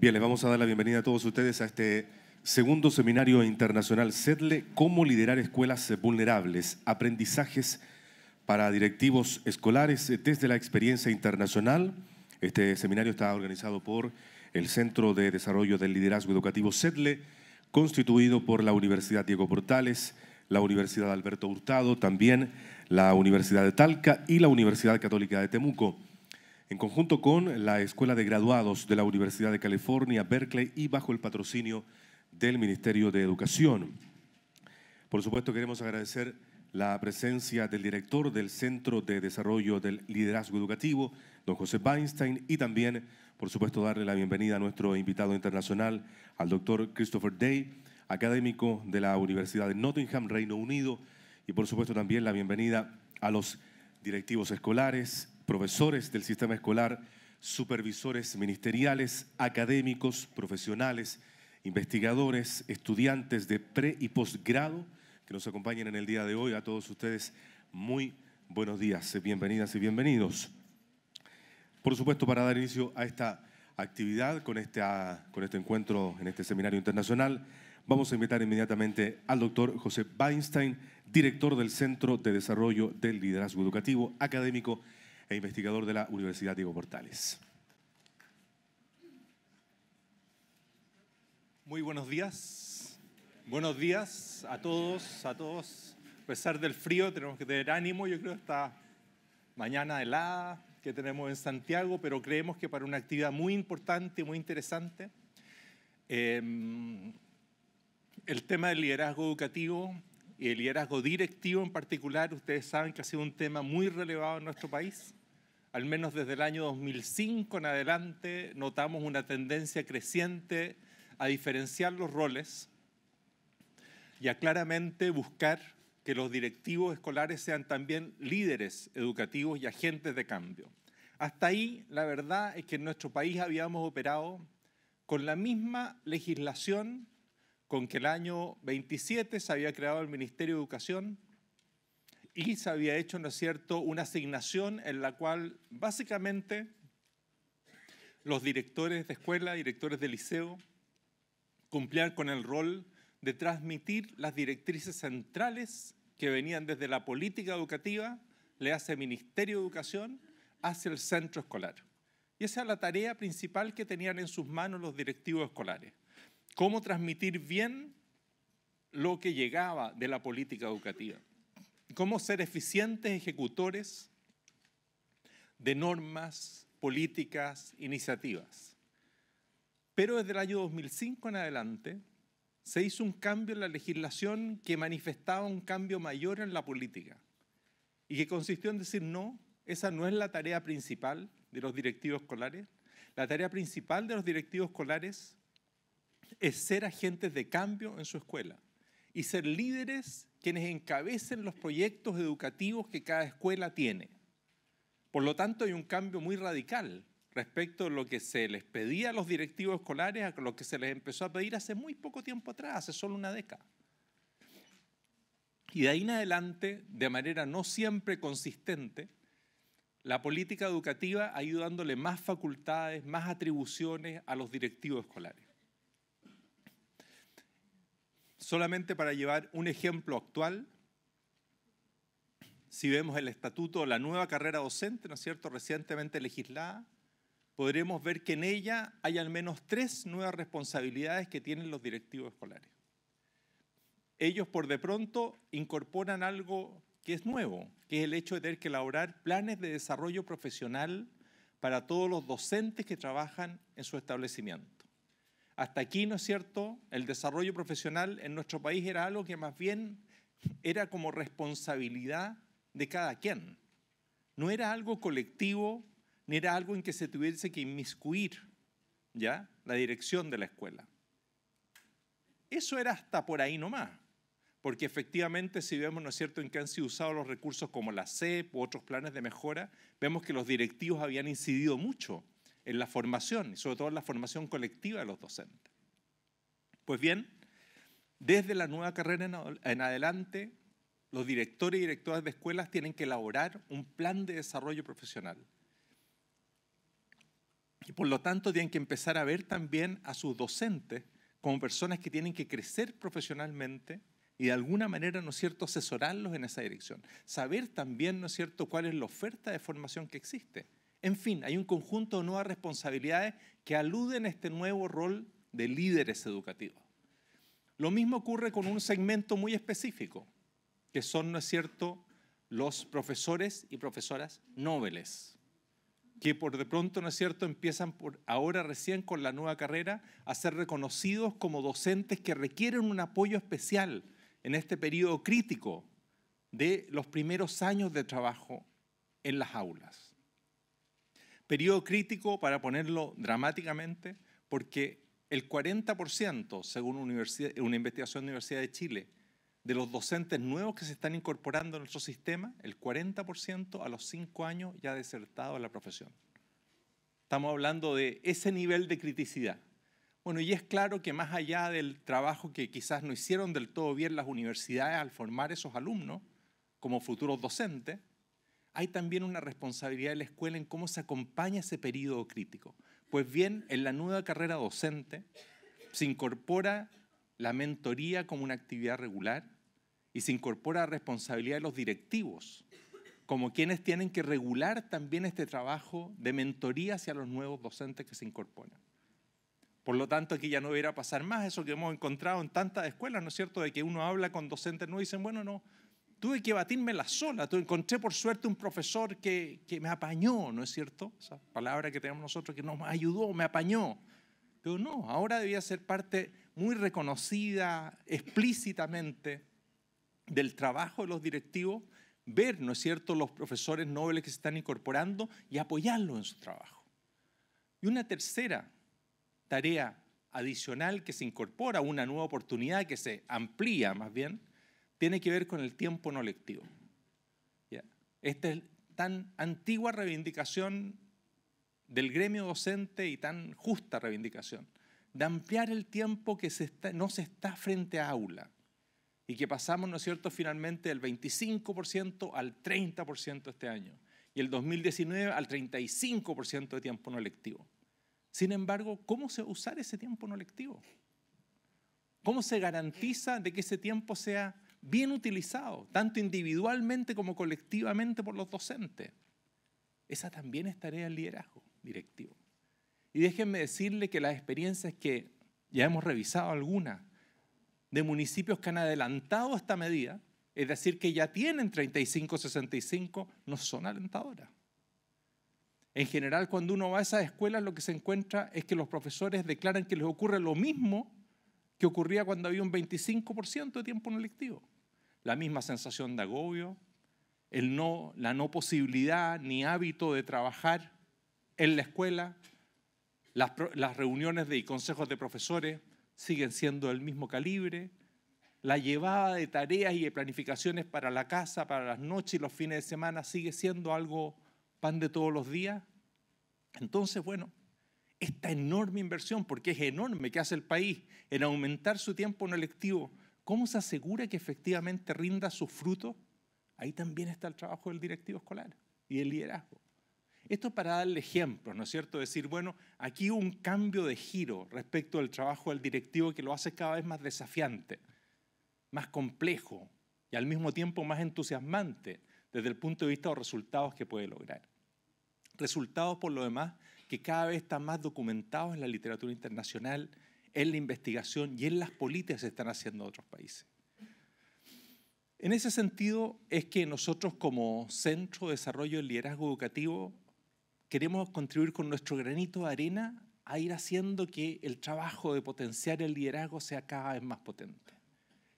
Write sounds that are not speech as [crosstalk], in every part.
Bien, les vamos a dar la bienvenida a todos ustedes a este segundo seminario internacional SEDLE, Cómo liderar escuelas vulnerables, aprendizajes para directivos escolares eh, desde la experiencia internacional. Este seminario está organizado por el Centro de Desarrollo del Liderazgo Educativo SEDLE, constituido por la Universidad Diego Portales, la Universidad Alberto Hurtado, también la Universidad de Talca y la Universidad Católica de Temuco en conjunto con la Escuela de Graduados de la Universidad de California, Berkeley, y bajo el patrocinio del Ministerio de Educación. Por supuesto, queremos agradecer la presencia del director del Centro de Desarrollo del Liderazgo Educativo, don José Weinstein, y también, por supuesto, darle la bienvenida a nuestro invitado internacional, al doctor Christopher Day, académico de la Universidad de Nottingham, Reino Unido, y por supuesto también la bienvenida a los directivos escolares profesores del sistema escolar, supervisores ministeriales, académicos, profesionales, investigadores, estudiantes de pre y posgrado que nos acompañan en el día de hoy. A todos ustedes, muy buenos días, bienvenidas y bienvenidos. Por supuesto, para dar inicio a esta actividad, con, con este encuentro en este seminario internacional, vamos a invitar inmediatamente al doctor José Weinstein, director del Centro de Desarrollo del Liderazgo Educativo Académico e investigador de la Universidad Diego Portales. Muy buenos días. Buenos días a todos, a todos. A pesar del frío, tenemos que tener ánimo. Yo creo esta mañana helada que tenemos en Santiago, pero creemos que para una actividad muy importante, muy interesante, em, el tema del liderazgo educativo y el liderazgo directivo en particular, ustedes saben que ha sido un tema muy relevado en nuestro país al menos desde el año 2005 en adelante, notamos una tendencia creciente a diferenciar los roles y a claramente buscar que los directivos escolares sean también líderes educativos y agentes de cambio. Hasta ahí, la verdad es que en nuestro país habíamos operado con la misma legislación con que el año 27 se había creado el Ministerio de Educación, y se había hecho, ¿no es cierto?, una asignación en la cual básicamente los directores de escuela, directores de liceo, cumplían con el rol de transmitir las directrices centrales que venían desde la política educativa, le hace Ministerio de Educación, hacia el centro escolar. Y esa era la tarea principal que tenían en sus manos los directivos escolares. Cómo transmitir bien lo que llegaba de la política educativa cómo ser eficientes ejecutores de normas, políticas, iniciativas. Pero desde el año 2005 en adelante se hizo un cambio en la legislación que manifestaba un cambio mayor en la política y que consistió en decir no, esa no es la tarea principal de los directivos escolares. La tarea principal de los directivos escolares es ser agentes de cambio en su escuela y ser líderes quienes encabecen los proyectos educativos que cada escuela tiene. Por lo tanto, hay un cambio muy radical respecto a lo que se les pedía a los directivos escolares, a lo que se les empezó a pedir hace muy poco tiempo atrás, hace solo una década. Y de ahí en adelante, de manera no siempre consistente, la política educativa ha ido dándole más facultades, más atribuciones a los directivos escolares solamente para llevar un ejemplo actual, si vemos el estatuto, de la nueva carrera docente, ¿no es cierto?, recientemente legislada, podremos ver que en ella hay al menos tres nuevas responsabilidades que tienen los directivos escolares. Ellos por de pronto incorporan algo que es nuevo, que es el hecho de tener que elaborar planes de desarrollo profesional para todos los docentes que trabajan en su establecimiento. Hasta aquí, ¿no es cierto? El desarrollo profesional en nuestro país era algo que más bien era como responsabilidad de cada quien. No era algo colectivo, ni era algo en que se tuviese que inmiscuir, ¿ya? La dirección de la escuela. Eso era hasta por ahí nomás. Porque efectivamente, si vemos, ¿no es cierto?, en que han sido usados los recursos como la CEP u otros planes de mejora, vemos que los directivos habían incidido mucho en la formación, y sobre todo en la formación colectiva de los docentes. Pues bien, desde la nueva carrera en adelante, los directores y directoras de escuelas tienen que elaborar un plan de desarrollo profesional. Y por lo tanto tienen que empezar a ver también a sus docentes como personas que tienen que crecer profesionalmente y de alguna manera, ¿no es cierto?, asesorarlos en esa dirección. Saber también, ¿no es cierto?, cuál es la oferta de formación que existe en fin, hay un conjunto de nuevas responsabilidades que aluden a este nuevo rol de líderes educativos. Lo mismo ocurre con un segmento muy específico, que son, ¿no es cierto?, los profesores y profesoras nobles, que por de pronto, ¿no es cierto?, empiezan por ahora recién con la nueva carrera a ser reconocidos como docentes que requieren un apoyo especial en este periodo crítico de los primeros años de trabajo en las aulas periodo crítico, para ponerlo dramáticamente, porque el 40%, según una investigación de la Universidad de Chile, de los docentes nuevos que se están incorporando a nuestro sistema, el 40% a los 5 años ya ha desertado de la profesión. Estamos hablando de ese nivel de criticidad. Bueno, y es claro que más allá del trabajo que quizás no hicieron del todo bien las universidades al formar esos alumnos como futuros docentes, hay también una responsabilidad de la escuela en cómo se acompaña ese periodo crítico. Pues bien, en la nueva carrera docente se incorpora la mentoría como una actividad regular y se incorpora la responsabilidad de los directivos, como quienes tienen que regular también este trabajo de mentoría hacia los nuevos docentes que se incorporan. Por lo tanto, aquí ya no hubiera pasar más eso que hemos encontrado en tantas escuelas, ¿no es cierto? De que uno habla con docentes nuevos y dicen, bueno, no, tuve que batirme la sola. Encontré por suerte un profesor que, que me apañó, ¿no es cierto? Esa palabra que tenemos nosotros que nos ayudó, me apañó. Pero no, ahora debía ser parte muy reconocida explícitamente del trabajo de los directivos, ver, ¿no es cierto?, los profesores nobles que se están incorporando y apoyarlos en su trabajo. Y una tercera tarea adicional que se incorpora, una nueva oportunidad que se amplía más bien, tiene que ver con el tiempo no lectivo. Esta es tan antigua reivindicación del gremio docente y tan justa reivindicación, de ampliar el tiempo que no se está frente a aula y que pasamos, ¿no es cierto?, finalmente del 25% al 30% este año y el 2019 al 35% de tiempo no lectivo. Sin embargo, ¿cómo se usar ese tiempo no lectivo? ¿Cómo se garantiza de que ese tiempo sea bien utilizado, tanto individualmente como colectivamente por los docentes. Esa también es tarea del liderazgo directivo. Y déjenme decirle que las experiencias que ya hemos revisado algunas de municipios que han adelantado esta medida, es decir, que ya tienen 35-65, no son alentadoras. En general, cuando uno va a esas escuelas, lo que se encuentra es que los profesores declaran que les ocurre lo mismo que ocurría cuando había un 25% de tiempo no lectivo. La misma sensación de agobio, el no, la no posibilidad ni hábito de trabajar en la escuela, las, reuniones de, y consejos de profesores siguen siendo del mismo calibre, la llevada de tareas y de planificaciones para la casa, para las noches y los fines de semana sigue siendo algo pan de todos los días. Entonces, bueno, esta enorme inversión, porque es enorme, que hace el país en aumentar su tiempo no electivo, ¿cómo se asegura que efectivamente rinda sus frutos? Ahí también está el trabajo del directivo escolar y el liderazgo. Esto para darle ejemplos, ¿no es cierto? Decir, bueno, aquí un cambio de giro respecto del trabajo del directivo que lo hace cada vez más desafiante, más complejo y al mismo tiempo más entusiasmante desde el punto de vista de los resultados que puede lograr. Resultados, por lo demás, que cada vez están más documentados en la literatura internacional, en la investigación y en las políticas que están haciendo otros países. En ese sentido es que nosotros como Centro de Desarrollo del Liderazgo Educativo queremos contribuir con nuestro granito de arena a ir haciendo que el trabajo de potenciar el liderazgo sea cada vez más potente.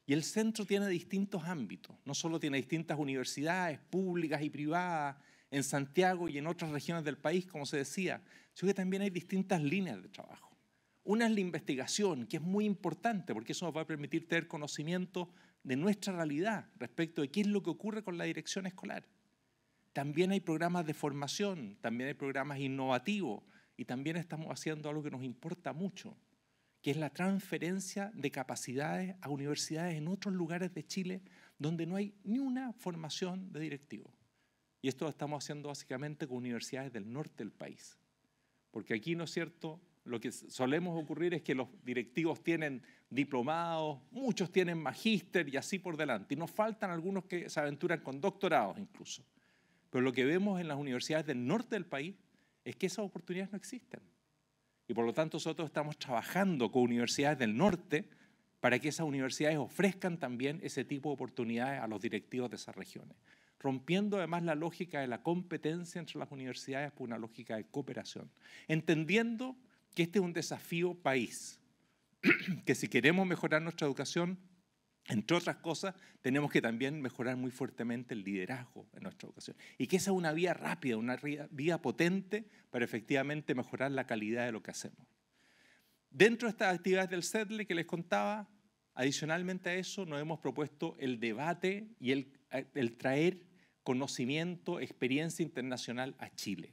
Y el centro tiene distintos ámbitos, no solo tiene distintas universidades públicas y privadas, en Santiago y en otras regiones del país, como se decía, yo que también hay distintas líneas de trabajo. Una es la investigación, que es muy importante porque eso nos va a permitir tener conocimiento de nuestra realidad respecto de qué es lo que ocurre con la dirección escolar. También hay programas de formación, también hay programas innovativos y también estamos haciendo algo que nos importa mucho, que es la transferencia de capacidades a universidades en otros lugares de Chile donde no hay ni una formación de directivo. Y esto lo estamos haciendo básicamente con universidades del norte del país. Porque aquí, ¿no es cierto? Lo que solemos ocurrir es que los directivos tienen diplomados, muchos tienen magíster y así por delante. Y nos faltan algunos que se aventuran con doctorados incluso. Pero lo que vemos en las universidades del norte del país es que esas oportunidades no existen. Y por lo tanto nosotros estamos trabajando con universidades del norte para que esas universidades ofrezcan también ese tipo de oportunidades a los directivos de esas regiones rompiendo además la lógica de la competencia entre las universidades por una lógica de cooperación, entendiendo que este es un desafío país, [clears throat] que si queremos mejorar nuestra educación, entre otras cosas, tenemos que también mejorar muy fuertemente el liderazgo en nuestra educación. Y que esa es una vía rápida, una vía potente para efectivamente mejorar la calidad de lo que hacemos. Dentro de estas actividades del CEDLE que les contaba, adicionalmente a eso, nos hemos propuesto el debate y el, el traer conocimiento, experiencia internacional a Chile.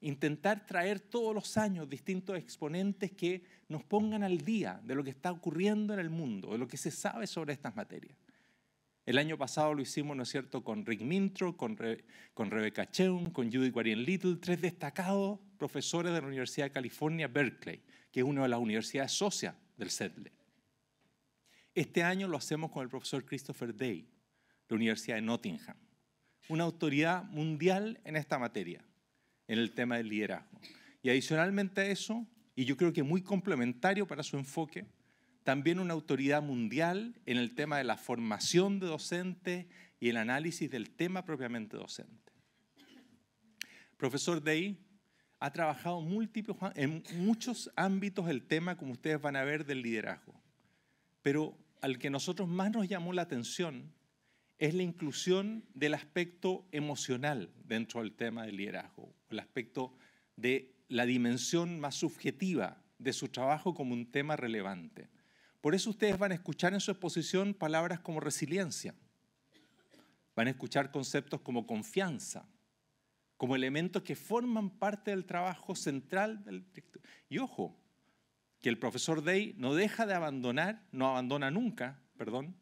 Intentar traer todos los años distintos exponentes que nos pongan al día de lo que está ocurriendo en el mundo, de lo que se sabe sobre estas materias. El año pasado lo hicimos, ¿no es cierto?, con Rick Mintro, con, Rebecca Cheung, con Judy Guarien Little, tres destacados profesores de la Universidad de California, Berkeley, que es una de las universidades socias del SEDLE. Este año lo hacemos con el profesor Christopher Day, de la Universidad de Nottingham una autoridad mundial en esta materia, en el tema del liderazgo. Y adicionalmente a eso, y yo creo que muy complementario para su enfoque, también una autoridad mundial en el tema de la formación de docentes y el análisis del tema propiamente docente. profesor Dey ha trabajado en muchos ámbitos el tema, como ustedes van a ver, del liderazgo. Pero al que nosotros más nos llamó la atención es la inclusión del aspecto emocional dentro del tema del liderazgo, el aspecto de la dimensión más subjetiva de su trabajo como un tema relevante. Por eso ustedes van a escuchar en su exposición palabras como resiliencia, van a escuchar conceptos como confianza, como elementos que forman parte del trabajo central del Y ojo, que el profesor Day no deja de abandonar, no abandona nunca, perdón,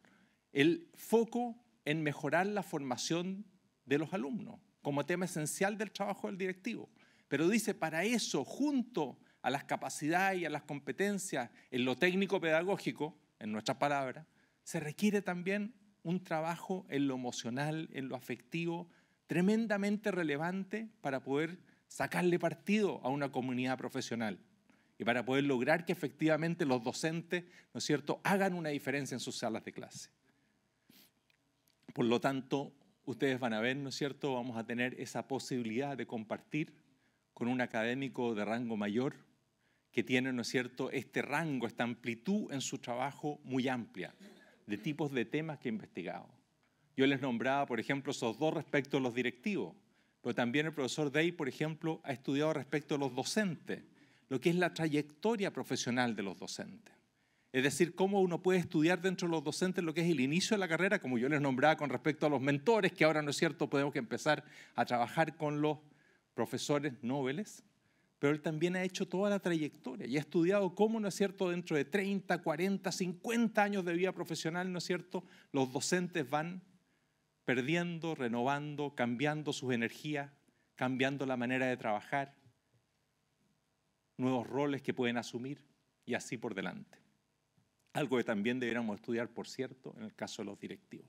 el foco en mejorar la formación de los alumnos como tema esencial del trabajo del directivo. Pero dice, para eso, junto a las capacidades y a las competencias en lo técnico-pedagógico, en nuestra palabra, se requiere también un trabajo en lo emocional, en lo afectivo, tremendamente relevante para poder sacarle partido a una comunidad profesional y para poder lograr que efectivamente los docentes, ¿no es cierto?, hagan una diferencia en sus salas de clase. Por lo tanto, ustedes van a ver, ¿no es cierto? Vamos a tener esa posibilidad de compartir con un académico de rango mayor que tiene, ¿no es cierto?, este rango, esta amplitud en su trabajo muy amplia de tipos de temas que ha investigado. Yo les nombraba, por ejemplo, esos dos respecto a los directivos, pero también el profesor Day, por ejemplo, ha estudiado respecto a los docentes, lo que es la trayectoria profesional de los docentes. Es decir, cómo uno puede estudiar dentro de los docentes lo que es el inicio de la carrera, como yo les nombraba con respecto a los mentores, que ahora no es cierto, podemos que empezar a trabajar con los profesores nobles, pero él también ha hecho toda la trayectoria y ha estudiado cómo, no es cierto, dentro de 30, 40, 50 años de vida profesional, no es cierto, los docentes van perdiendo, renovando, cambiando sus energías, cambiando la manera de trabajar, nuevos roles que pueden asumir y así por delante. Algo que también deberíamos estudiar, por cierto, en el caso de los directivos.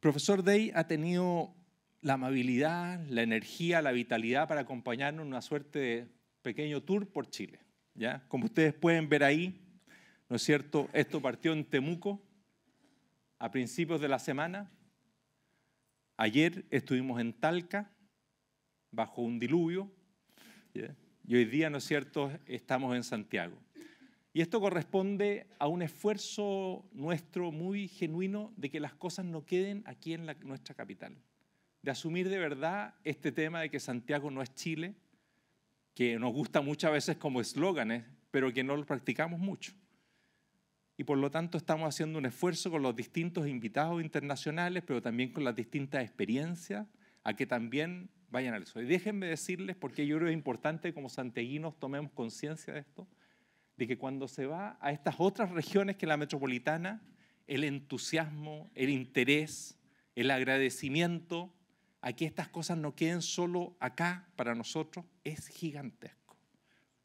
Profesor Day ha tenido la amabilidad, la energía, la vitalidad para acompañarnos en una suerte de pequeño tour por Chile. ¿ya? Como ustedes pueden ver ahí, ¿no es cierto? Esto partió en Temuco a principios de la semana. Ayer estuvimos en Talca, bajo un diluvio. Y hoy día, ¿no es cierto?, estamos en Santiago. Y esto corresponde a un esfuerzo nuestro muy genuino de que las cosas no queden aquí en nuestra capital, de asumir de verdad este tema de que Santiago no es Chile, que nos gusta muchas veces como eslóganes, pero que no lo practicamos mucho. Y por lo tanto estamos haciendo un esfuerzo con los distintos invitados internacionales, pero también con las distintas experiencias, a que también vayan al eso. Y déjenme decirles, porque yo creo que es importante como santiaguinos tomemos conciencia de esto, de que cuando se va a estas otras regiones que la metropolitana, el entusiasmo, el interés, el agradecimiento a que estas cosas no queden solo acá para nosotros es gigantesco.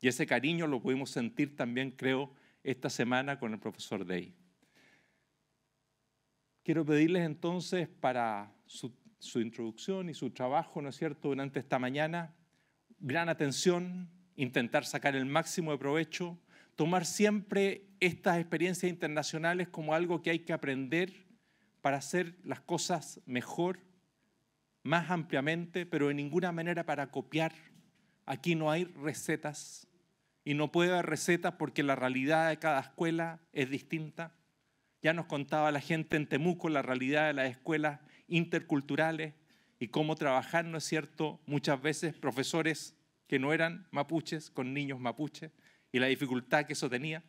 Y ese cariño lo pudimos sentir también, creo, esta semana con el profesor Day. Quiero pedirles entonces para su, su introducción y su trabajo, ¿no es cierto?, durante esta mañana, gran atención, intentar sacar el máximo de provecho, tomar siempre estas experiencias internacionales como algo que hay que aprender para hacer las cosas mejor, más ampliamente, pero en ninguna manera para copiar. Aquí no hay recetas y no puede haber recetas porque la realidad de cada escuela es distinta. Ya nos contaba la gente en Temuco la realidad de las escuelas interculturales y cómo trabajar, ¿no es cierto? Muchas veces profesores que no eran mapuches con niños mapuches y la dificultad que eso tenía.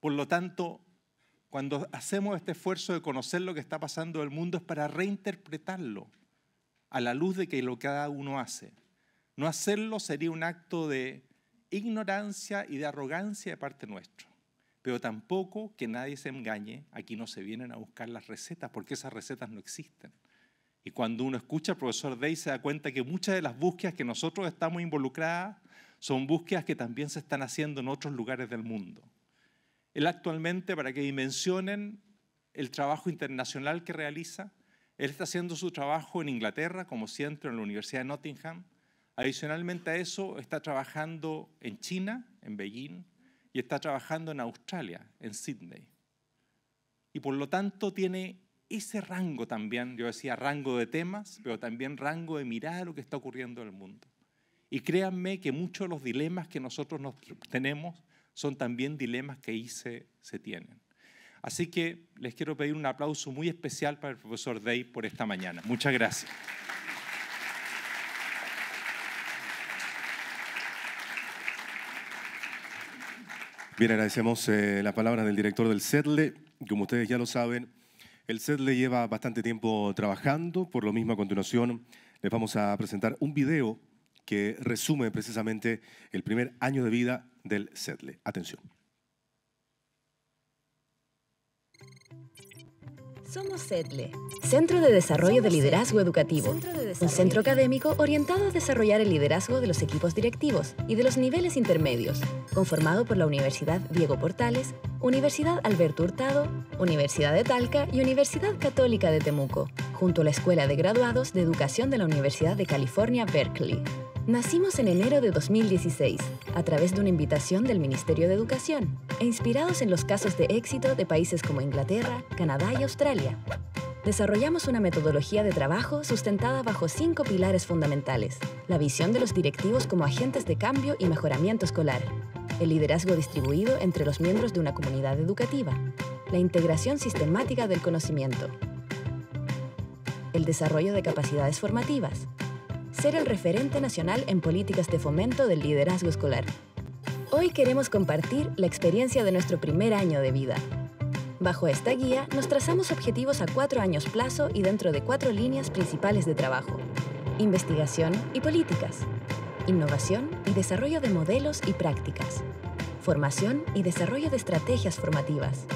Por lo tanto, cuando hacemos este esfuerzo de conocer lo que está pasando en el mundo es para reinterpretarlo a la luz de que lo que cada uno hace. No hacerlo sería un acto de ignorancia y de arrogancia de parte nuestra. Pero tampoco que nadie se engañe, aquí no se vienen a buscar las recetas, porque esas recetas no existen. Y cuando uno escucha al profesor Day se da cuenta que muchas de las búsquedas que nosotros estamos involucradas son búsquedas que también se están haciendo en otros lugares del mundo. Él actualmente, para que dimensionen el trabajo internacional que realiza, él está haciendo su trabajo en Inglaterra como centro en la Universidad de Nottingham. Adicionalmente a eso, está trabajando en China, en Beijing, y está trabajando en Australia, en Sydney. Y por lo tanto tiene ese rango también, yo decía rango de temas, pero también rango de mirar lo que está ocurriendo en el mundo. Y créanme que muchos de los dilemas que nosotros nos tenemos son también dilemas que ahí se, tienen. Así que les quiero pedir un aplauso muy especial para el profesor Day por esta mañana. Muchas gracias. Bien, agradecemos eh, la palabra del director del CEDLE. E. Como ustedes ya lo saben, el CEDLE e lleva bastante tiempo trabajando, por lo mismo a continuación les vamos a presentar un video que resume precisamente el primer año de vida del SEDLE. Atención. Somos SEDLE, Centro de Desarrollo de Liderazgo Educativo, un centro académico orientado a desarrollar el liderazgo de los equipos directivos y de los niveles intermedios, conformado por la Universidad Diego Portales, Universidad Alberto Hurtado, Universidad de Talca y Universidad Católica de Temuco, junto a la Escuela de Graduados de Educación de la Universidad de California, Berkeley. Nacimos en enero de 2016 a través de una invitación del Ministerio de Educación e inspirados en los casos de éxito de países como Inglaterra, Canadá y Australia. Desarrollamos una metodología de trabajo sustentada bajo cinco pilares fundamentales. La visión de los directivos como agentes de cambio y mejoramiento escolar. El liderazgo distribuido entre los miembros de una comunidad educativa. La integración sistemática del conocimiento. El desarrollo de capacidades formativas ser el referente nacional en políticas de fomento del liderazgo escolar. Hoy queremos compartir la experiencia de nuestro primer año de vida. Bajo esta guía nos trazamos objetivos a cuatro años plazo y dentro de cuatro líneas principales de trabajo. Investigación y políticas. Innovación y desarrollo de modelos y prácticas. Formación y desarrollo de estrategias formativas.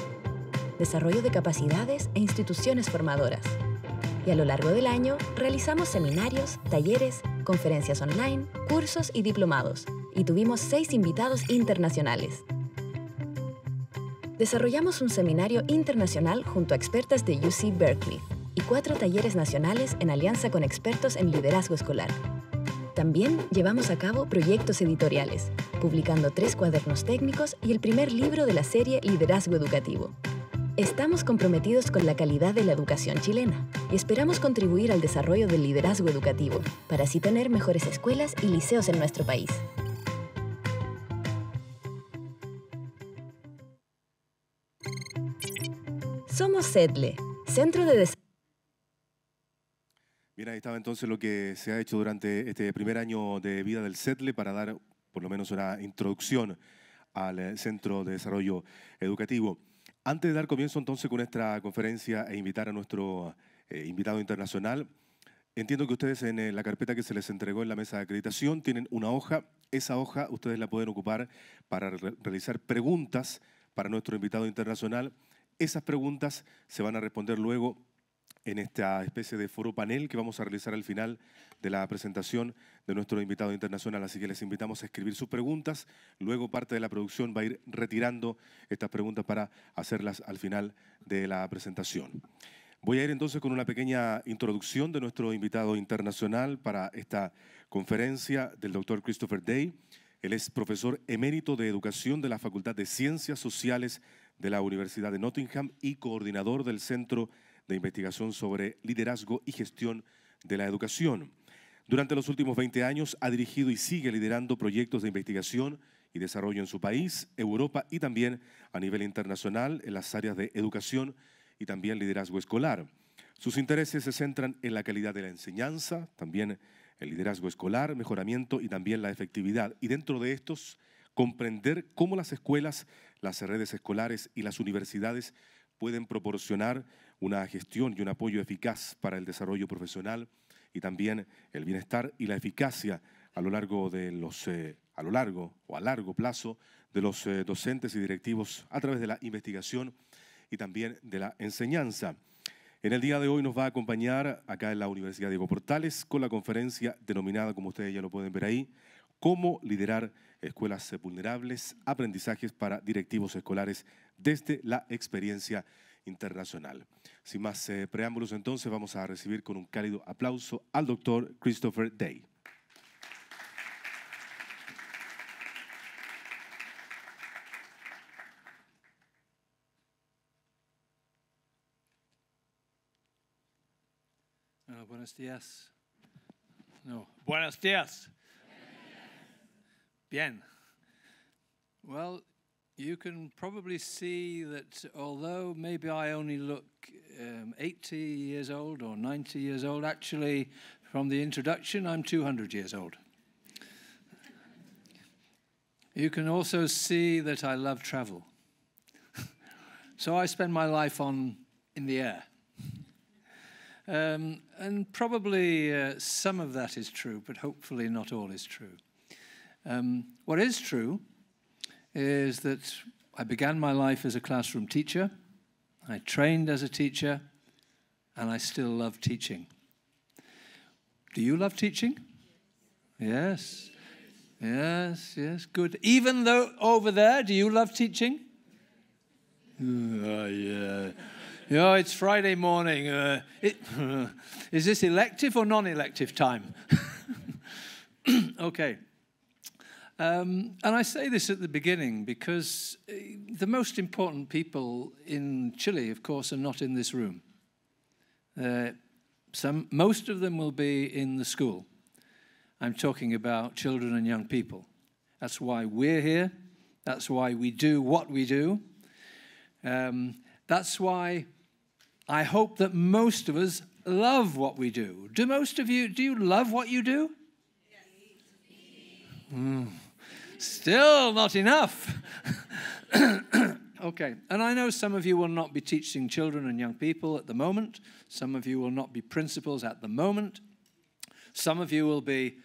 Desarrollo de capacidades e instituciones formadoras y a lo largo del año realizamos seminarios, talleres, conferencias online, cursos y diplomados, y tuvimos seis invitados internacionales. Desarrollamos un seminario internacional junto a expertas de UC Berkeley y cuatro talleres nacionales en alianza con expertos en liderazgo escolar. También llevamos a cabo proyectos editoriales, publicando tres cuadernos técnicos y el primer libro de la serie Liderazgo Educativo. Estamos comprometidos con la calidad de la educación chilena esperamos contribuir al desarrollo del liderazgo educativo para así tener mejores escuelas y liceos en nuestro país. Somos CEDLE, Centro de Desarrollo. Bien, ahí estaba entonces lo que se ha hecho durante este primer año de vida del Sedle para dar por lo menos una introducción al eh, Centro de Desarrollo Educativo. Antes de dar comienzo entonces con nuestra conferencia e invitar a nuestro eh, invitado internacional, entiendo que ustedes en eh, la carpeta que se les entregó en la mesa de acreditación tienen una hoja. Esa hoja ustedes la pueden ocupar para realizar preguntas para nuestro invitado internacional. Esas preguntas se van a responder luego en esta especie de foro panel que vamos a realizar al final de la presentación de nuestro invitado internacional. Así que les invitamos a escribir sus preguntas. Luego parte de la producción va a ir retirando estas preguntas para hacerlas al final de la presentación. Voy a ir entonces con una pequeña introducción de nuestro invitado internacional para esta conferencia del doctor Christopher Day. Él es profesor emérito de Educación de la Facultad de Ciencias Sociales de la Universidad de Nottingham y coordinador del Centro de Investigación sobre Liderazgo y Gestión de la Educación. Durante los últimos 20 años ha dirigido y sigue liderando proyectos de investigación y desarrollo en su país, Europa y también a nivel internacional en las áreas de educación y también liderazgo escolar. Sus intereses se centran en la calidad de la enseñanza, también el liderazgo escolar, mejoramiento y también la efectividad. Y dentro de estos, comprender cómo las escuelas, las redes escolares y las universidades pueden proporcionar una gestión y un apoyo eficaz para el desarrollo profesional y también el bienestar y la eficacia a lo largo de los eh, a lo largo o a largo plazo de los eh, docentes y directivos a través de la investigación y también de la enseñanza. En el día de hoy nos va a acompañar acá en la Universidad Diego Portales con la conferencia denominada, como ustedes ya lo pueden ver ahí, Cómo liderar escuelas vulnerables, aprendizajes para directivos escolares desde la experiencia internacional. Sin más eh, preámbulos, entonces vamos a recibir con un cálido aplauso al doctor Christopher Day. buenos días. No, buenos días. Bien. Well, you can probably see that although maybe I only look um, 80 years old or 90 years old, actually, from the introduction, I'm 200 years old. [laughs] you can also see that I love travel. [laughs] so I spend my life on in the air. [laughs] Um, and probably uh, some of that is true, but hopefully not all is true. Um, what is true is that I began my life as a classroom teacher, I trained as a teacher, and I still love teaching. Do you love teaching? Yes. Yes, yes, good. Even though over there, do you love teaching? Uh, yeah. Yeah, it's Friday morning. Uh, it, uh, [laughs] is this elective or non elective time? [laughs] okay. Um, and I say this at the beginning because uh, the most important people in Chile, of course, are not in this room. Uh, some, most of them will be in the school. I'm talking about children and young people. That's why we're here. That's why we do what we do. Um, that's why I hope that most of us love what we do. Do most of you, do you love what you do? Yes. Mm. Still not enough. [coughs] okay, and I know some of you will not be teaching children and young people at the moment. Some of you will not be principals at the moment. Some of you will be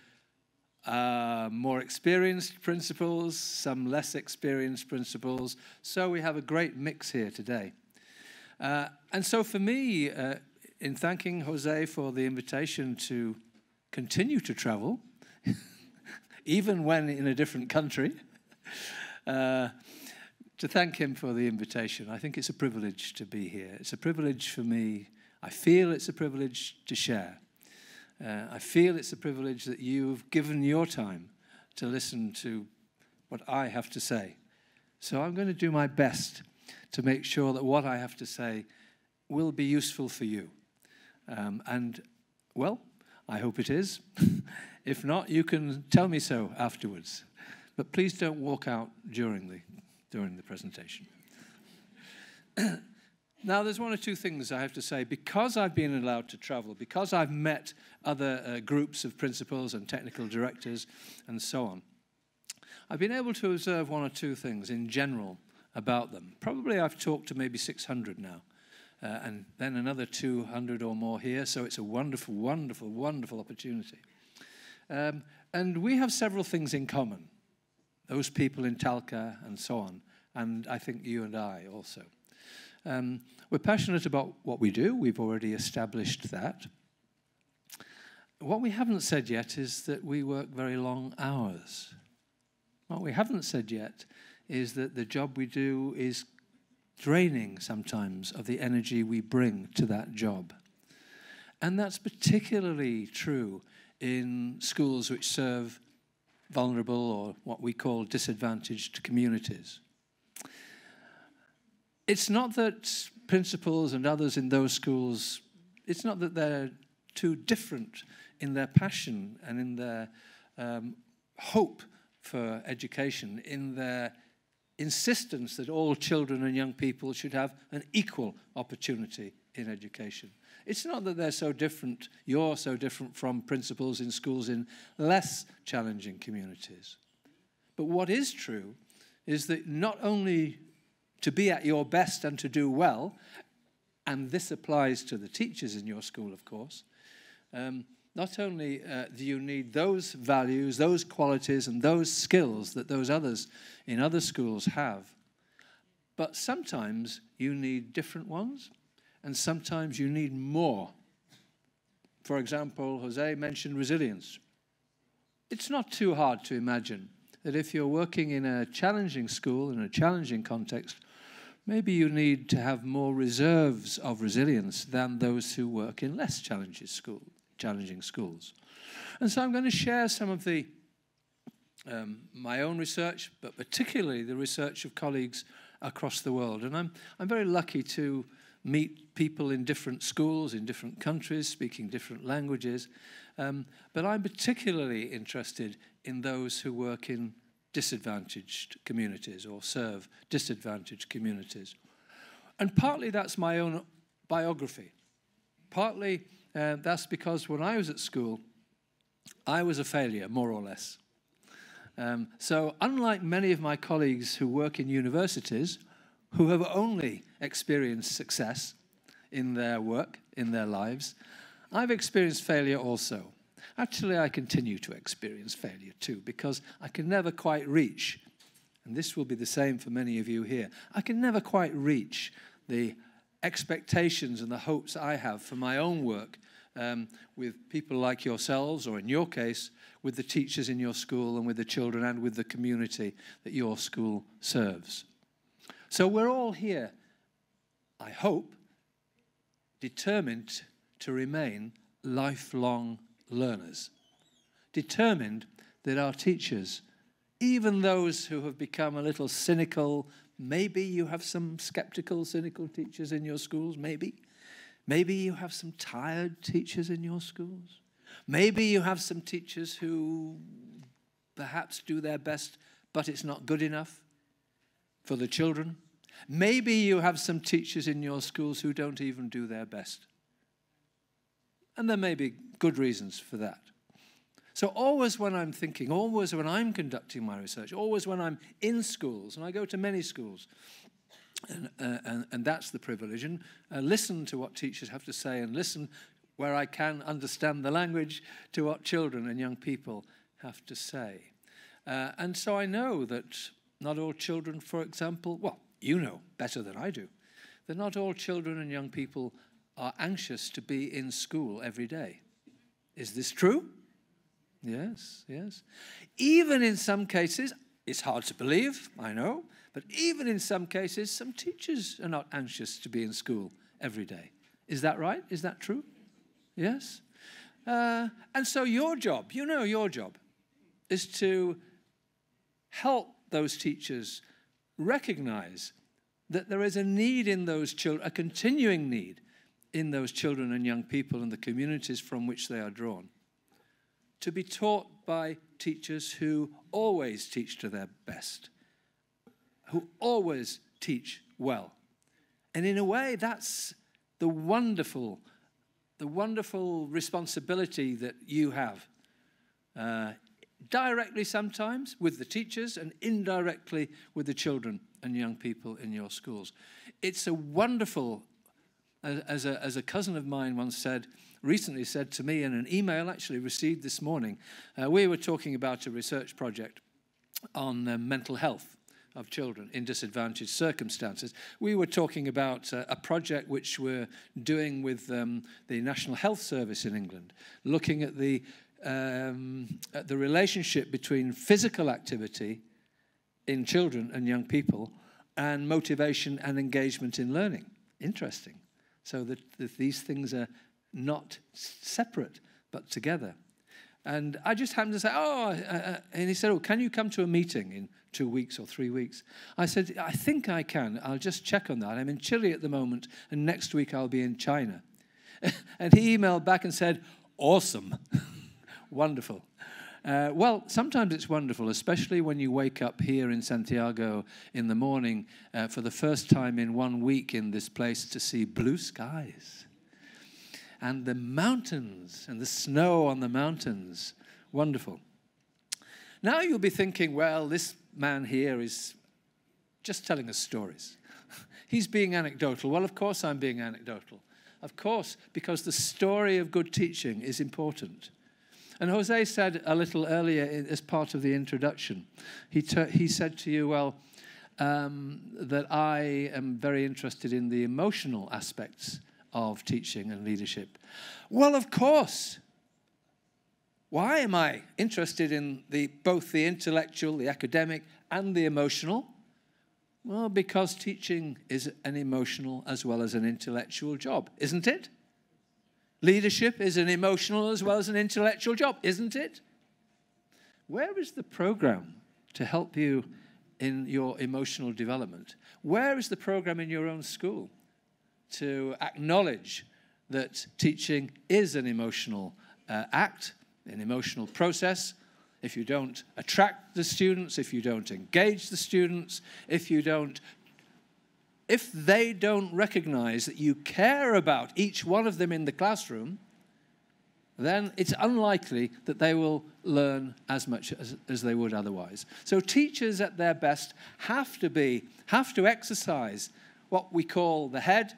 uh, more experienced principals, some less experienced principals. So we have a great mix here today. Uh, and so for me, uh, in thanking Jose for the invitation to continue to travel, [laughs] even when in a different country. [laughs] Uh, to thank him for the invitation. I think it's a privilege to be here. It's a privilege for me. I feel it's a privilege to share. Uh, I feel it's a privilege that you've given your time to listen to what I have to say. So I'm going to do my best to make sure that what I have to say will be useful for you. Um, and, well, I hope it is. [laughs] If not, you can tell me so afterwards. But please don't walk out during the, during the presentation. [clears throat] now, there's one or two things I have to say. Because I've been allowed to travel, because I've met other uh, groups of principals and technical directors and so on, I've been able to observe one or two things in general about them. Probably I've talked to maybe 600 now. Uh, and then another 200 or more here. So it's a wonderful, wonderful, wonderful opportunity. Um, and we have several things in common those people in Talca and so on, and I think you and I also. Um, we're passionate about what we do, we've already established that. What we haven't said yet is that we work very long hours. What we haven't said yet is that the job we do is draining sometimes of the energy we bring to that job. And that's particularly true in schools which serve vulnerable or what we call disadvantaged communities. It's not that principals and others in those schools, it's not that they're too different in their passion and in their um, hope for education, in their insistence that all children and young people should have an equal opportunity in education. It's not that they're so different, you're so different from principals in schools in less challenging communities. But what is true is that not only to be at your best and to do well, and this applies to the teachers in your school, of course, um, not only uh, do you need those values, those qualities, and those skills that those others in other schools have, but sometimes you need different ones and sometimes you need more. For example, Jose mentioned resilience. It's not too hard to imagine that if you're working in a challenging school, in a challenging context, maybe you need to have more reserves of resilience than those who work in less school, challenging schools. And so I'm going to share some of the um, my own research, but particularly the research of colleagues across the world. And I'm, I'm very lucky to meet people in different schools, in different countries, speaking different languages. Um, but I'm particularly interested in those who work in disadvantaged communities or serve disadvantaged communities. And partly that's my own biography. Partly uh, that's because when I was at school, I was a failure, more or less. Um, so, unlike many of my colleagues who work in universities, who have only experienced success in their work, in their lives. I've experienced failure also. Actually, I continue to experience failure too because I can never quite reach, and this will be the same for many of you here, I can never quite reach the expectations and the hopes I have for my own work um, with people like yourselves, or in your case, with the teachers in your school and with the children and with the community that your school serves. So we're all here, I hope, determined to remain lifelong learners, determined that our teachers, even those who have become a little cynical, maybe you have some skeptical, cynical teachers in your schools, maybe. Maybe you have some tired teachers in your schools. Maybe you have some teachers who perhaps do their best, but it's not good enough for the children. Maybe you have some teachers in your schools who don't even do their best. And there may be good reasons for that. So, always when I'm thinking, always when I'm conducting my research, always when I'm in schools, and I go to many schools, and, uh, and, and, that's the privilege, and uh, listen to what teachers have to say, and listen where I can understand the language to what children and young people have to say. Uh, and so I know that not all children, for example, well, you know better than I do, that not all children and young people are anxious to be in school every day. Is this true? Yes, yes. Even in some cases, it's hard to believe, I know, but even in some cases, some teachers are not anxious to be in school every day. Is that right? Is that true? Yes? Uh, and so, your job, you know, your job is to help those teachers recognize that there is a need in those children, a continuing need in those children and young people and the communities from which they are drawn, to be taught by teachers who always teach to their best, who always teach well. And in a way, that's the wonderful, the wonderful responsibility that you have uh, directly sometimes with the teachers and indirectly with the children and young people in your schools. It's a wonderful, as a, as a cousin of mine once said, recently said to me in an email actually received this morning, uh, we were talking about a research project on uh, mental health of children in disadvantaged circumstances. We were talking about uh, a project which we're doing with um, the National Health Service in England, looking at the um, at the relationship between physical activity in children and young people and motivation and engagement in learning. Interesting. So that, that these things are not separate but together. And I just happened to say, oh, uh, uh, and he said, oh, can you come to a meeting in two weeks or three weeks? I said, I think I can. I'll just check on that. I'm in Chile at the moment, and next week I'll be in China. [laughs] and he emailed back and said, awesome. [laughs] wonderful. Uh, well, sometimes it's wonderful, especially when you wake up here in Santiago in the morning uh, for the first time in one week in this place to see blue skies and the mountains and the snow on the mountains. Wonderful. Now you'll be thinking, well, this man here is just telling us stories. [laughs] He's being anecdotal. Well, of course, I'm being anecdotal. Of course, because the story of good teaching is important. And Jose said a little earlier, as part of the introduction, he, he said to you, Well, um, that I am very interested in the emotional aspects of teaching and leadership. Well, of course. Why am I interested in the, both the intellectual, the academic, and the emotional? Well, because teaching is an emotional as well as an intellectual job, isn't it? Leadership is an emotional as well as an intellectual job, isn't it? Where is the program to help you in your emotional development? Where is the program in your own school to acknowledge that teaching is an emotional uh, act, an emotional process? If you don't attract the students, if you don't engage the students, if you don't if they don't recognize that you care about each one of them in the classroom, then it's unlikely that they will learn as much as, as, they would otherwise. So teachers at their best have to be, have to exercise what we call the head,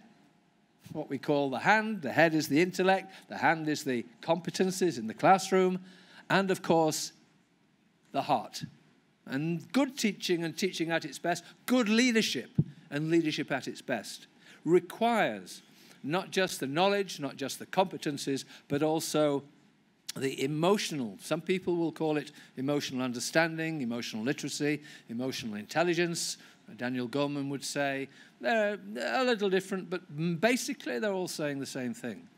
what we call the hand. The head is the intellect, the hand is the competences in the classroom, and of course, the heart. And good teaching and teaching at its best, good leadership and leadership at its best requires not just the knowledge, not just the competencies, but also the emotional, some people will call it emotional understanding, emotional literacy, emotional intelligence, Daniel Goleman would say. They're a little different, but basically they're all saying the same thing.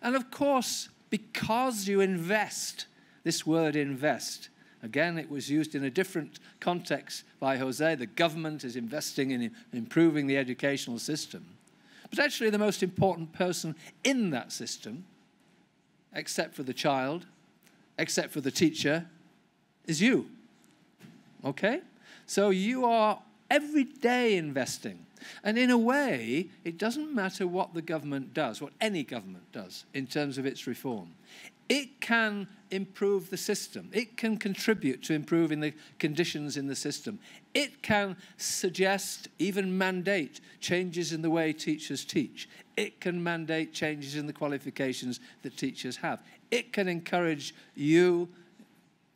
And of course, because you invest, this word invest, Again, it was used in a different context by Jose. The government is investing in improving the educational system. But actually, the most important person in that system, except for the child, except for the teacher, is you. Okay? So you are every day investing. And in a way, it doesn't matter what the government does, what any government does, in terms of its reform. It can improve the system. It can contribute to improving the conditions in the system. It can suggest, even mandate, changes in the way teachers teach. It can mandate changes in the qualifications that teachers have. It can encourage you,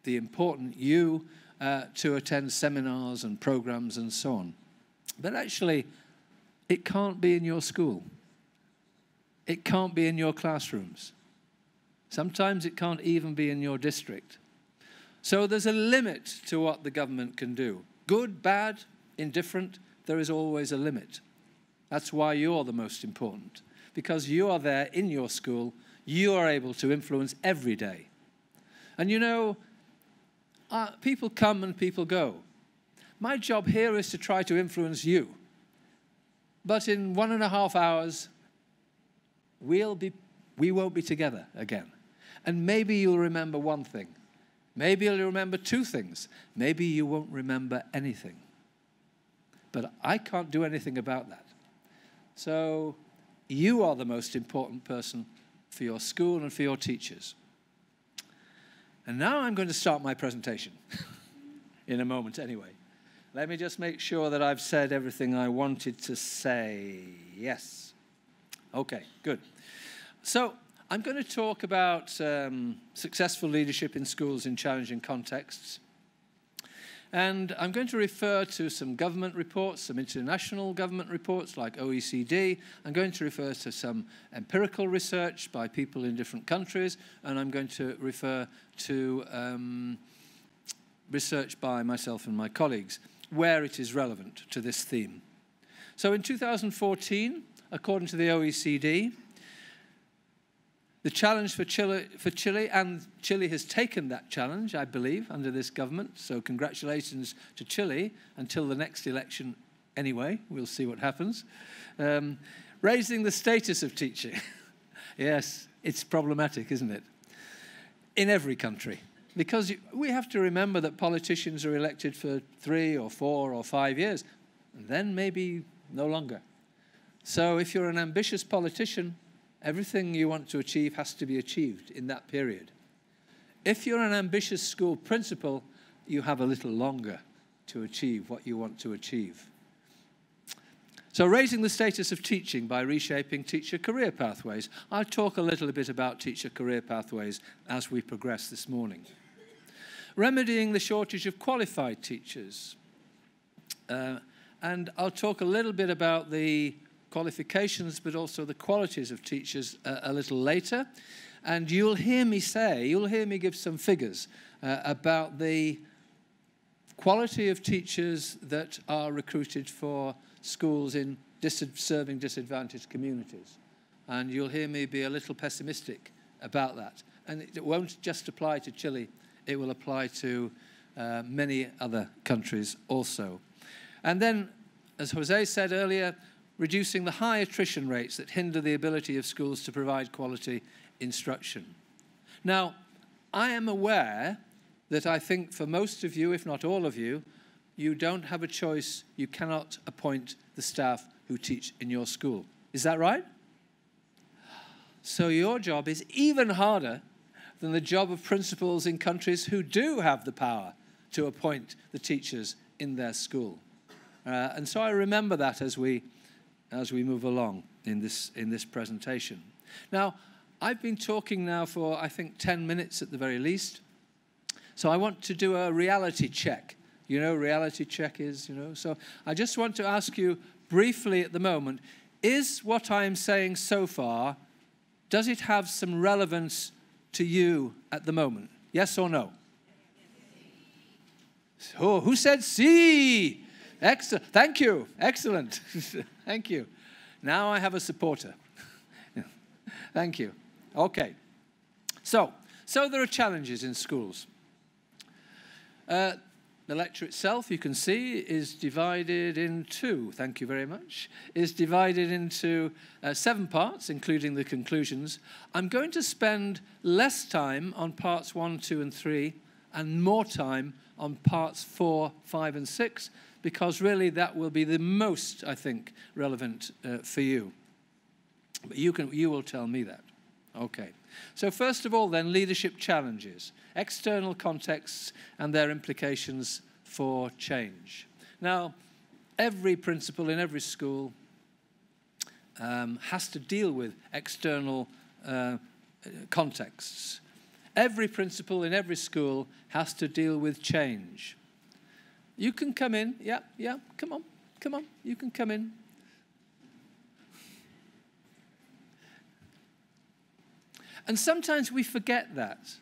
the important you, uh, to attend seminars and programs and so on. But actually, it can't be in your school. It can't be in your classrooms. Sometimes it can't even be in your district. So there's a limit to what the government can do. Good, bad, indifferent, there is always a limit. That's why you're the most important, because you are there in your school, you are able to influence every day. And you know, uh, people come and people go. My job here is to try to influence you. But in one and a half hours, we'll be, we won't be together again. And maybe you'll remember one thing. Maybe you'll remember two things. Maybe you won't remember anything. But I can't do anything about that. So you are the most important person for your school and for your teachers. And now I'm going to start my presentation [laughs] in a moment anyway. Let me just make sure that I've said everything I wanted to say. Yes. Okay, good. So I'm going to talk about um, successful leadership in schools in challenging contexts. And I'm going to refer to some government reports, some international government reports like OECD. I'm going to refer to some empirical research by people in different countries. And I'm going to refer to um, research by myself and my colleagues where it is relevant to this theme. So in 2014, according to the OECD, the challenge for Chile, for Chile, and Chile has taken that challenge, I believe, under this government. So, congratulations to Chile until the next election, anyway. We'll see what happens. Um, raising the status of teaching. [laughs] yes, it's problematic, isn't it? In every country. Because we have to remember that politicians are elected for three or four or five years, and then maybe no longer. So, if you're an ambitious politician, Everything you want to achieve has to be achieved in that period. If you're an ambitious school principal, you have a little longer to achieve what you want to achieve. So, raising the status of teaching by reshaping teacher career pathways. I'll talk a little bit about teacher career pathways as we progress this morning. Remedying the shortage of qualified teachers. Uh, and I'll talk a little bit about the qualifications, but also the qualities of teachers uh, a little later. And you'll hear me say, you'll hear me give some figures uh, about the quality of teachers that are recruited for schools in dis serving disadvantaged communities. And you'll hear me be a little pessimistic about that. And it won't just apply to Chile, it will apply to uh, many other countries also. And then, as Jose said earlier, reducing the high attrition rates that hinder the ability of schools to provide quality instruction. Now, I am aware that I think for most of you, if not all of you, you don't have a choice. You cannot appoint the staff who teach in your school. Is that right? So your job is even harder than the job of principals in countries who do have the power to appoint the teachers in their school. Uh, and so I remember that as we as we move along in this, in this presentation. Now, I've been talking now for, I think, 10 minutes at the very least. So I want to do a reality check. You know, reality check is, you know. So I just want to ask you briefly at the moment, is what I'm saying so far, does it have some relevance to you at the moment? Yes or no? Oh, who said C? Excellent. Thank you. Excellent. [laughs] Thank you. Now I have a supporter. [laughs] Thank you. Okay. So, so there are challenges in schools. Uh, the lecture itself, you can see, is divided into, thank you very much, is divided into uh, seven parts, including the conclusions. I'm going to spend less time on parts one, two, and three, and more time on parts four, five, and six, because really that will be the most, I think, relevant uh, for you. But you, can, you will tell me that. Okay. So, first of all, then, leadership challenges, external contexts and their implications for change. Now, every principal in every school um, has to deal with external uh, contexts. Every principal in every school has to deal with change. You can come in. Yeah, yeah, come on, come on. You can come in. And sometimes we forget that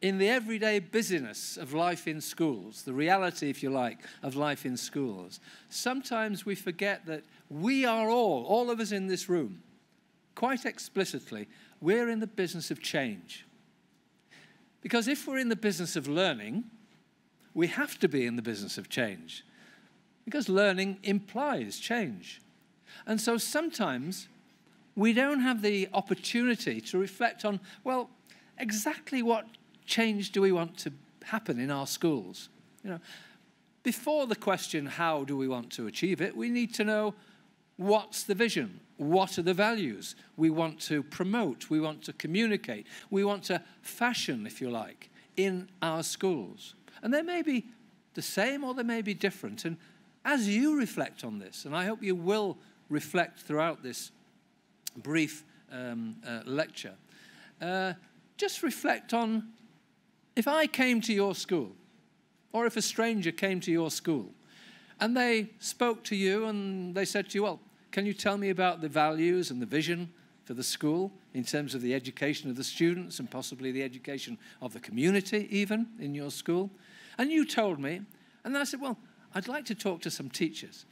in the everyday busyness of life in schools, the reality, if you like, of life in schools, sometimes we forget that we are all, all of us in this room, quite explicitly, we're in the business of change. Because if we're in the business of learning, we have to be in the business of change because learning implies change. And so sometimes we don't have the opportunity to reflect on, well, exactly what change do we want to happen in our schools? You know, before the question, how do we want to achieve it, we need to know what's the vision? What are the values we want to promote? We want to communicate. We want to fashion, if you like, in our schools. And they may be the same or they may be different. And as you reflect on this, and I hope you will reflect throughout this brief um, uh, lecture, uh, just reflect on if I came to your school, or if a stranger came to your school, and they spoke to you and they said to you, Well, can you tell me about the values and the vision for the school in terms of the education of the students and possibly the education of the community, even in your school? And you told me. And then I said, Well, I'd like to talk to some teachers.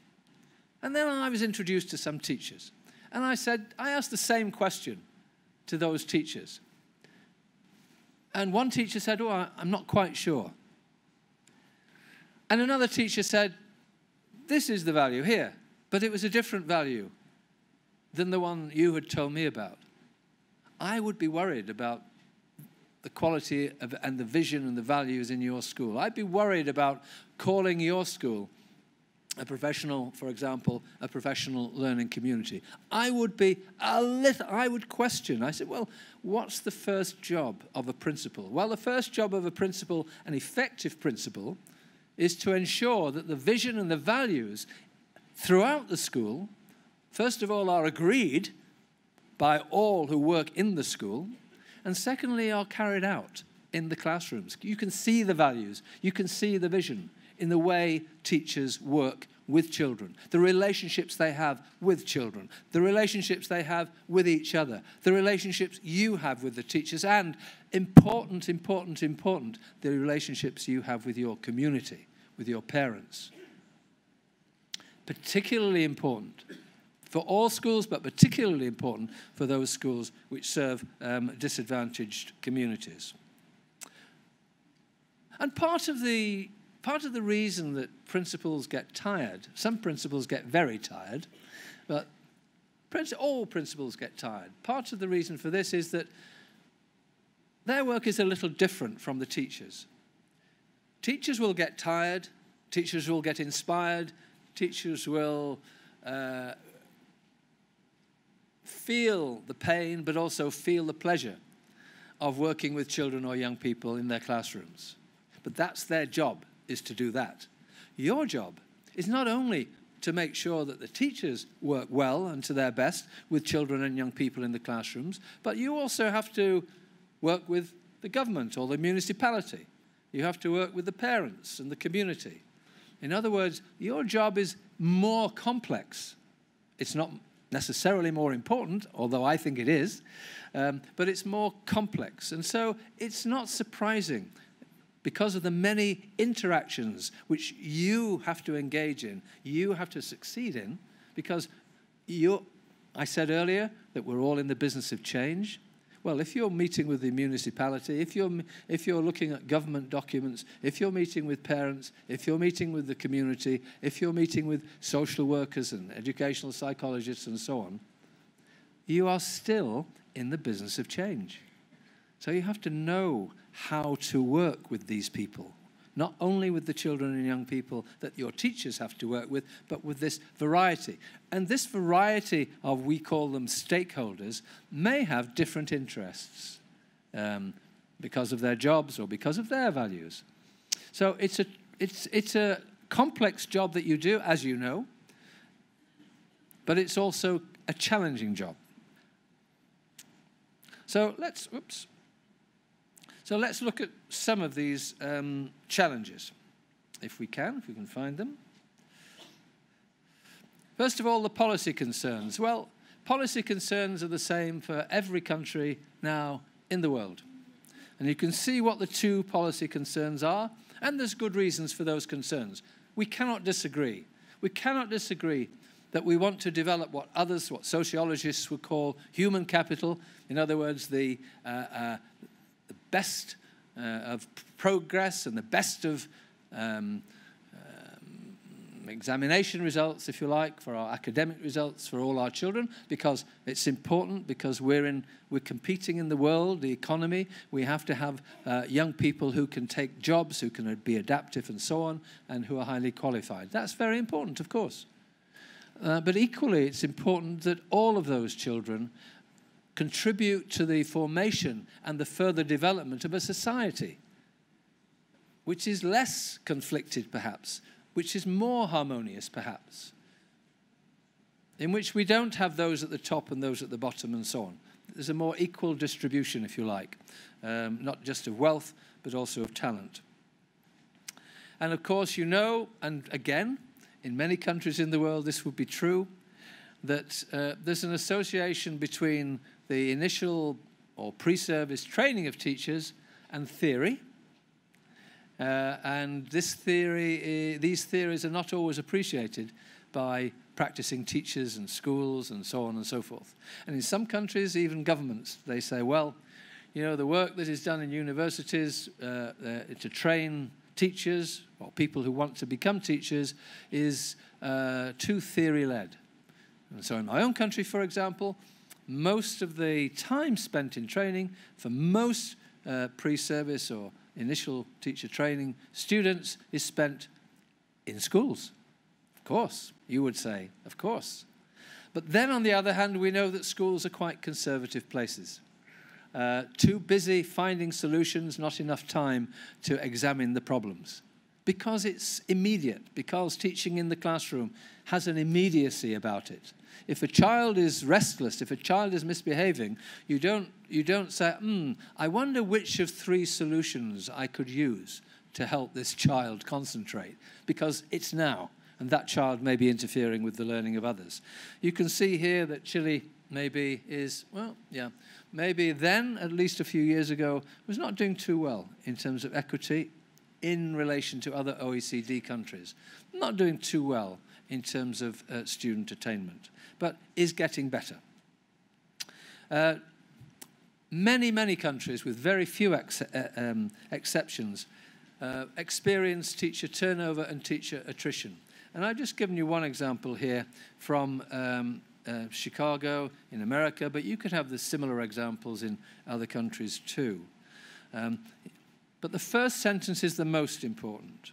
And then I was introduced to some teachers. And I said, I asked the same question to those teachers. And one teacher said, Oh, I'm not quite sure. And another teacher said, This is the value here. But it was a different value than the one you had told me about. I would be worried about the quality of, and the vision and the values in your school. I'd be worried about calling your school a professional, for example, a professional learning community. I would be a little, I would question. I said, well, what's the first job of a principal? Well, the first job of a principal, an effective principal, is to ensure that the vision and the values throughout the school, first of all, are agreed by all who work in the school, and secondly, are carried out in the classrooms. You can see the values, you can see the vision in the way teachers work with children, the relationships they have with children, the relationships they have with each other, the relationships you have with the teachers, and important, important, important, the relationships you have with your community, with your parents. Particularly important for all schools, but particularly important for those schools which serve um, disadvantaged communities. And part of the part of the reason that principals get tired, some principals get very tired, but all principals get tired. Part of the reason for this is that their work is a little different from the teachers. Teachers will get tired, teachers will get inspired, teachers will uh, feel the pain, but also feel the pleasure of working with children or young people in their classrooms. But that's their job, is to do that. Your job is not only to make sure that the teachers work well and to their best with children and young people in the classrooms, but you also have to work with the government or the municipality. You have to work with the parents and the community. In other words, your job is more complex. It's not necessarily more important, although I think it is, um, but it's more complex. And so it's not surprising because of the many interactions which you have to engage in, you have to succeed in, because you I said earlier that we're all in the business of change. Well, if you're meeting with the municipality, if you're, if you're looking at government documents, if you're meeting with parents, if you're meeting with the community, if you're meeting with social workers and educational psychologists and so on, you are still in the business of change. So you have to know how to work with these people not only with the children and young people that your teachers have to work with, but with this variety. And this variety of, we call them stakeholders, may have different interests um, because of their jobs or because of their values. So it's a, it's, it's a complex job that you do, as you know, but it's also a challenging job. So let's, oops. So let's look at some of these um, challenges, if we can, if we can find them. First of all, the policy concerns. Well, policy concerns are the same for every country now in the world. And you can see what the two policy concerns are, and there's good reasons for those concerns. We cannot disagree. We cannot disagree that we want to develop what others, what sociologists would call human capital, in other words, the, uh, uh, best uh, of progress and the best of um, um, examination results, if you like, for our academic results for all our children, because it's important, because we're, in, we're competing in the world, the economy. We have to have uh, young people who can take jobs, who can be adaptive and so on, and who are highly qualified. That's very important, of course. Uh, but equally, it's important that all of those children contribute to the formation and the further development of a society, which is less conflicted, perhaps, which is more harmonious, perhaps, in which we don't have those at the top and those at the bottom and so on. There's a more equal distribution, if you like, um, not just of wealth, but also of talent. And of course, you know, and again, in many countries in the world, this would be true, that uh, there's an association between the initial or pre service training of teachers and theory. Uh, and this theory, these theories are not always appreciated by practicing teachers and schools and so on and so forth. And in some countries, even governments, they say, well, you know, the work that is done in universities uh, uh, to train teachers or people who want to become teachers is uh, too theory led. And so, in my own country, for example, most of the time spent in training for most uh, pre-service or initial teacher training students is spent in schools. Of course, you would say, of course. But then, on the other hand, we know that schools are quite conservative places. Uh, too busy finding solutions, not enough time to examine the problems. Because it's immediate, because teaching in the classroom has an immediacy about it. If a child is restless, if a child is misbehaving, you don't, you don't say, hmm, I wonder which of three solutions I could use to help this child concentrate, because it's now, and that child may be interfering with the learning of others. You can see here that Chile maybe is, well, yeah, maybe then, at least a few years ago, was not doing too well in terms of equity in relation to other OECD countries. Not doing too well in terms of uh, student attainment but is getting better. Uh, many, many countries, with very few ex uh, um, exceptions, uh, experience teacher turnover and teacher attrition. And I've just given you one example here from um, uh, Chicago in America, but you could have the similar examples in other countries too. Um, but the first sentence is the most important.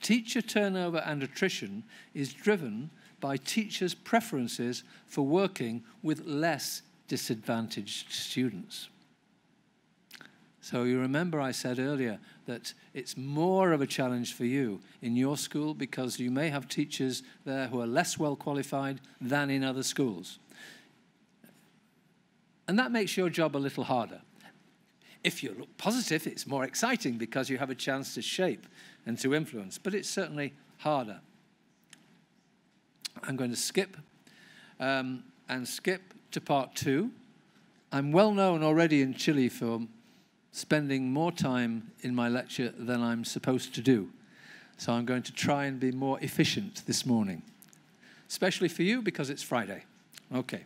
Teacher turnover and attrition is driven by teachers' preferences for working with less disadvantaged students. So you remember I said earlier that it's more of a challenge for you in your school because you may have teachers there who are less well qualified than in other schools. And that makes your job a little harder. If you look positive, it's more exciting because you have a chance to shape and to influence, but it's certainly harder. I'm going to skip um, and skip to part two. I'm well known already in Chile for spending more time in my lecture than I'm supposed to do. So I'm going to try and be more efficient this morning, especially for you because it's Friday. Okay.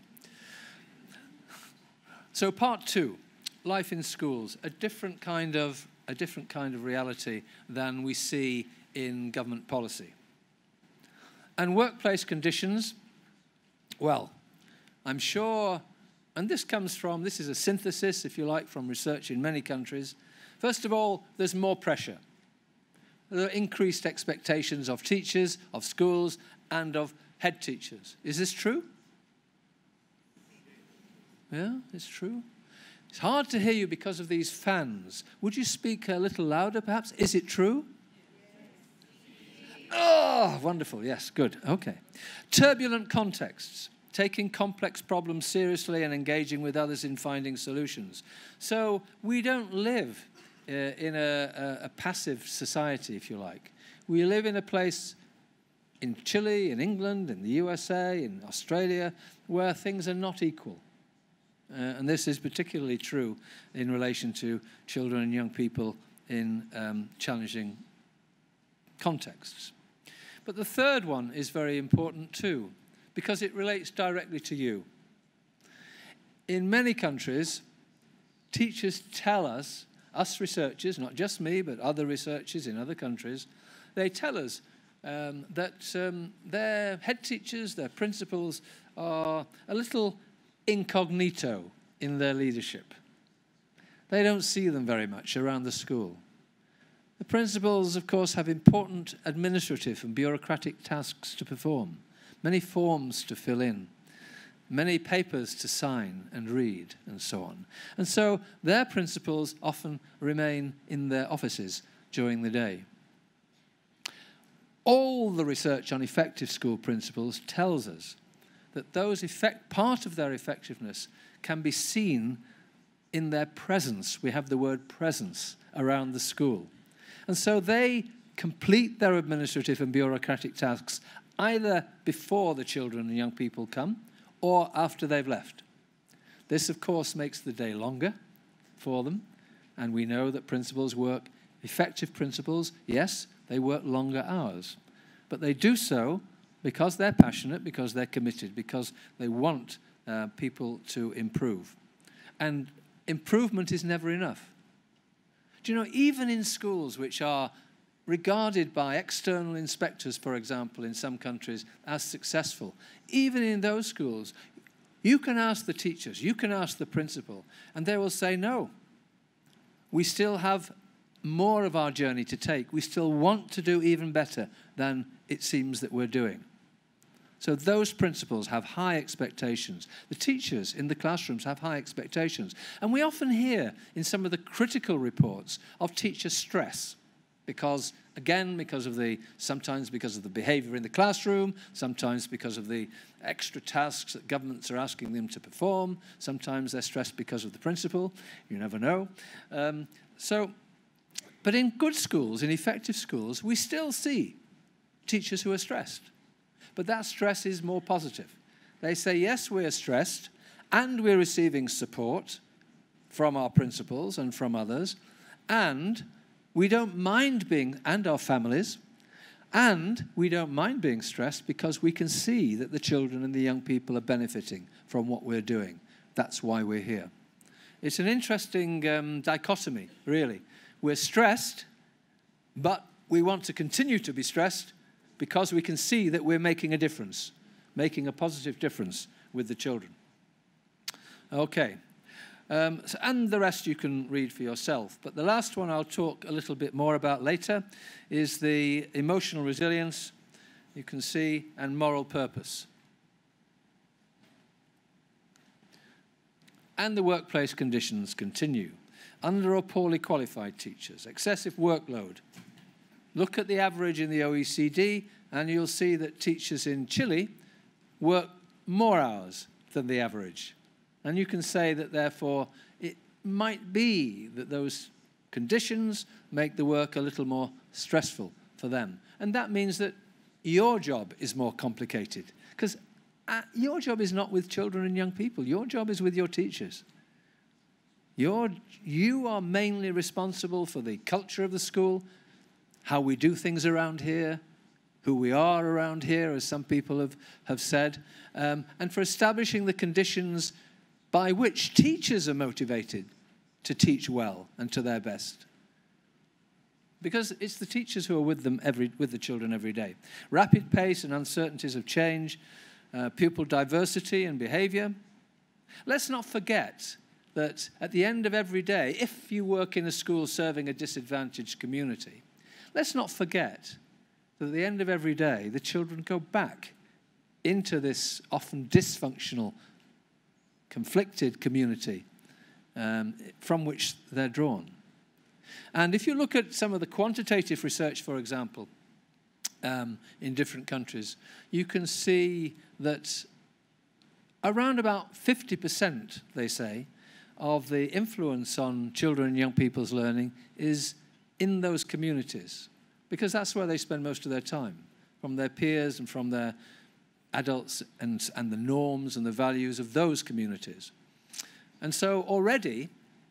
So part two, life in schools, a different kind of, a different kind of reality than we see in government policy. And workplace conditions, well, I'm sure, and this comes from, this is a synthesis, if you like, from research in many countries. First of all, there's more pressure. There are increased expectations of teachers, of schools, and of head teachers. Is this true? Yeah, it's true. It's hard to hear you because of these fans. Would you speak a little louder, perhaps? Is it true? Oh, wonderful. Yes, good. Okay. Turbulent contexts, taking complex problems seriously and engaging with others in finding solutions. So we don't live uh, in a, a, a passive society, if you like. We live in a place in Chile, in England, in the USA, in Australia, where things are not equal. Uh, and this is particularly true in relation to children and young people in um, challenging contexts. But the third one is very important too, because it relates directly to you. In many countries, teachers tell us, us researchers, not just me, but other researchers in other countries, they tell us um, that um, their head teachers, their principals, are a little incognito in their leadership. They don't see them very much around the school. The principals, of course, have important administrative and bureaucratic tasks to perform, many forms to fill in, many papers to sign and read, and so on. And so their principals often remain in their offices during the day. All the research on effective school principals tells us that those effect, part of their effectiveness can be seen in their presence. We have the word presence around the school. And so they complete their administrative and bureaucratic tasks either before the children and young people come or after they've left. This, of course, makes the day longer for them, and we know that principals work, effective principals, yes, they work longer hours, but they do so because they're passionate, because they're committed, because they want uh, people to improve. And improvement is never enough. Do you know, even in schools which are regarded by external inspectors, for example, in some countries as successful, even in those schools, you can ask the teachers, you can ask the principal, and they will say no. We still have more of our journey to take. We still want to do even better than it seems that we're doing. So those principals have high expectations. The teachers in the classrooms have high expectations. And we often hear in some of the critical reports of teacher stress because again because of the sometimes because of the behavior in the classroom sometimes because of the extra tasks that governments are asking them to perform sometimes they're stressed because of the principal you never know um, so but in good schools in effective schools we still see teachers who are stressed but that stress is more positive. They say, yes, we're stressed and we're receiving support from our principals and from others, and we don't mind being, and our families, and we don't mind being stressed because we can see that the children and the young people are benefiting from what we're doing. That's why we're here. It's an interesting um, dichotomy, really. We're stressed, but we want to continue to be stressed because we can see that we're making a difference, making a positive difference with the children. Okay. Um, so, and the rest you can read for yourself. But the last one I'll talk a little bit more about later is the emotional resilience, you can see, and moral purpose. And the workplace conditions continue. Under or poorly qualified teachers, excessive workload, Look at the average in the OECD, and you'll see that teachers in Chile work more hours than the average. And you can say that, therefore, it might be that those conditions make the work a little more stressful for them. And that means that your job is more complicated because uh, your job is not with children and young people. Your job is with your teachers. You're, you are mainly responsible for the culture of the school, how we do things around here, who we are around here, as some people have, have said, um, and for establishing the conditions by which teachers are motivated to teach well and to their best. Because it's the teachers who are with them every, with the children every day. Rapid pace and uncertainties of change, uh, pupil diversity and behavior. Let's not forget that at the end of every day, if you work in a school serving a disadvantaged community, Let's not forget that at the end of every day, the children go back into this often dysfunctional, conflicted community um, from which they're drawn. And if you look at some of the quantitative research, for example, um, in different countries, you can see that around about 50%, they say, of the influence on children and young people's learning is in those communities because that's where they spend most of their time from their peers and from their adults and, and the norms and the values of those communities. And so already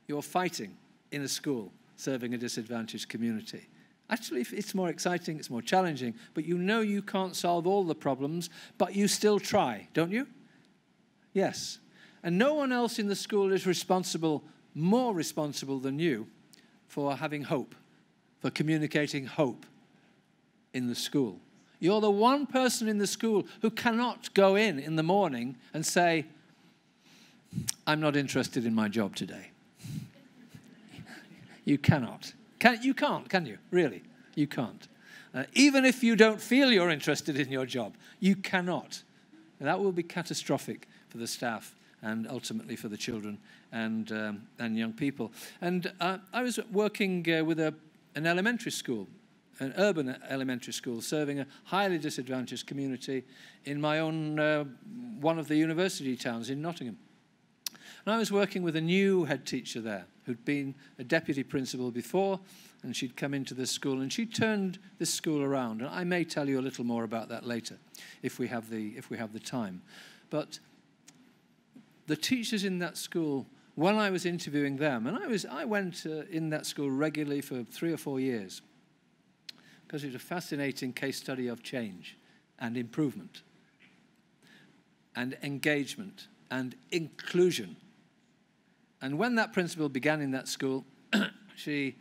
you're fighting in a school serving a disadvantaged community. Actually, it's more exciting, it's more challenging, but you know you can't solve all the problems, but you still try, don't you? Yes. And no one else in the school is responsible, more responsible than you, for having hope for communicating hope in the school. You're the one person in the school who cannot go in in the morning and say, I'm not interested in my job today. [laughs] you cannot. Can, you can't, can you? Really? You can't. Uh, even if you don't feel you're interested in your job, you cannot. And that will be catastrophic for the staff and ultimately for the children and, um, and young people. And uh, I was working uh, with a an elementary school, an urban elementary school, serving a highly disadvantaged community in my own, uh, one of the university towns in Nottingham. And I was working with a new head teacher there who'd been a deputy principal before, and she'd come into this school, and she turned this school around. And I may tell you a little more about that later, if we have the, if we have the time. But the teachers in that school when I was interviewing them, and I, was, I went uh, in that school regularly for three or four years because it was a fascinating case study of change and improvement and engagement and inclusion. And when that principal began in that school, [clears throat] she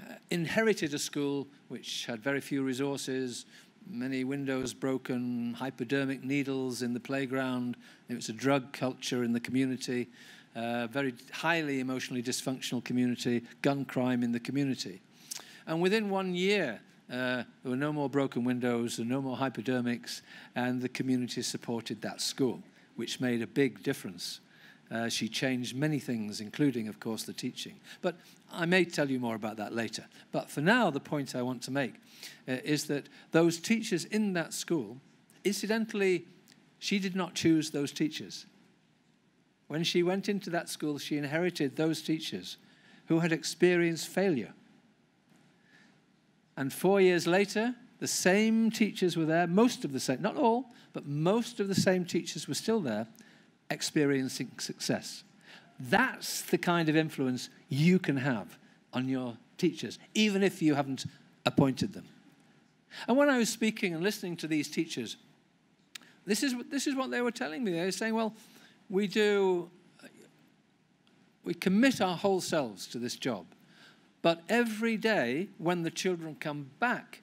uh, inherited a school which had very few resources, many windows broken, hypodermic needles in the playground. It was a drug culture in the community uh, very highly emotionally dysfunctional community, gun crime in the community. And within one year, uh, there were no more broken windows, there were no more hypodermics, and the community supported that school, which made a big difference. Uh, she changed many things, including, of course, the teaching. But I may tell you more about that later. But for now, the point I want to make uh, is that those teachers in that school, incidentally, she did not choose those teachers. When she went into that school, she inherited those teachers who had experienced failure. And four years later, the same teachers were there, most of the same, not all, but most of the same teachers were still there, experiencing success. That's the kind of influence you can have on your teachers, even if you haven't appointed them. And when I was speaking and listening to these teachers, this is, this is what they were telling me. They were saying, well, we do, we commit our whole selves to this job. But every day when the children come back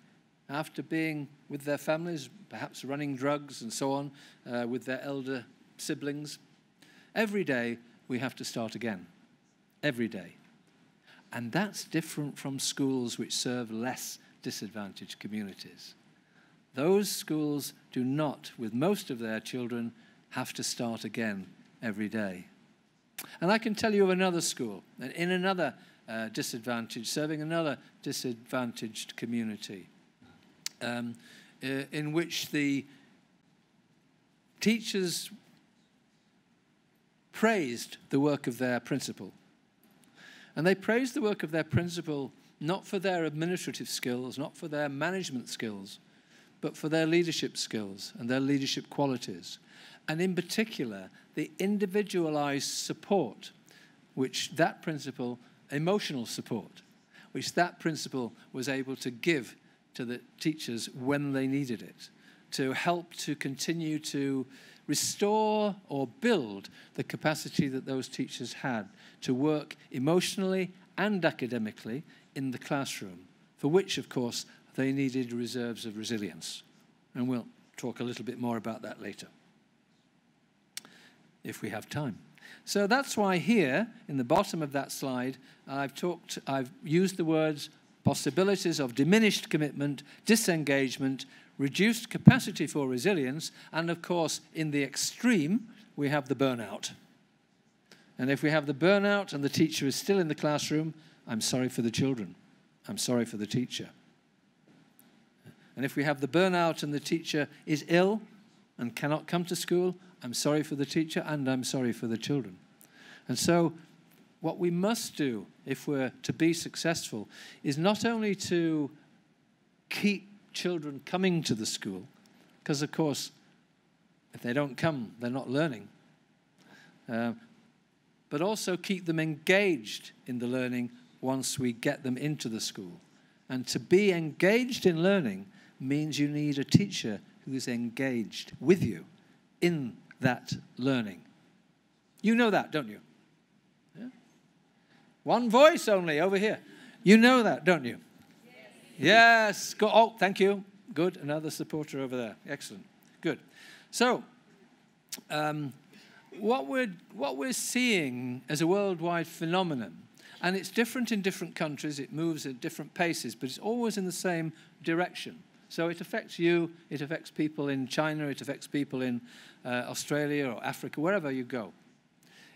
after being with their families, perhaps running drugs and so on, uh, with their elder siblings, every day we have to start again. Every day. And that's different from schools which serve less disadvantaged communities. Those schools do not, with most of their children, have to start again every day. And I can tell you of another school, in another uh, disadvantaged, serving another disadvantaged community, um, uh, in which the teachers praised the work of their principal. And they praised the work of their principal not for their administrative skills, not for their management skills, but for their leadership skills and their leadership qualities and in particular, the individualized support, which that principle, emotional support, which that principle was able to give to the teachers when they needed it, to help to continue to restore or build the capacity that those teachers had to work emotionally and academically in the classroom, for which, of course, they needed reserves of resilience. And we'll talk a little bit more about that later if we have time. So that's why here, in the bottom of that slide, I've talked, I've used the words possibilities of diminished commitment, disengagement, reduced capacity for resilience, and of course, in the extreme, we have the burnout. And if we have the burnout and the teacher is still in the classroom, I'm sorry for the children. I'm sorry for the teacher. And if we have the burnout and the teacher is ill and cannot come to school, I'm sorry for the teacher, and I'm sorry for the children. And so, what we must do if we're to be successful is not only to keep children coming to the school, because of course, if they don't come, they're not learning, uh, but also keep them engaged in the learning once we get them into the school. And to be engaged in learning means you need a teacher who is engaged with you in that learning. You know that, don't you? Yeah? One voice only over here. You know that, don't you? Yes. yes. Oh, thank you. Good. Another supporter over there. Excellent. Good. So, um, what, we're, what we're seeing as a worldwide phenomenon, and it's different in different countries, it moves at different paces, but it's always in the same direction so it affects you, it affects people in China, it affects people in uh, Australia or Africa, wherever you go.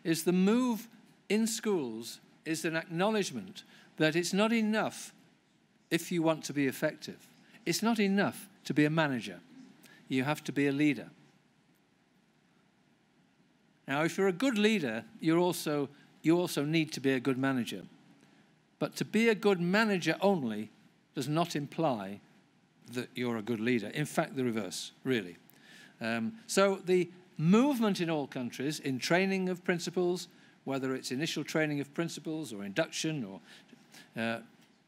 Is the move in schools is an acknowledgement that it's not enough if you want to be effective. It's not enough to be a manager. You have to be a leader. Now, if you're a good leader, you're also, you also need to be a good manager. But to be a good manager only does not imply that you're a good leader. In fact, the reverse, really. Um, so the movement in all countries in training of principals, whether it's initial training of principals or induction or uh,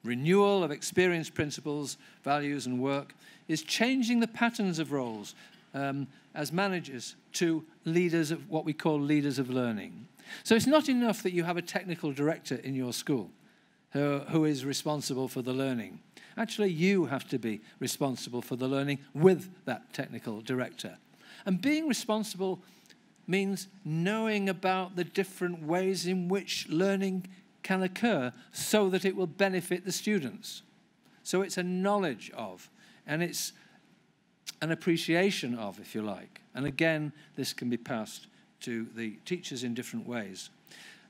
renewal of experienced principles, values, and work, is changing the patterns of roles um, as managers to leaders of what we call leaders of learning. So it's not enough that you have a technical director in your school who, who is responsible for the learning. Actually, you have to be responsible for the learning with that technical director. And being responsible means knowing about the different ways in which learning can occur so that it will benefit the students. So it's a knowledge of, and it's an appreciation of, if you like. And again, this can be passed to the teachers in different ways.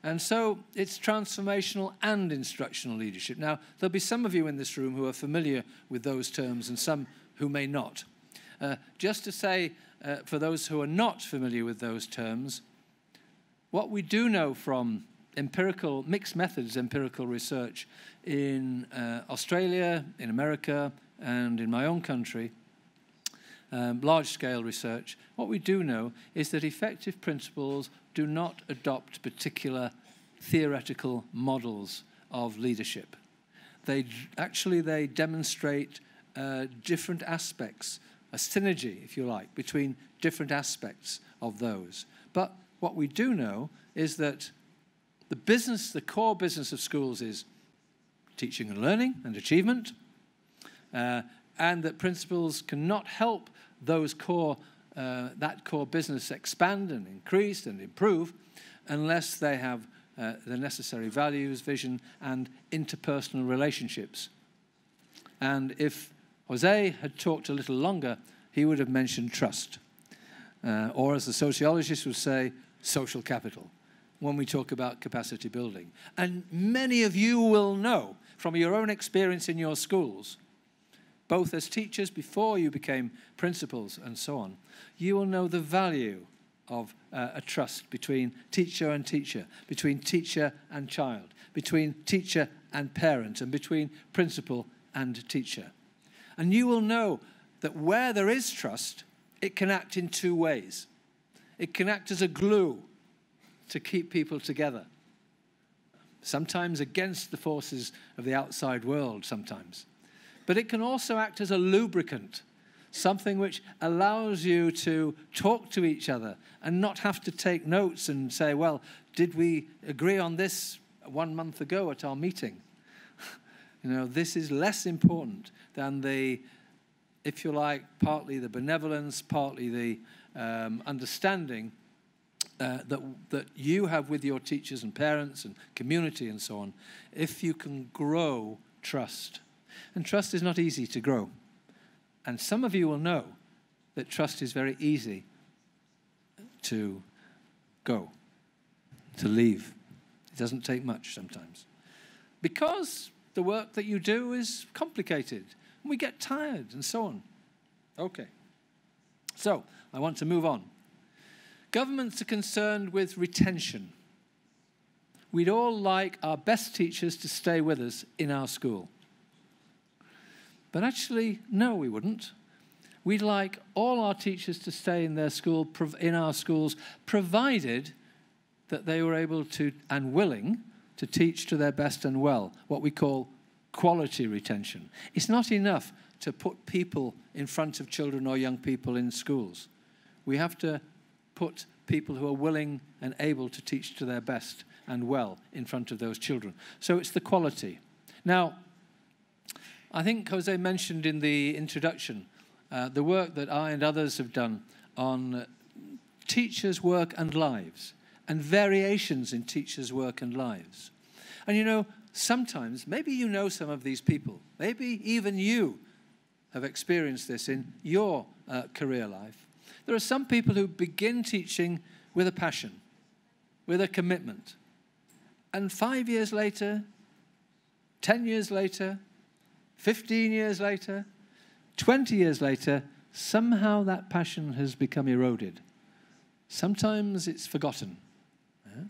And so it's transformational and instructional leadership. Now, there'll be some of you in this room who are familiar with those terms and some who may not. Uh, just to say, uh, for those who are not familiar with those terms, what we do know from empirical, mixed methods empirical research in uh, Australia, in America, and in my own country, um, large scale research, what we do know is that effective principles do not adopt particular theoretical models of leadership. They actually they demonstrate uh, different aspects, a synergy, if you like, between different aspects of those. But what we do know is that the business, the core business of schools is teaching and learning and achievement, uh, and that principals cannot help those core uh, that core business expand and increase and improve unless they have uh, the necessary values, vision, and interpersonal relationships. And if Jose had talked a little longer, he would have mentioned trust, uh, or as the sociologist would say, social capital, when we talk about capacity building. And many of you will know from your own experience in your schools both as teachers before you became principals and so on, you will know the value of uh, a trust between teacher and teacher, between teacher and child, between teacher and parent, and between principal and teacher. And you will know that where there is trust, it can act in two ways. It can act as a glue to keep people together, sometimes against the forces of the outside world, sometimes. But it can also act as a lubricant, something which allows you to talk to each other and not have to take notes and say, well, did we agree on this one month ago at our meeting? [laughs] you know, this is less important than the, if you like, partly the benevolence, partly the um, understanding uh, that, that you have with your teachers and parents and community and so on, if you can grow trust and trust is not easy to grow. And some of you will know that trust is very easy to go, to leave. It doesn't take much sometimes. Because the work that you do is complicated, and we get tired and so on. Okay. So, I want to move on. Governments are concerned with retention. We'd all like our best teachers to stay with us in our school. But actually, no, we wouldn't. We'd like all our teachers to stay in their school, in our schools, provided that they were able to and willing to teach to their best and well, what we call quality retention. It's not enough to put people in front of children or young people in schools. We have to put people who are willing and able to teach to their best and well in front of those children. So it's the quality. Now, I think Jose mentioned in the introduction uh, the work that I and others have done on teachers' work and lives and variations in teachers' work and lives. And you know, sometimes, maybe you know some of these people, maybe even you have experienced this in your uh, career life. There are some people who begin teaching with a passion, with a commitment. And five years later, ten years later, 15 years later, 20 years later, somehow that passion has become eroded. Sometimes it's forgotten. Yeah?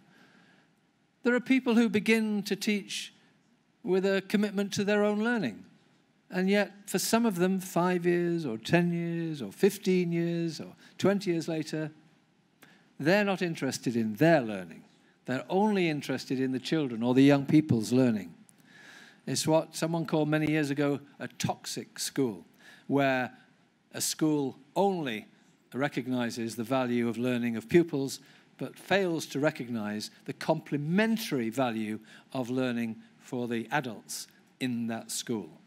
There are people who begin to teach with a commitment to their own learning. And yet, for some of them, five years or 10 years or 15 years or 20 years later, they're not interested in their learning. They're only interested in the children or the young people's learning. It's what someone called many years ago a toxic school, where a school only recognizes the value of learning of pupils, but fails to recognize the complementary value of learning for the adults in that school.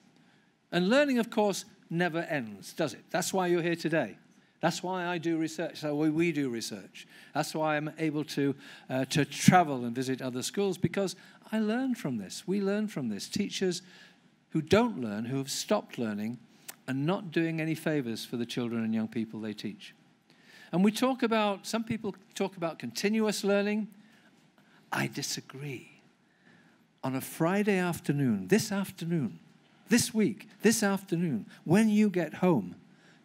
And learning, of course, never ends, does it? That's why you're here today. That's why I do research. That's why we do research. That's why I'm able to, uh, to travel and visit other schools because I learn from this. We learn from this. Teachers who don't learn, who have stopped learning, are not doing any favors for the children and young people they teach. And we talk about, some people talk about continuous learning. I disagree. On a Friday afternoon, this afternoon, this week, this afternoon, when you get home,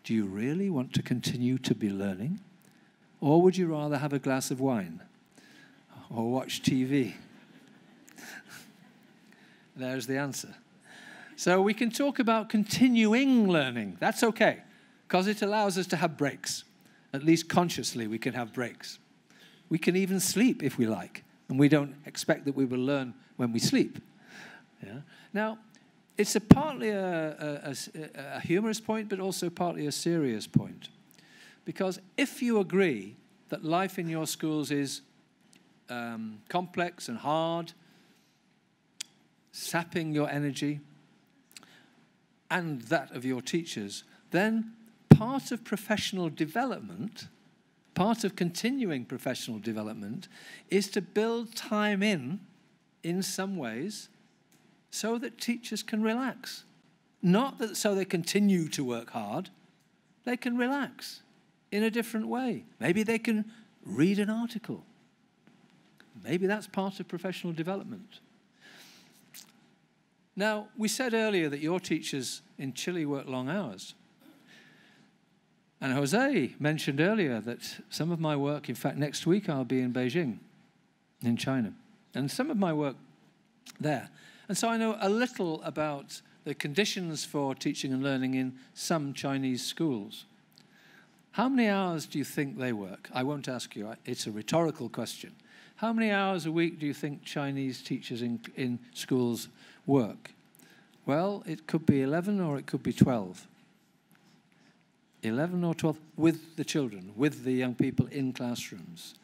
do you really want to continue to be learning? Or would you rather have a glass of wine or watch TV there's the answer. So we can talk about continuing learning. That's okay, because it allows us to have breaks. At least consciously, we can have breaks. We can even sleep if we like, and we don't expect that we will learn when we sleep. Yeah? Now, it's a partly a, a, a, a humorous point, but also partly a serious point. Because if you agree that life in your schools is um, complex and hard sapping your energy and that of your teachers, then part of professional development, part of continuing professional development, is to build time in, in some ways, so that teachers can relax. Not that so they continue to work hard, they can relax in a different way. Maybe they can read an article. Maybe that's part of professional development. Now, we said earlier that your teachers in Chile work long hours. And Jose mentioned earlier that some of my work, in fact, next week I'll be in Beijing, in China. And some of my work there. And so I know a little about the conditions for teaching and learning in some Chinese schools. How many hours do you think they work? I won't ask you, it's a rhetorical question. How many hours a week do you think Chinese teachers in, in schools work? Well, it could be 11 or it could be 12. 11 or 12 with the children, with the young people in classrooms.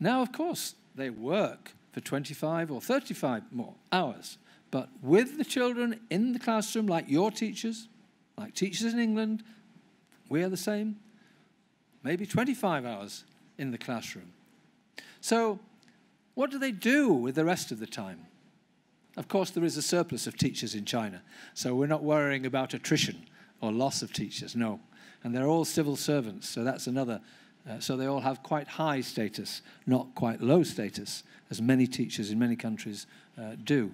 Now, of course, they work for 25 or 35 more hours, but with the children in the classroom, like your teachers, like teachers in England, we are the same, maybe 25 hours in the classroom. So, what do they do with the rest of the time? Of course, there is a surplus of teachers in China, so we're not worrying about attrition or loss of teachers, no. And they're all civil servants, so that's another. Uh, so they all have quite high status, not quite low status, as many teachers in many countries uh, do.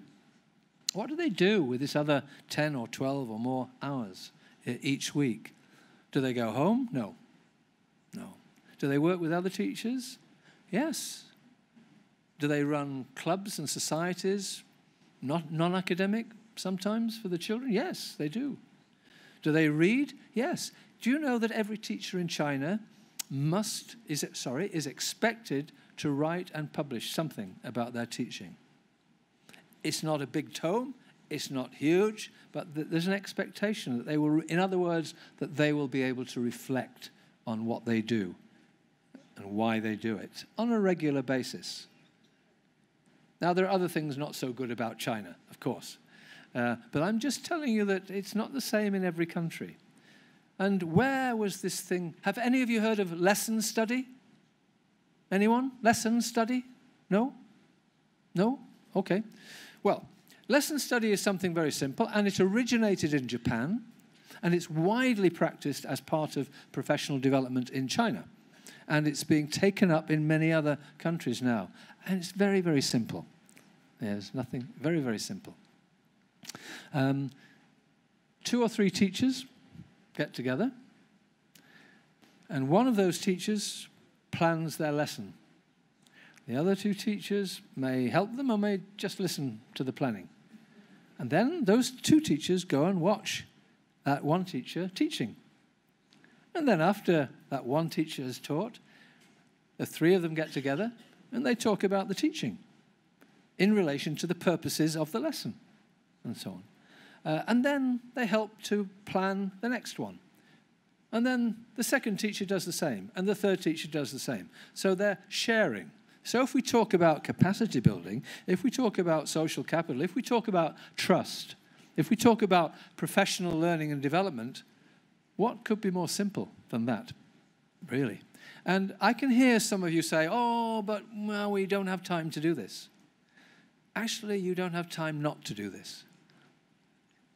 What do they do with this other 10 or 12 or more hours each week? Do they go home? No. No. Do they work with other teachers? Yes. Do they run clubs and societies? Not non academic sometimes for the children? Yes, they do. Do they read? Yes. Do you know that every teacher in China must is sorry is expected to write and publish something about their teaching? It's not a big tome. It's not huge, but th there's an expectation that they will, in other words, that they will be able to reflect on what they do and why they do it on a regular basis. Now, there are other things not so good about China, of course. Uh, but I'm just telling you that it's not the same in every country. And where was this thing? Have any of you heard of lesson study? Anyone? Lesson study? No? No? Okay. Well, lesson study is something very simple, and it originated in Japan, and it's widely practiced as part of professional development in China. And it's being taken up in many other countries now. And it's very, very simple. There's nothing, very, very simple. Um, two or three teachers get together, and one of those teachers plans their lesson. The other two teachers may help them or may just listen to the planning. And then those two teachers go and watch that one teacher teaching. And then, after that one teacher has taught, the three of them get together and they talk about the teaching in relation to the purposes of the lesson, and so on. Uh, and then they help to plan the next one. And then the second teacher does the same, and the third teacher does the same. So they're sharing. So if we talk about capacity building, if we talk about social capital, if we talk about trust, if we talk about professional learning and development, what could be more simple than that, really? And I can hear some of you say, oh, but well, we don't have time to do this actually, you don't have time not to do this.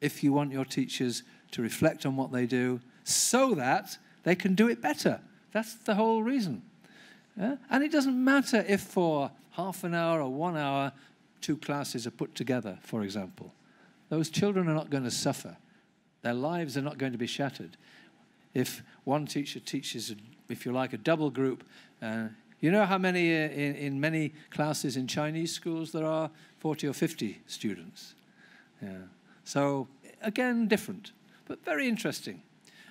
If you want your teachers to reflect on what they do so that they can do it better. That's the whole reason. Yeah? And it doesn't matter if for half an hour or one hour two classes are put together, for example. Those children are not going to suffer. Their lives are not going to be shattered. If one teacher teaches, if you like, a double group, uh, you know how many uh, in, in, many classes in Chinese schools there are? 40 or 50 students. Yeah. So, again, different, but very interesting.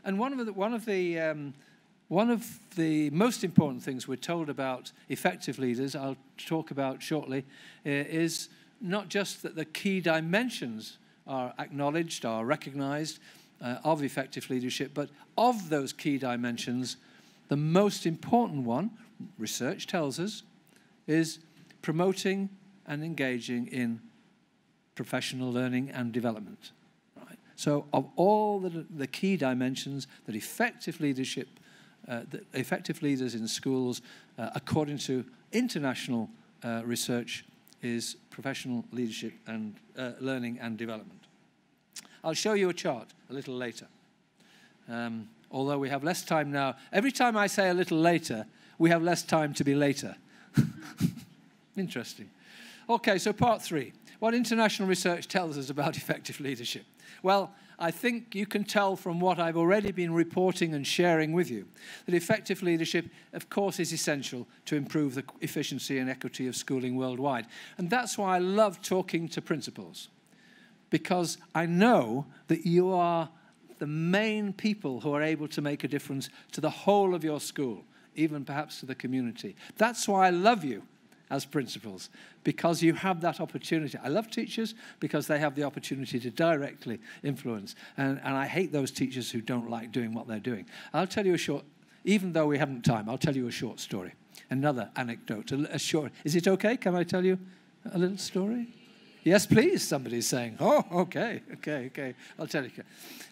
And one of the, one of the, um, one of the most important things we're told about effective leaders, I'll talk about shortly, uh, is not just that the key dimensions are acknowledged, are recognized uh, of effective leadership, but of those key dimensions, the most important one, research tells us, is promoting and engaging in professional learning and development. Right? So of all the, the key dimensions that effective leadership, uh, that effective leaders in schools, uh, according to international uh, research, is professional leadership and uh, learning and development. I'll show you a chart a little later. Um, although we have less time now, every time I say a little later, we have less time to be later. [laughs] Interesting. Okay, so part three. What international research tells us about [laughs] effective leadership? Well, I think you can tell from what I've already been reporting and sharing with you that effective leadership, of course, is essential to improve the efficiency and equity of schooling worldwide. And that's why I love talking to principals, because I know that you are the main people who are able to make a difference to the whole of your school even perhaps to the community. That's why I love you as principals, because you have that opportunity. I love teachers because they have the opportunity to directly influence. And, and I hate those teachers who don't like doing what they're doing. I'll tell you a short, even though we haven't time, I'll tell you a short story. Another anecdote, a, a short. Is it okay? Can I tell you a little story? Yes, please, somebody's saying. [laughs] Oh, okay, okay, okay. I'll tell you.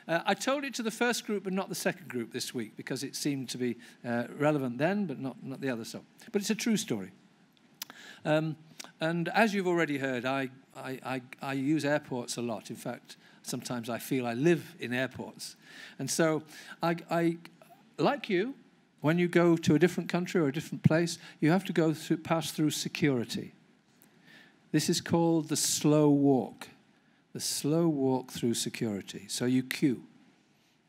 Uh, I told it to the first group, but not the second group this week because it seemed to be uh, relevant then, but not, not the other So, But it's a true story. Um, and as you've already heard, I, I, I, I use airports a lot. In fact, sometimes I feel I live in airports. And so, I, I like you, when you go to a different country or a different place, you have to go through, pass through security. This is called the slow walk, the slow walk through security. So you queue,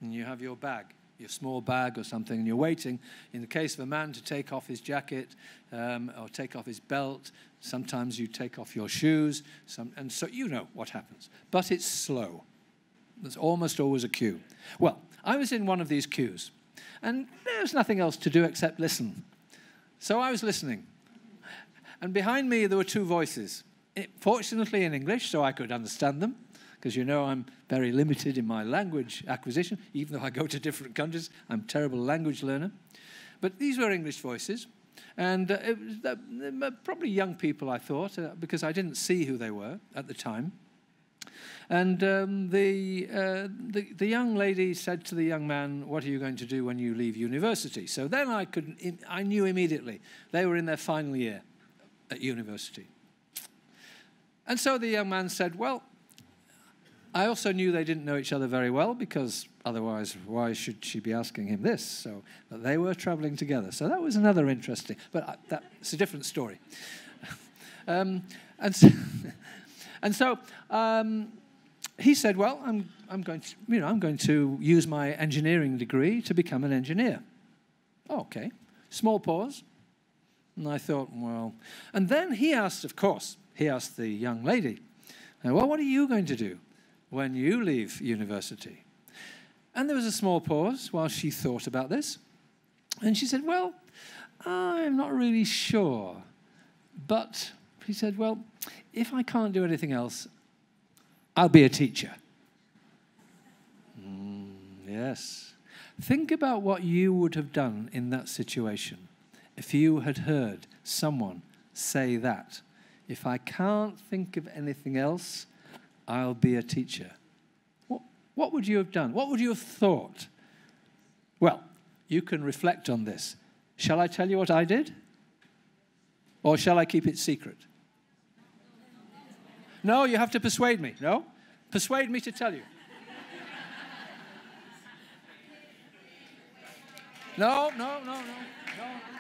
and you have your bag, your small bag or something, and you're waiting, in the case of a man, to take off his jacket um, or take off his belt. Sometimes you take off your shoes, some, and so you know what happens. But it's slow. There's almost always a queue. Well, I was in one of these queues, and there was nothing else to do except listen. So I was listening. And behind me, there were two voices fortunately in English, so I could understand them, because you know I'm very limited in my language acquisition, even though I go to different countries. I'm a terrible language learner. But these were English voices, and uh, it was, uh, uh, probably young people, I thought, uh, because I didn't see who they were at the time. And um, the, uh, the, the, young lady said to the young man, What are you going to do when you leave university? So then I, could, I knew immediately they were in their final year at university. And so the young man said, Well, I also knew they didn't know each other very well because otherwise, why should she be asking him this? So, but they were traveling together. So that was another interesting, but uh, that's a different story. [laughs] um, and so, [laughs] and so um, he said, Well, I'm, I'm, going to, you know, I'm going to use my engineering degree to become an engineer. Oh, okay. Small pause. And I thought, Well, and then he asked, of course, he asked the young lady, Well, what are you going to do when you leave university? And there was a small pause while she thought about this. And she said, Well, I'm not really sure. But he said, Well, if I can't do anything else, I'll be a teacher. Mm, yes. Think about what you would have done in that situation if you had heard someone say that if I can't think of anything else, I'll be a teacher. What, what would you have done? What would you have thought? Well, you can reflect on this. Shall I tell you what I did? Or shall I keep it secret? No, you have to persuade me. No? Persuade me to tell you. No, no, no, no, no.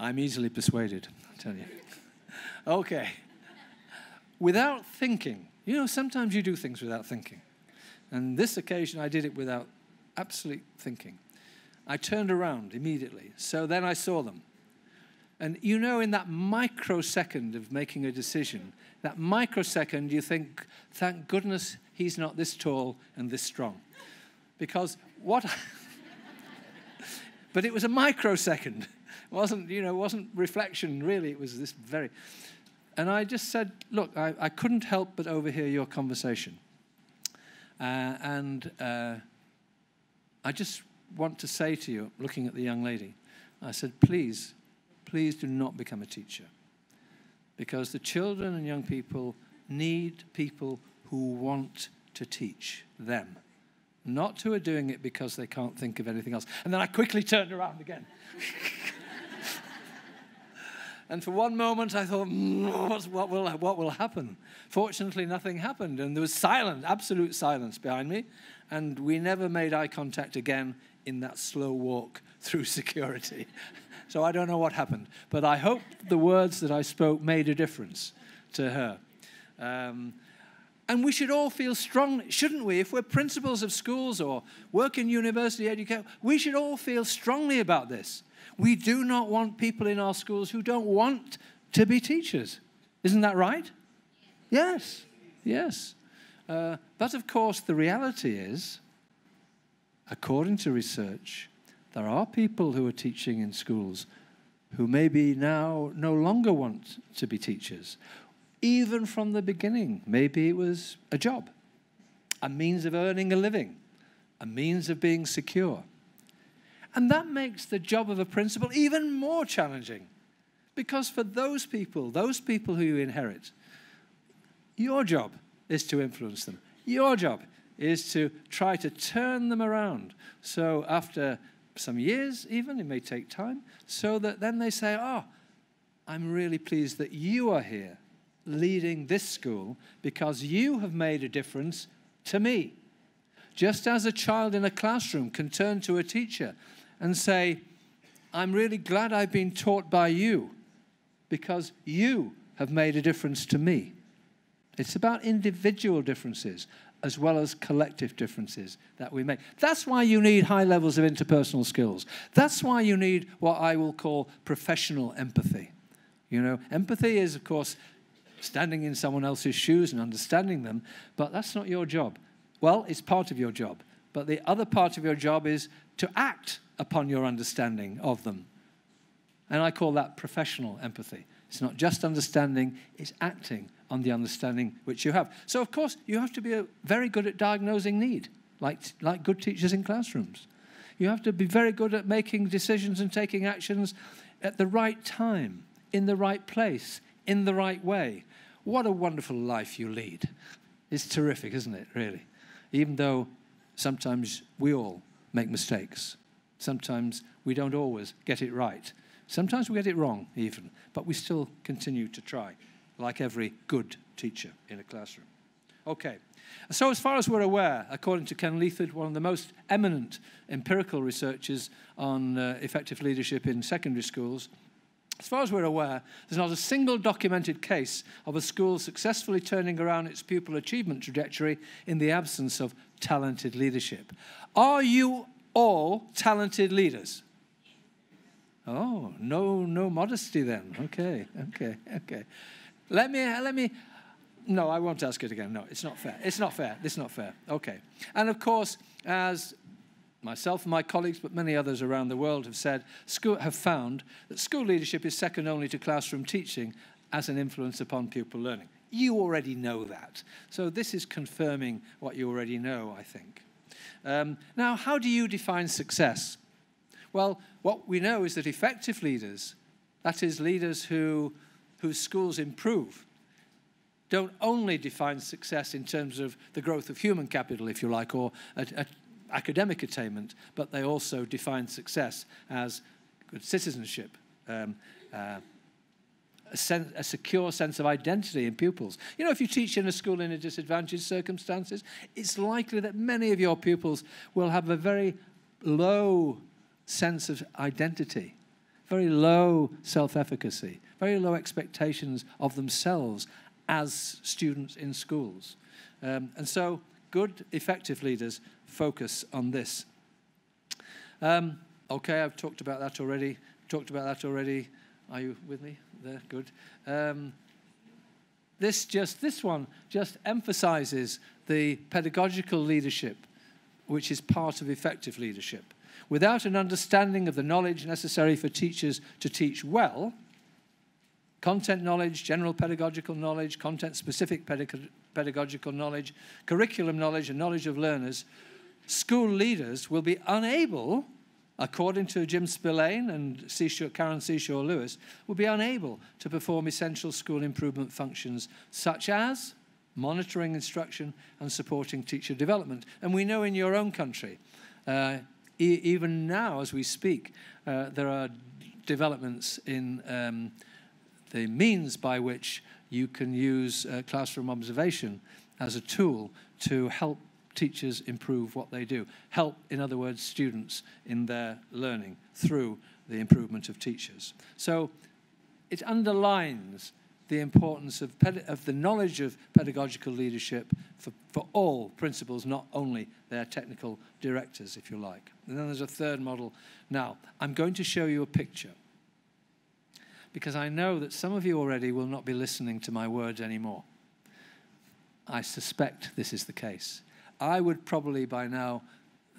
I'm easily persuaded, I tell you. okay. Without thinking. You know, sometimes you do things without thinking. And this occasion, I did it without absolute thinking. I turned around immediately. So then I saw them. And you know, in that microsecond of making a decision, that microsecond, you think, thank goodness he's not this tall and this strong. Because what. [laughs] but it was a microsecond wasn't, you know, wasn't reflection, really. It was this very. And I just said, look, I, I couldn't help but overhear your conversation. Uh, and uh, I just want to say to you, looking at the young lady, I said, please, please do not become a teacher. Because the children and young people need people who want to teach them, not who are doing it because they can't think of anything else. And then I quickly turned around again. [laughs] And for one moment, I thought, mm, what, will, what will happen? Fortunately, nothing happened. And there was silence, absolute silence behind me. And we never made eye contact again in that slow walk through [laughs] security. so I don't know what happened. But I hope the words that I spoke made a difference to her. Um, and we should all feel strong, shouldn't we? If we're principals of schools or work in university education, we should all feel strongly about this. We do not want people in our schools who don't want to be teachers. Isn't that right? Yes, yes. Uh, but of course, the reality is, according to research, there are people who are teaching in schools who maybe now no longer want to be teachers. Even from the beginning, maybe it was a job, a means of earning a living, a means of being secure. And that makes the job of a principal even more challenging. Because for those people, those people who you inherit, your job is to influence them. Your job is to try to turn them around. So after some years, even, it may take time, so that then they say, Oh, I'm really pleased that you are here leading this school because you have made a difference to me. Just as a child in a classroom can turn to a teacher and say, I'm really glad I've been taught by you because you have made a difference to me. It's about individual differences as well as collective differences that we make. That's why you need high levels of interpersonal skills. That's why you need what I will call professional empathy. You know, empathy is, of course, standing in someone else's shoes and understanding them, but that's not your job. Well, it's part of your job. But the other part of your job is to act upon your understanding of them. And I call that professional empathy. It's not just understanding, it's acting on the understanding which you have. So, of course, you have to be very good at diagnosing need, like, like good teachers in classrooms. You have to be very good at making decisions and taking actions at the right time, in the right place, in the right way. What a wonderful life you lead. It's terrific, isn't it, really? Even though sometimes we all make mistakes sometimes we don't always get it right. Sometimes we get it wrong, even, but we still continue to try, like every good teacher in a classroom. Okay. So, as far as we're aware, according to Ken Leathard, one of the most eminent empirical researchers on uh, effective leadership in secondary schools, as far as we're aware, there's not a single documented case of a school successfully turning around its pupil achievement trajectory in the absence of talented leadership. Are you all talented leaders. Oh, no, no modesty then. Okay, okay, okay. Let me, let me. No, I won't ask it again. No, it's not fair. It's not fair. It's not fair. Okay. And of course, as myself and my colleagues, but many others around the world have said, school, have found that school leadership is second only to classroom teaching as an influence upon pupil learning. You already know that. So this is confirming what you already know, I think. Um, now, how do you define success? Well, what we know is that effective leaders, that is, leaders who, whose schools improve, don't only define success in terms of the growth of human capital, if you like, or a, a academic attainment, but they also define success as good citizenship, um, uh, a, a secure sense of identity in pupils. You know, if you teach in a school in a disadvantaged circumstances, it's likely that many of your pupils will have a very low sense of identity, very low self efficacy, very low expectations of themselves as students in schools. Um, and so, good, effective leaders focus on this. Um, okay, I've talked about that already. Talked about that already. Are you with me? there, good. Um, this just this one just emphasizes the pedagogical leadership which is part of effective leadership without an understanding of the knowledge necessary for teachers to teach well content knowledge general pedagogical knowledge content specific pedagogical knowledge curriculum knowledge and knowledge of learners school leaders will be unable according to Jim Spillane and Seashore, Karen Seashore Lewis, would be unable to perform essential school improvement functions such as monitoring instruction and supporting teacher development. And we know in your own country, uh, e even now as we speak, uh, there are developments in um, the means by which you can use uh, classroom observation as a tool to help teachers improve what they do. Help, in other words, students in their learning through the improvement of teachers. So it underlines the importance of, of the knowledge of pedagogical leadership for, for all principals, not only their technical directors, if you like. And then there's a third model. Now, I'm going to show you a picture because I know that some of you already will not be listening to my words anymore. I suspect this is the case. I would probably by now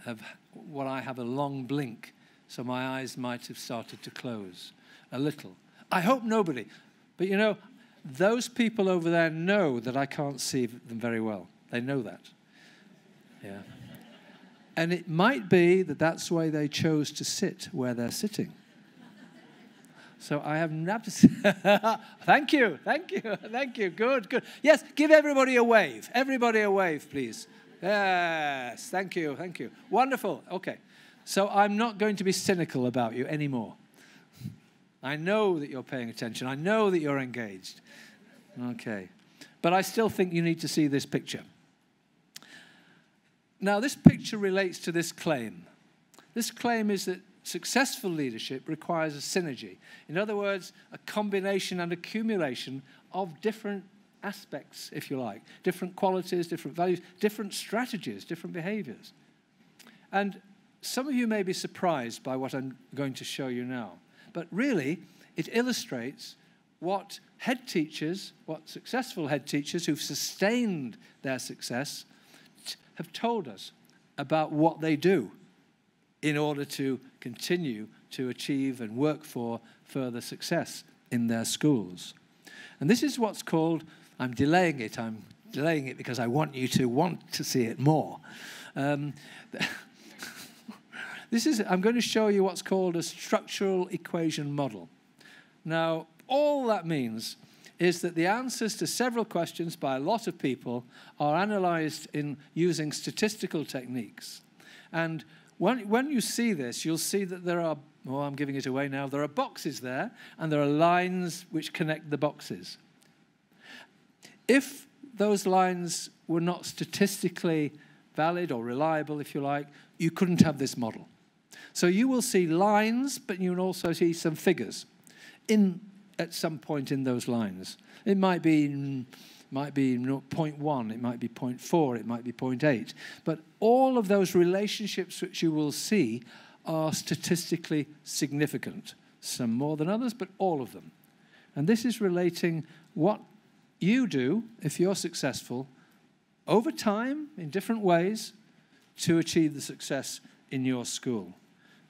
have well, I have a long blink, so my eyes might have started to close a little. I hope nobody, but you know, those people over there know that I can't see them very well. They know that. Yeah. And it might be that that's the way they chose to sit where they're sitting. So I have not. [laughs] thank you, thank you, thank you. Good, good. Yes, give everybody a wave. Everybody a wave, please. Yes, thank you, thank you. Wonderful. Okay. So I'm not going to be cynical about you anymore. I know that you're paying attention. I know that you're engaged. Okay. But I still think you need to see this picture. Now, this picture relates to this claim. This claim is that successful leadership requires a synergy. In other words, a combination and accumulation of different aspects, if you like, different qualities, different values, different strategies, different behaviors. And some of you may be surprised by what I'm going to show you now, but really, it illustrates what head teachers, what successful head teachers who've sustained their success, have told us about what they do in order to continue to achieve and work for further success in their schools. And this is what's called I'm delaying it. I'm delaying it because I want you to want to see it more. Um, [laughs] this is, I'm going to show you what's called a structural equation model. Now, all that means is that the answers to several questions by a lot of people are analyzed in using statistical techniques. And when, when you see this, you'll see that there are, oh, I'm giving it away now, there are boxes there, and there are lines which connect the boxes. If those lines were not statistically valid or reliable, if you like, you couldn't have this model. So you will see lines, but you will also see some figures in, at some point in those lines. It might be, might be 0.1, it might be 0.4, it might be 0.8. But all of those relationships which you will see are statistically significant. Some more than others, but all of them. And this is relating what you do, if you're successful, over time in different ways to achieve the success in your school.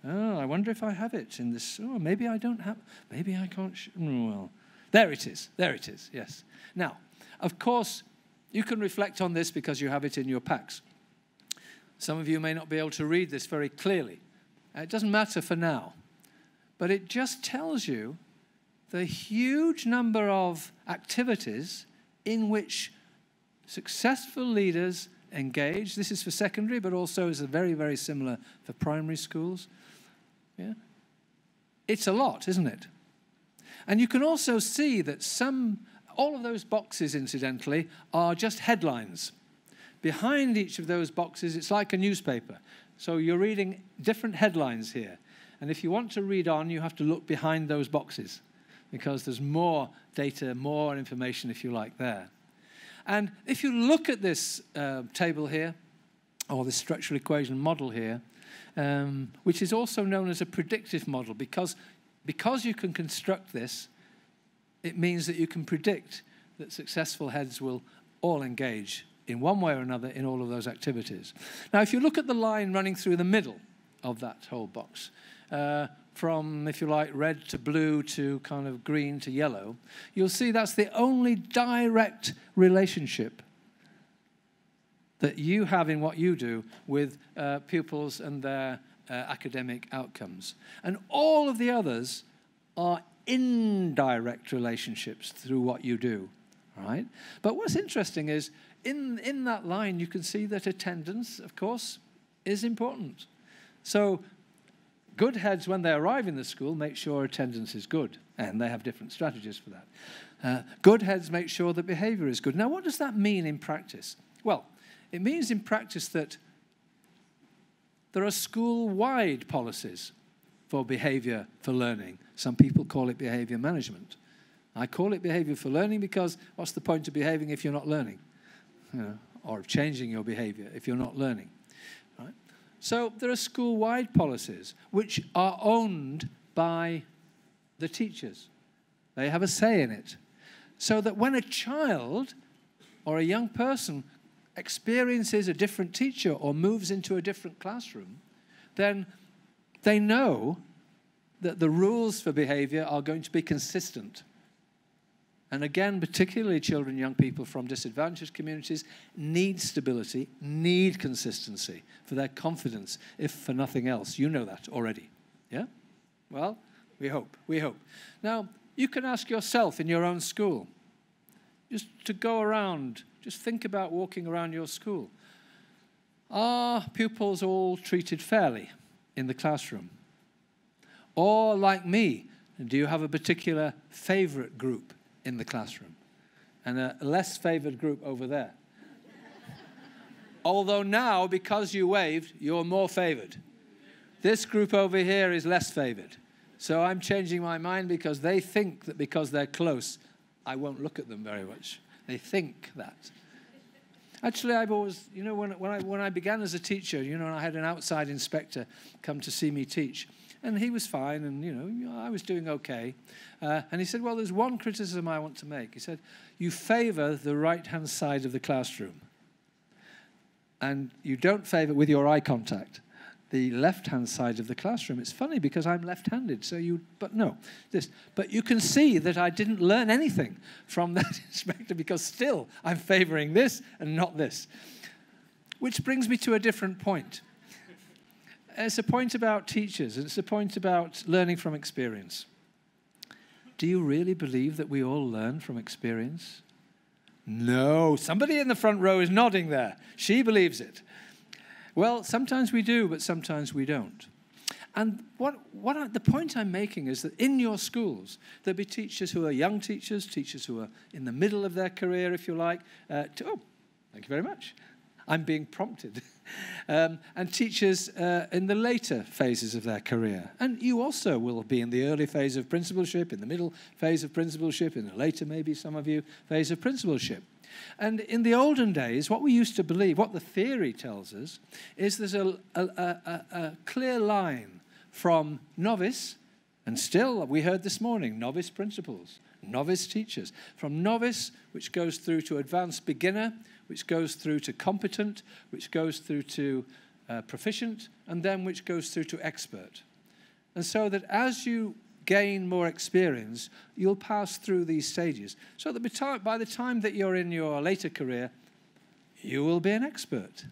Oh, I wonder if I have it in this. Oh, maybe I don't have. Maybe I can't. Mm, well, there it is. There it is. Yes. Now, of course, you can reflect on this because you have it in your packs. Some of you may not be able to read this very clearly. It doesn't matter for now, but it just tells you the huge number of activities in which successful leaders engage. This is for secondary, but also is very, very similar for primary schools. Yeah? It's a lot, isn't it? And you can also see that some, all of those boxes, incidentally, are just headlines. Behind each of those boxes, it's like a newspaper. So you're reading different headlines here. And if you want to read on, you have to look behind those boxes because there's more data, more information, if you like, there. And if you look at this uh, table here, or this structural equation model here, um, which is also known as a predictive model, because, because you can construct this, it means that you can predict that successful heads will all engage in one way or another in all of those activities. Now, if you look at the line running through the middle of that whole box, uh, from, if you like, red to blue to kind of green to yellow, you'll see that's the only direct relationship that you have in what you do with uh, pupils and their uh, academic outcomes. And all of the others are indirect relationships through what you do, right? But what's interesting is in, in that line, you can see that attendance, of course, is important. So good heads, when they arrive in the school, make sure attendance is good, and they have different strategies for that. Uh, good heads make sure that behavior is good. Now, what does that mean in practice? Well, it means in practice that there are school wide policies for behavior for learning. Some people call it behavior management. I call it behavior for learning because what's the point of behaving if you're not learning? You know, or of changing your behavior if you're not learning? So there are school wide policies which are owned by the teachers. They have a say in it. So that when a child or a young person experiences a different teacher or moves into a different classroom, then they know that the rules for behavior are going to be consistent and again, particularly children young people from disadvantaged communities, need stability, need consistency for their confidence, if for nothing else. You know that already. Yeah? Well, we hope. We hope. Now, you can ask yourself in your own school, just to go around, just think about walking around your school. Are pupils all treated fairly in the classroom? Or, like me, do you have a particular favorite group in the classroom and a less favored group over there. Although now, because you waved, you're more favored. This group over here is less favored. So I'm changing my mind because they think that because they're close, I won't look at them very much. They think that. Actually, I've always, you know, when, when, I, when I began as a teacher, you know, I had an outside inspector come to see me teach and he was fine, and you know I was doing okay. Uh, and he said, "Well, there's one criticism I want to make." He said, "You favour the right-hand side of the classroom, and you don't favour with your eye contact." the left-hand side of the classroom. It's funny because I'm left-handed, so you. But no, this. But you can see that I didn't learn anything from [laughs] that inspector because still I'm favouring this and not this. Which brings me to a different point. It's a point about teachers, it's a point about learning from experience. Do you really believe that we all learn from experience? No, somebody in the front row is nodding there. She believes it. Well, sometimes we do, but sometimes we don't. And what, what I, the point I'm making is that in your schools, there'll be teachers who are young teachers, teachers who are in the middle of their career, if you like. Uh, to, oh, thank you very much. I'm being prompted. [laughs] Um, and teachers uh, in the later phases of their career. And you also will be in the early phase of principalship, in the middle phase of principalship, in the later, maybe some of you, phase of principalship. And in the olden days, what we used to believe, what the theory tells us, is there's a, a, a, a clear line from novice, and still, we heard this morning, novice principals, novice teachers, from novice, which goes through to advanced beginner, which goes through to competent, which goes through to uh, proficient, and then which goes through to expert. And so that as you gain more experience, you'll pass through these stages. So that by the time that you're in your later career, you will be an expert.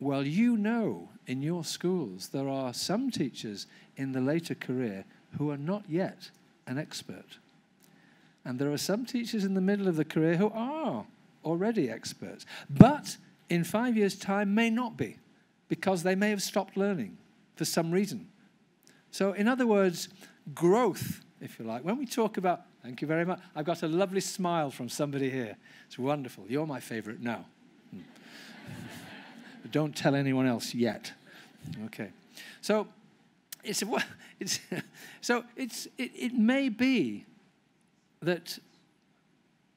Well, you know in your schools there are some teachers in the later career who are not yet an expert. And there are some teachers in the middle of the career who are already experts, but in five years' time may not be because they may have stopped learning for some reason. So, in other words, growth, if you like, when we talk about, thank you very much, I've got a lovely smile from somebody here. It's wonderful. You're my favorite now. but hmm. [laughs] don't tell anyone else yet. Okay. So, it's, [laughs] it's [laughs] so it's, it, it may be that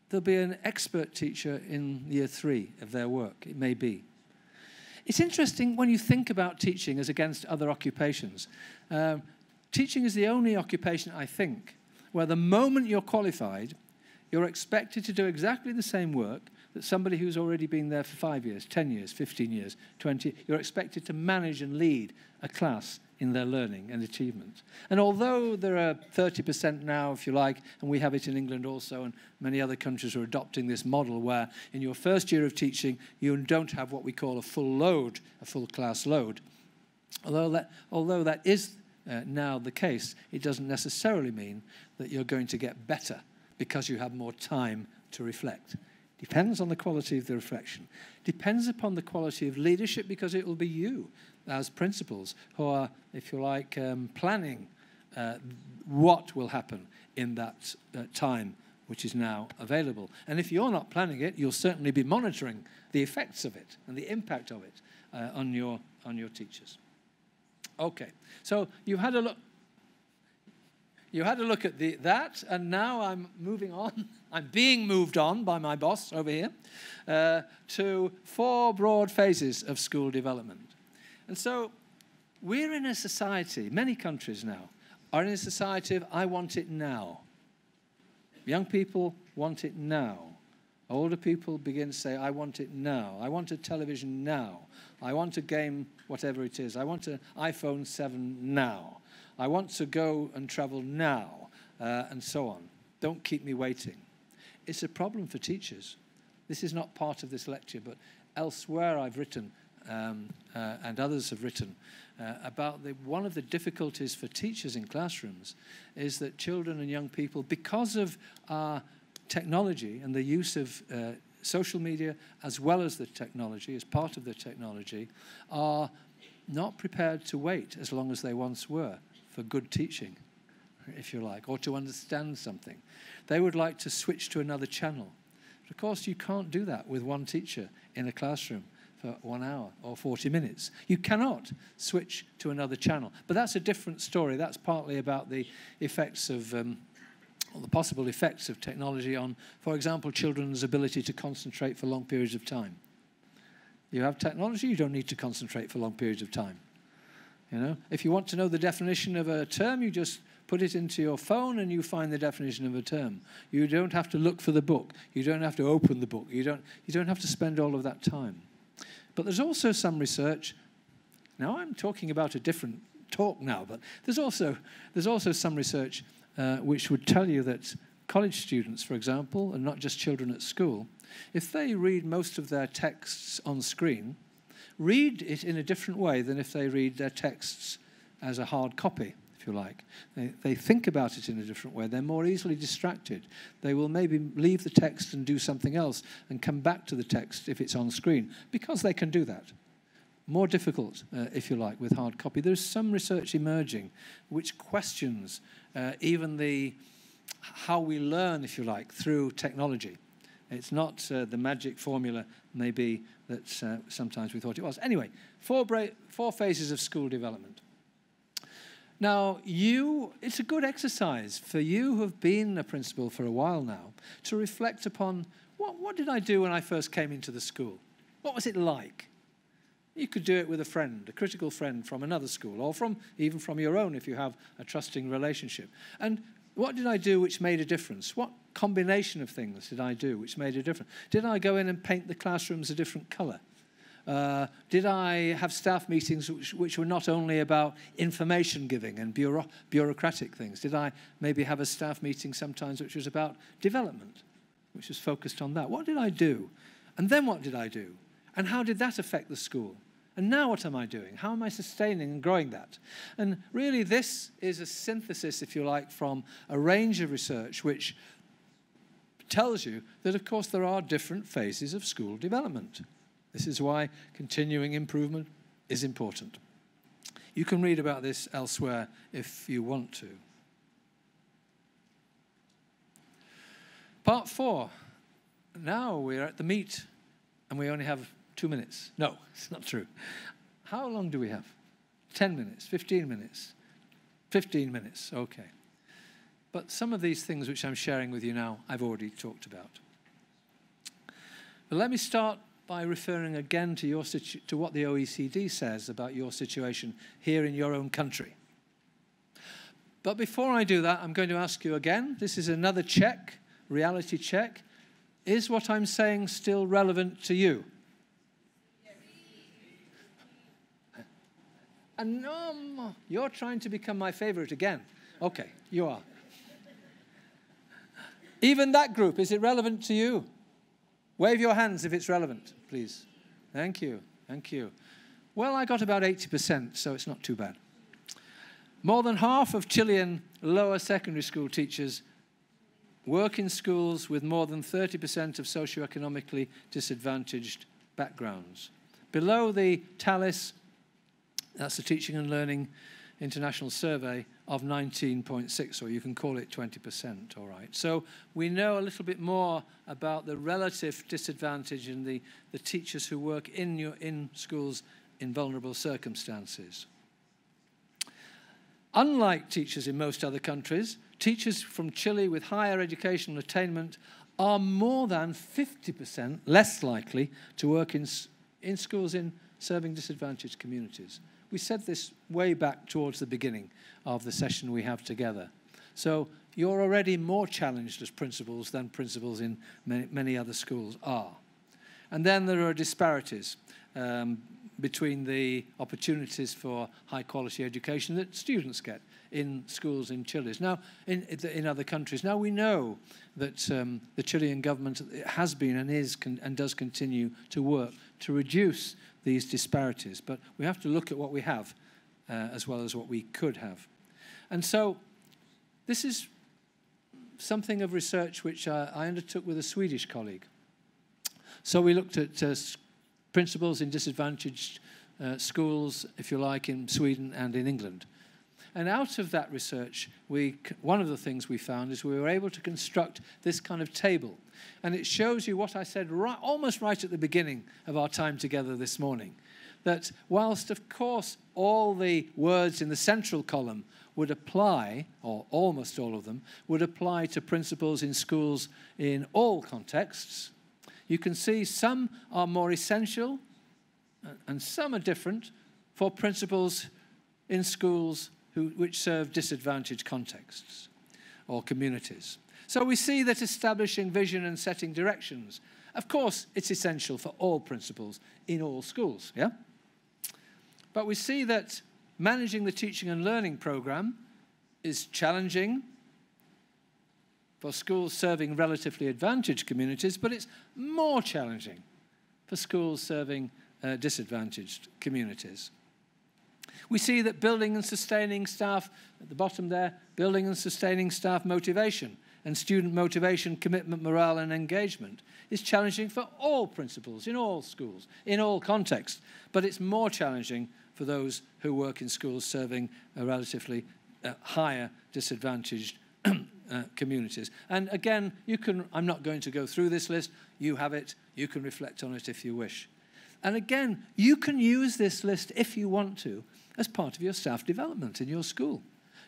there'll be an expert teacher in year three of their work, it may be. It's interesting when you think about teaching as against other occupations. Um, teaching is the only occupation, I think, where the moment you're qualified, you're expected to do exactly the same work that somebody who's already been there for five years, 10 years, 15 years, 20, you're expected to manage and lead a class in their learning and achievement. And although there are 30% now, if you like, and we have it in England also, and many other countries are adopting this model where in your first year of teaching, you don't have what we call a full load, a full class load. Although that, although that is uh, now the case, it doesn't necessarily mean that you're going to get better because you have more time to reflect. Depends on the quality of the reflection. Depends upon the quality of leadership because it will be you as principals who are, if you like, um, planning uh, what will happen in that uh, time which is now available. And if you're not planning it, you'll certainly be monitoring the effects of it and the impact of it uh, on, your, on your teachers. Okay, so you had a look. You had a look at the, that, and now I'm moving on. [laughs] I'm being moved on by my boss over here uh, to four broad phases of school development. And so we're in a society, many countries now are in a society of I want it now. Young people want it now. Older people begin to say, I want it now. I want a television now. I want a game, whatever it is. I want an iPhone 7 now. I want to go and travel now, uh, and so on. Don't keep me waiting. It's a problem for teachers. This is not part of this lecture, but elsewhere I've written um, uh, and others have written uh, about the, one of the difficulties for teachers in classrooms is that children and young people, because of our technology and the use of uh, social media as well as the technology, as part of the technology, are not prepared to wait as long as they once were for good teaching, if you like, or to understand something. They would like to switch to another channel. But of course, you can't do that with one teacher in a classroom for one hour or 40 minutes. You cannot switch to another channel. But that's a different story. That's partly about the effects of. Um, or the possible effects of technology on, for example, children's ability to concentrate for long periods of time. You have technology, you don't need to concentrate for long periods of time. You know, if you want to know the definition of a term, you just put it into your phone and you find the definition of a term. You don't have to look for the book. You don't have to open the book. You don't, you don't have to spend all of that time. But there's also some research. Now, I'm talking about a different talk now, but there's also, there's also some research uh, which would tell you that college students, for example, and not just children at school, if they read most of their texts on screen, read it in a different way than if they read their texts as a hard copy you like. They, they think about it in a different way. They're more easily distracted. They will maybe leave the text and do something else and come back to the text if it's on screen, because they can do that. More difficult, uh, if you like, with hard copy. There's some research emerging which questions uh, even the how we learn, if you like, through technology. It's not uh, the magic formula, maybe, that uh, sometimes we thought it was. Anyway, four, four phases of school development. Now, you, it's a good exercise for you who have been a principal for a while now to reflect upon what, what did I do when I first came into the school? What was it like? You could do it with a friend, a critical friend from another school, or from even from your own if you have a trusting relationship. And what did I do which made a difference? What combination of things did I do which made a difference? Did I go in and paint the classrooms a different colour? Uh, did I have staff meetings which, which, were not only about information giving and bureau bureaucratic things? Did I maybe have a staff meeting sometimes which was about development, which was focused on that? What did I do? And then what did I do? And how did that affect the school? And now what am I doing? How am I sustaining and growing that? And really, this is a synthesis, if you like, from a range of research which tells you that, of course, there are different phases of school development. This is why continuing improvement is important. You can read about this elsewhere if you want to. Part four. Now we're at the meat and we only have two minutes. No, it's not true. How long do we have? 10 minutes, 15 minutes, 15 minutes, okay. But some of these things which I'm sharing with you now, I've already talked about. But let me start by referring again to, your to what the OECD says about your situation here in your own country. But before I do that, I'm going to ask you again this is another check, reality check. Is what I'm saying still relevant to you? And you're trying to become my favorite again. Okay, you are. Even that group, is it relevant to you? Wave your hands if it's relevant, please. Thank you. Thank you. Well, I got about 80%, so it's not too bad. More than half of Chilean lower secondary school teachers work in schools with more than 30% of socioeconomically disadvantaged backgrounds. Below the TALIS, that's the Teaching and Learning International Survey, of 19.6, or you can call it 20%, all right? So we know a little bit more about the relative disadvantage in the, the teachers who work in, your, in schools in vulnerable circumstances. Unlike teachers in most other countries, teachers from Chile with higher educational attainment are more than 50% less likely to work in, in schools in serving disadvantaged communities we said this way back towards the beginning of the session we have together. So you're already more challenged as principals than principals in many, many other schools are. And then there are disparities um, between the opportunities for high quality education that students get in schools in Chile. Now, in, in other countries. Now, we know that um, the Chilean government has been and is and does continue to work to reduce these disparities. But we have to look at what we have uh, as well as what we could have. And so this is something of research which uh, I undertook with a Swedish colleague. So we looked at uh, principals in disadvantaged uh, schools, if you like, in Sweden and in England. And out of that research, we, one of the things we found is we were able to construct this kind of table and it shows you what I said right, almost right at the beginning of our time together this morning. That whilst, of course, all the words in the central column would apply, or almost all of them, would apply to principles in schools in all contexts, you can see some are more essential and some are different for principles in schools who, which serve disadvantaged contexts or communities. So we see that establishing vision and setting directions, of course, it's essential for all principals in all schools, yeah? But we see that managing the teaching and learning program is challenging for schools serving relatively advantaged communities, but it's more challenging for schools serving uh, disadvantaged communities. We see that building and sustaining staff, at the bottom there, building and sustaining staff motivation and student motivation, commitment, morale, and engagement is challenging for all principals in all schools, in all contexts, but it's more challenging for those who work in schools serving a relatively uh, higher disadvantaged [clears throat] uh, communities. And again, you can, I'm not going to go through this list, you have it, you can reflect on it if you wish. And again, you can use this list if you want to as part of your staff development in your school.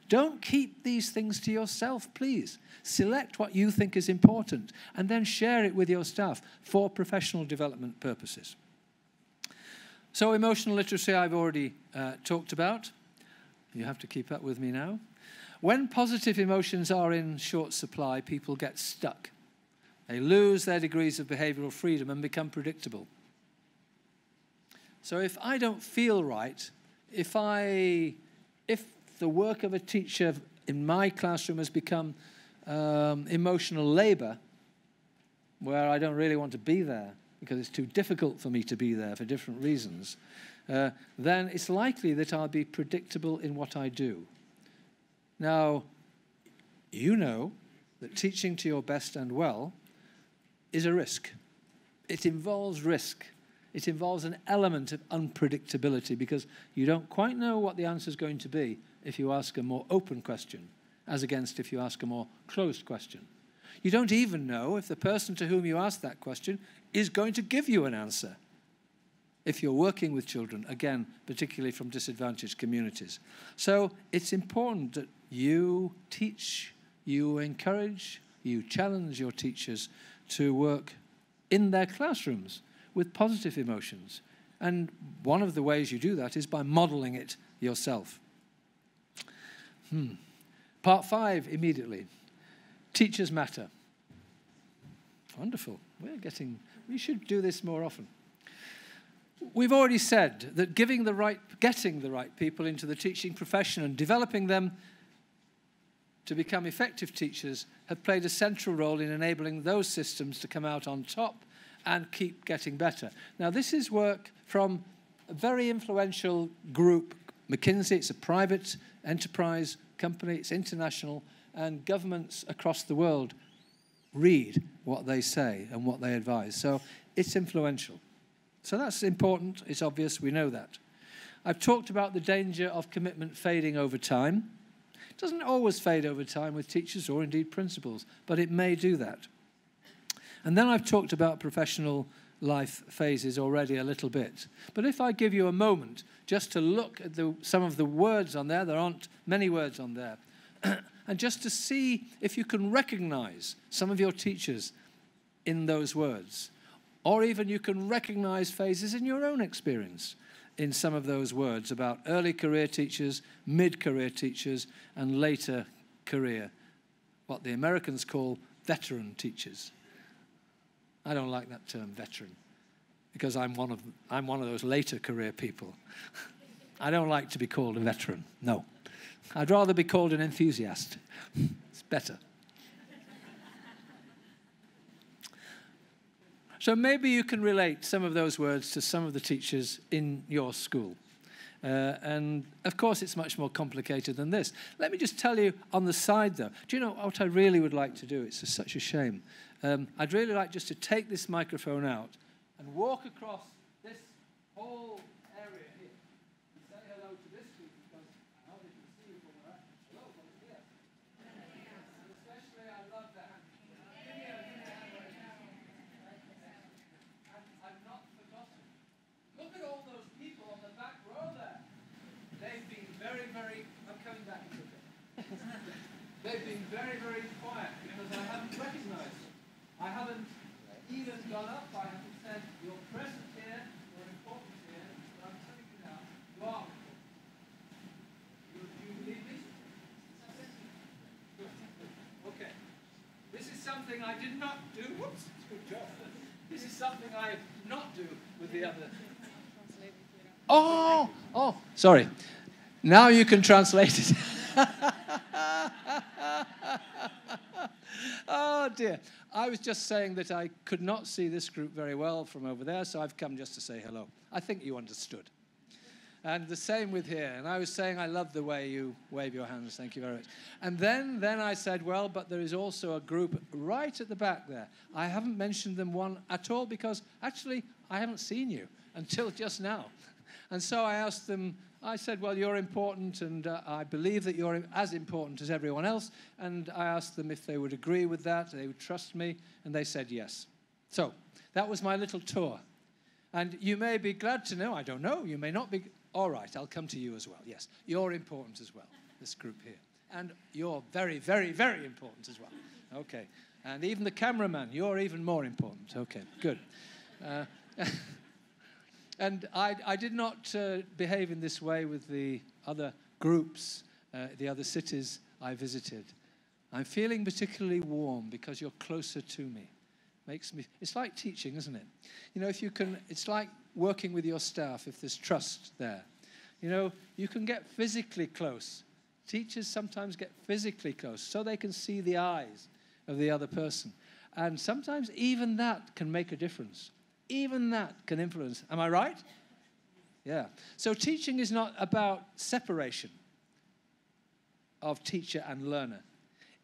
Don't keep these things to yourself, please. Select what you think is important and then share it with your staff for professional development purposes. So, emotional literacy, I've already uh, talked about. You have to keep up with me now. When positive emotions are in short supply, people get stuck. They lose their degrees of behavioral freedom and become predictable. So if I don't feel right, if I if the work of a teacher in my classroom has become um, emotional labor, where I don't really want to be there because it's too difficult for me to be there for different reasons, uh, then it's likely that I'll be predictable in what I do. Now, you know that teaching to your best and well is a risk. It involves risk. It involves an element of unpredictability because you don't quite know what the answer is going to be if you ask a more open question as against if you ask a more closed question. You don't even know if the person to whom you ask that question is going to give you an answer. If you're working with children, again, particularly from disadvantaged communities. So it's important that you teach, you encourage, you challenge your teachers to work in their classrooms with positive emotions. And one of the ways you do that is by modeling it yourself. Hmm. Part five immediately teachers matter. Wonderful. We're getting, we should do this more often. We've already said that giving the right, getting the right people into the teaching profession and developing them to become effective teachers have played a central role in enabling those systems to come out on top and keep getting better. Now, this is work from a very influential group, McKinsey. It's a private enterprise, company, it's international, and governments across the world read what they say and what they advise. So it's influential. So that's important, it's obvious, we know that. I've talked about the danger of commitment fading over time. It doesn't always fade over time with teachers or indeed principals, but it may do that. And then I've talked about professional life phases already a little bit. But if I give you a moment just to look at the, some of the words on there, there aren't many words on there, [clears throat] and just to see if you can recognize some of your teachers in those words, or even you can recognize phases in your own experience in some of those words about early career teachers, mid career teachers, and later career, what the Americans call veteran teachers. I don't like that term, veteran, because I'm one of, I'm one of those later career people. [laughs] I don't like to be called a veteran, no. I'd rather be called an enthusiast. [laughs] it's better. [laughs] so maybe you can relate some of those words to some of the teachers in your school. Uh, and of course, it's much more complicated than this. Let me just tell you on the side, though. Do you know what I really would like to do? It's such a shame. Um, I'd really like just to take this microphone out and walk across this whole haven't even gone up by having percent. you're present here, you're important here, but I'm telling you now, you are important. You, do you believe me? Okay. This is something I did not do. Whoops, good job. This is something I not do with the other. Oh, oh, sorry. Now you can translate it. [laughs] oh dear. I was just saying that I could not see this group very well from over there, so I've come just to say hello. I think you understood. And the same with here. And I was saying, I love the way you wave your hands. Thank you very much. And then, then I said, well, but there is also a group right at the back there. I haven't mentioned them one at all because actually I haven't seen you until just now. And so I asked them I said, Well, you're important, and uh, I believe that you're as important as everyone else. And I asked them if they would agree with that, they would trust me, and they said yes. So that was my little tour. And you may be glad to know, I don't know, you may not be. All right, I'll come to you as well. Yes, you're important as well, this group here. And you're very, very, very important as well. Okay. And even the cameraman, you're even more important. Okay, good. Uh, [laughs] And I, I did not uh, behave in this way with the other groups, uh, the other cities I visited. I'm feeling particularly warm because you're closer to me. Makes me, it's like teaching, isn't it? You know, if you can, it's like working with your staff if there's trust there. You know, you can get physically close. Teachers sometimes get physically close so they can see the eyes of the other person. And sometimes even that can make a difference even that can influence. Am I right? Yeah. So teaching is not about separation of teacher and learner,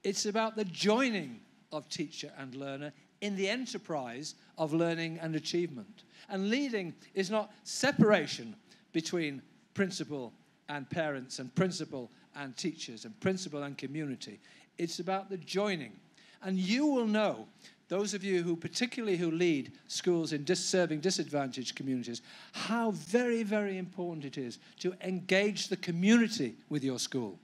it's about the joining of teacher and learner in the enterprise of learning and achievement. And leading is not separation between principal and parents, and principal and teachers, and principal and community. It's about the joining. And you will know those of you who particularly who lead schools in dis serving disadvantaged communities, how very, very important it is to engage the community with your school.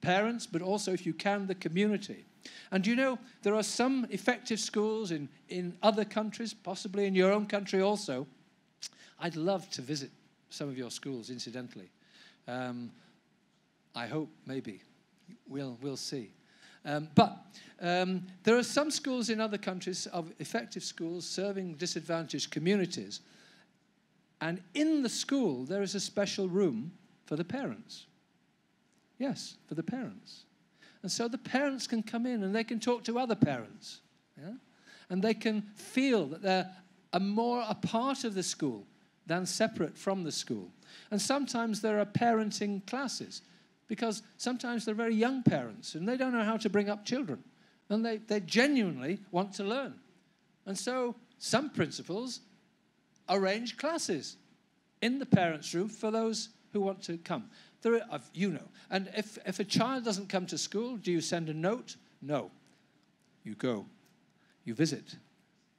Parents, but also, if you can, the community. And you know, there are some effective schools in, in other countries, possibly in your own country also. I'd love to visit some of your schools, incidentally. Um, I hope, maybe. We'll, we'll see. Um, but um, there are some schools in other countries of effective schools serving disadvantaged communities. And in the school, there is a special room for the parents. Yes, for the parents. And so the parents can come in and they can talk to other parents. Yeah? And they can feel that they're a more a part of the school than separate from the school. And sometimes there are parenting classes because sometimes they're very young parents and they don't know how to bring up children and they, they genuinely want to learn. And so some principals arrange classes in the parents' room for those who want to come. There are, you know. And if, if a child doesn't come to school, do you send a note? No. You go, you visit,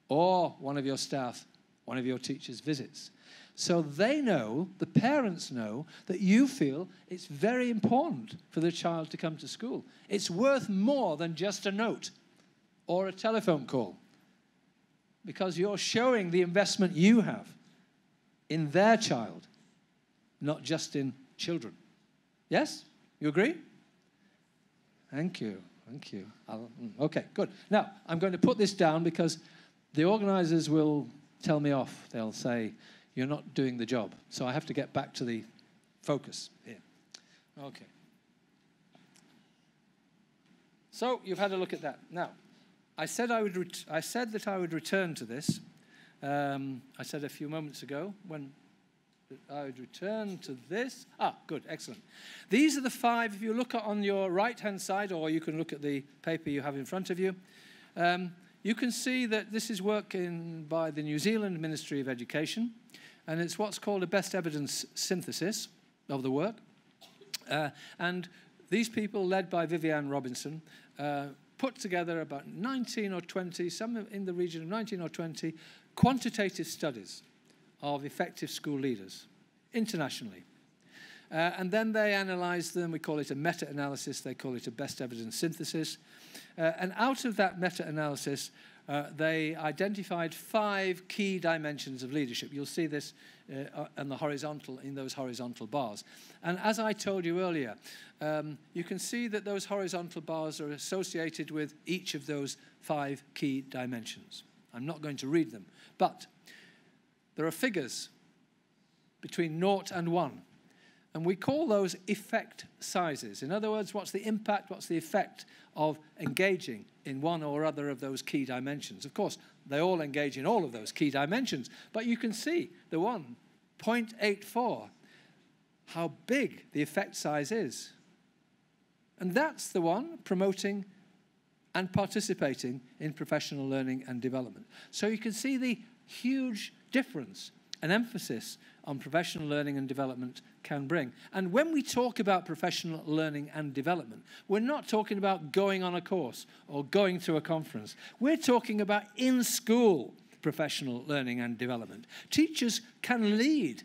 or one of your staff, one of your teachers visits. So they know, the parents know, that you feel it's very important for the child to come to school. It's worth more than just a note or a telephone call because you're showing the investment you have in their child, not just in children. Yes? You agree? Thank you. Thank you. I'll, mm, okay, good. Now, I'm going to put this down because the organizers will tell me off. They'll say, you're not doing the job. So I have to get back to the focus here. Okay. So you've had a look at that. Now, I said, I would I said that I would return to this. Um, I said a few moments ago when I would return to this. Ah, good, excellent. These are the five, if you look on your right hand side, or you can look at the paper you have in front of you. Um, you can see that this is work in, by the New Zealand Ministry of Education, and it's what's called a best evidence synthesis of the work. Uh, and these people, led by Vivian Robinson, uh, put together about 19 or 20, some in the region of 19 or 20, quantitative studies of effective school leaders internationally. Uh, and then they analyze them. We call it a meta analysis, they call it a best evidence synthesis. Uh, and out of that meta analysis, uh, they identified five key dimensions of leadership. You'll see this uh, uh the horizontal, in those horizontal bars. And as I told you earlier, um, you can see that those horizontal bars are associated with each of those five key dimensions. I'm not going to read them, but there are figures between naught and one and we call those effect sizes. In other words, what's the impact, what's the effect of engaging in one or other of those key dimensions? Of course, they all engage in all of those key dimensions, but you can see the one, 0.84, how big the effect size is. And that's the one promoting and participating in professional learning and development. So you can see the huge difference an emphasis on professional learning and development can bring. And when we talk about professional learning and development, we're not talking about going on a course or going to a conference. We're talking about in school professional learning and development. Teachers can lead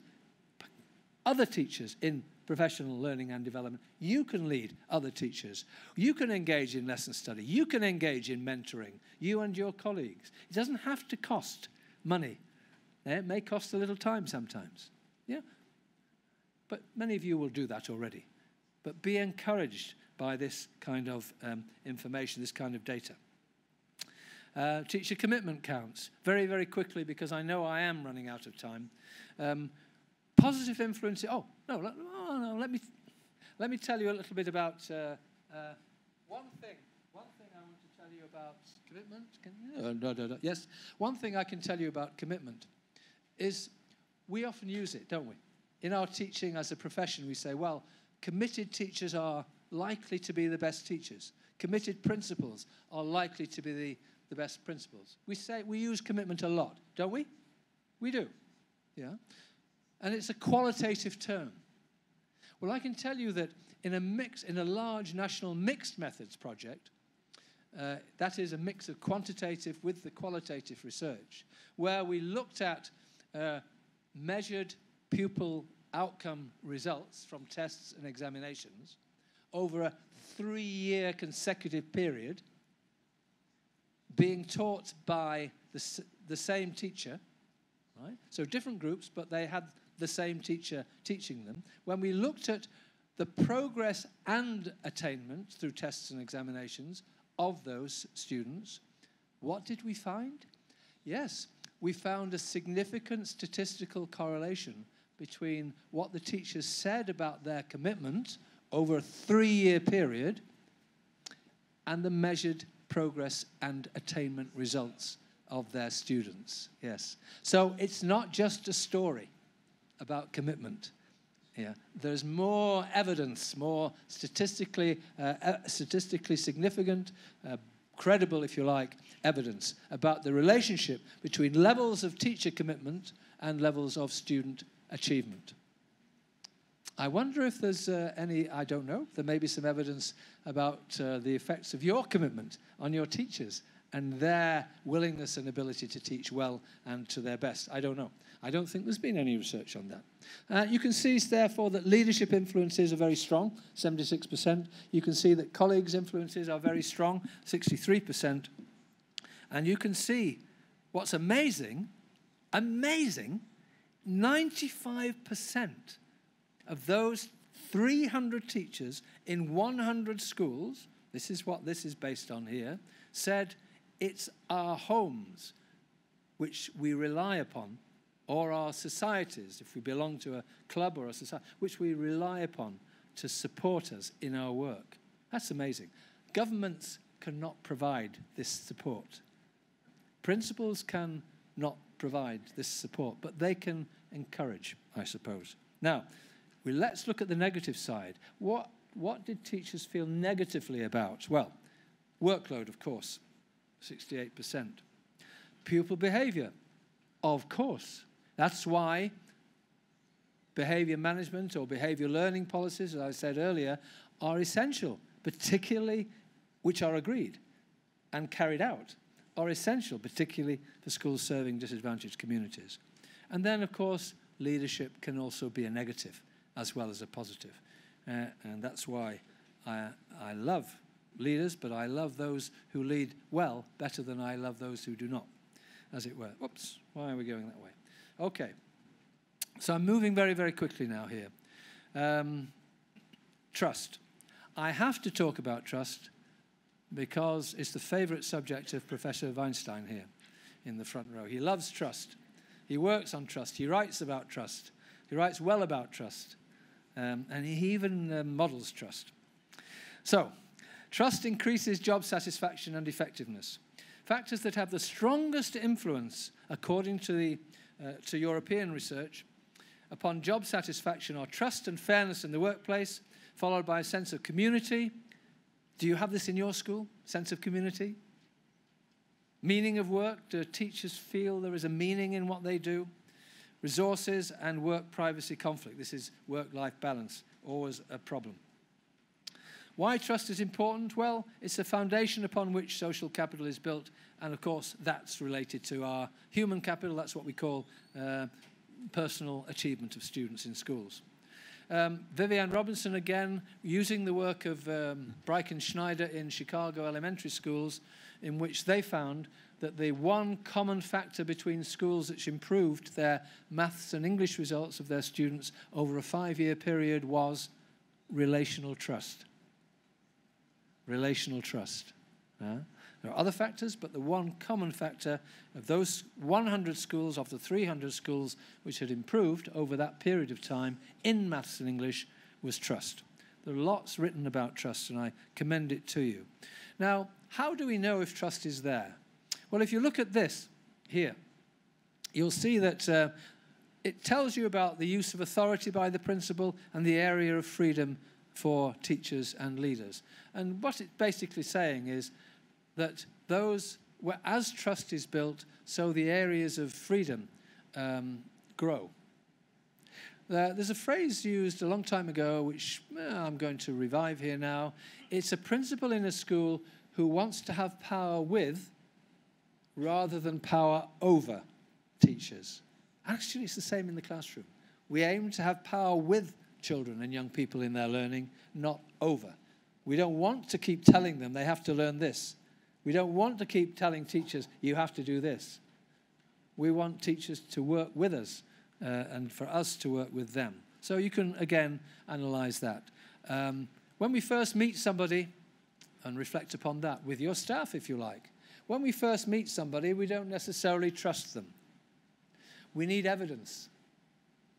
other teachers in professional learning and development. You can lead other teachers. You can engage in lesson study. You can engage in mentoring, you and your colleagues. It doesn't have to cost money Eh, it may cost a little time sometimes. Yeah? But many of you will do that already. But be encouraged by this kind of um, information, this kind of data. Uh, teacher commitment counts. Very, very quickly, because I know I am running out of time. Um, positive influence. Oh, no, let, oh, no, let me, let me tell you a little bit about uh, uh, one thing. One thing I want to tell you about commitment. Can, uh, yes, one thing I can tell you about commitment is we often use it, don't we? In our teaching as a profession, we say, well, committed teachers are likely to be the best teachers. Committed principals are likely to be the, the best principals. We say we use commitment a lot, don't we? We do. Yeah. And it's a qualitative term. Well, I can tell you that in a mix, in a large national mixed methods project, uh, that is a mix of quantitative with the qualitative research, where we looked at uh, measured pupil outcome results from tests and examinations over a three year consecutive period, being taught by the, the same teacher, right? So different groups, but they had the same teacher teaching them. When we looked at the progress and attainment through tests and examinations of those students, what did we find? Yes, we found a significant statistical correlation between what the teachers said about their commitment over a three year period and the measured progress and attainment results of their students. Yes. So it's not just a story about commitment. Yeah. There's more evidence, more statistically, uh, uh statistically significant, uh, credible, if you like, evidence about the relationship between levels of teacher commitment and levels of student achievement. I wonder if there's uh, any, I don't know, there may be some evidence about uh, the effects of your commitment on your teachers and their willingness and ability to teach well and to their best? I don't know. I don't think there's been any research on that. Uh, you can see, therefore, that leadership influences are very strong, 76%. You can see that colleagues' influences are very strong, 63%. And you can see what's amazing, amazing, 95% of those 300 teachers in 100 schools, this is what this is based on here, said it's our homes which we rely upon, or our societies, if we belong to a club or a society, which we rely upon to support us in our work. That's amazing. Governments cannot provide this support. Principals can not provide this support, but they can encourage, I suppose. Now, let's look at the negative side. What, what did teachers feel negatively about? Well, workload, of course. 68%. Pupil behavior, of course. That's why behavior management or behavior learning policies, as I said earlier, are essential, particularly which are agreed and carried out, are essential, particularly for schools serving disadvantaged communities. And then, of course, leadership can also be a negative as well as a positive. Uh, and that's why I, I love leaders, but I love those who lead well better than I love those who do not, as it were. Oops, why are we going that way? Okay. So I'm moving very, very quickly now here. Um, trust. I have to talk about trust because it's the favorite subject of Professor Weinstein here in the front row. He loves trust. He works on trust. He writes about trust. He writes well about trust. Um, and he even uh, models trust. So, Trust increases job satisfaction and effectiveness. Factors that have the strongest influence, according to, the, uh, to European research, upon job satisfaction are trust and fairness in the workplace, followed by a sense of community. Do you have this in your school? Sense of community? Meaning of work? Do teachers feel there is a meaning in what they do? Resources and work privacy conflict. This is work life balance, always a problem. Why trust is important? Well, it's the foundation upon which social capital is built, and of course, that's related to our human capital. That's what we call uh, personal achievement of students in schools. Um, Vivian Robinson, again, using the work of um, Bryken Schneider in Chicago elementary schools, in which they found that the one common factor between schools which improved their maths and English results of their students over a five year period was relational trust relational trust. Uh, there are other factors, but the one common factor of those 100 schools of the 300 schools which had improved over that period of time in maths and English was trust. There are lots written about trust, and I commend it to you. Now, how do we know if trust is there? Well, if you look at this here, you'll see that uh, it tells you about the use of authority by the principal and the area of freedom for teachers and leaders. And what it's basically saying is that those, as trust is built, so the areas of freedom um, grow. Uh, there's a phrase used a long time ago, which I'm going to revive here now. It's a principal in a school who wants to have power with rather than power over teachers. Actually, it's the same in the classroom. We aim to have power with children and young people in their learning, not over. We don't want to keep telling them they have to learn this. We don't want to keep telling teachers, you have to do this. We want teachers to work with us uh, and for us to work with them. So you can, again, analyze that. Um, when we first meet somebody, and reflect upon that with your staff, if you like. When we first meet somebody, we don't necessarily trust them. We need evidence.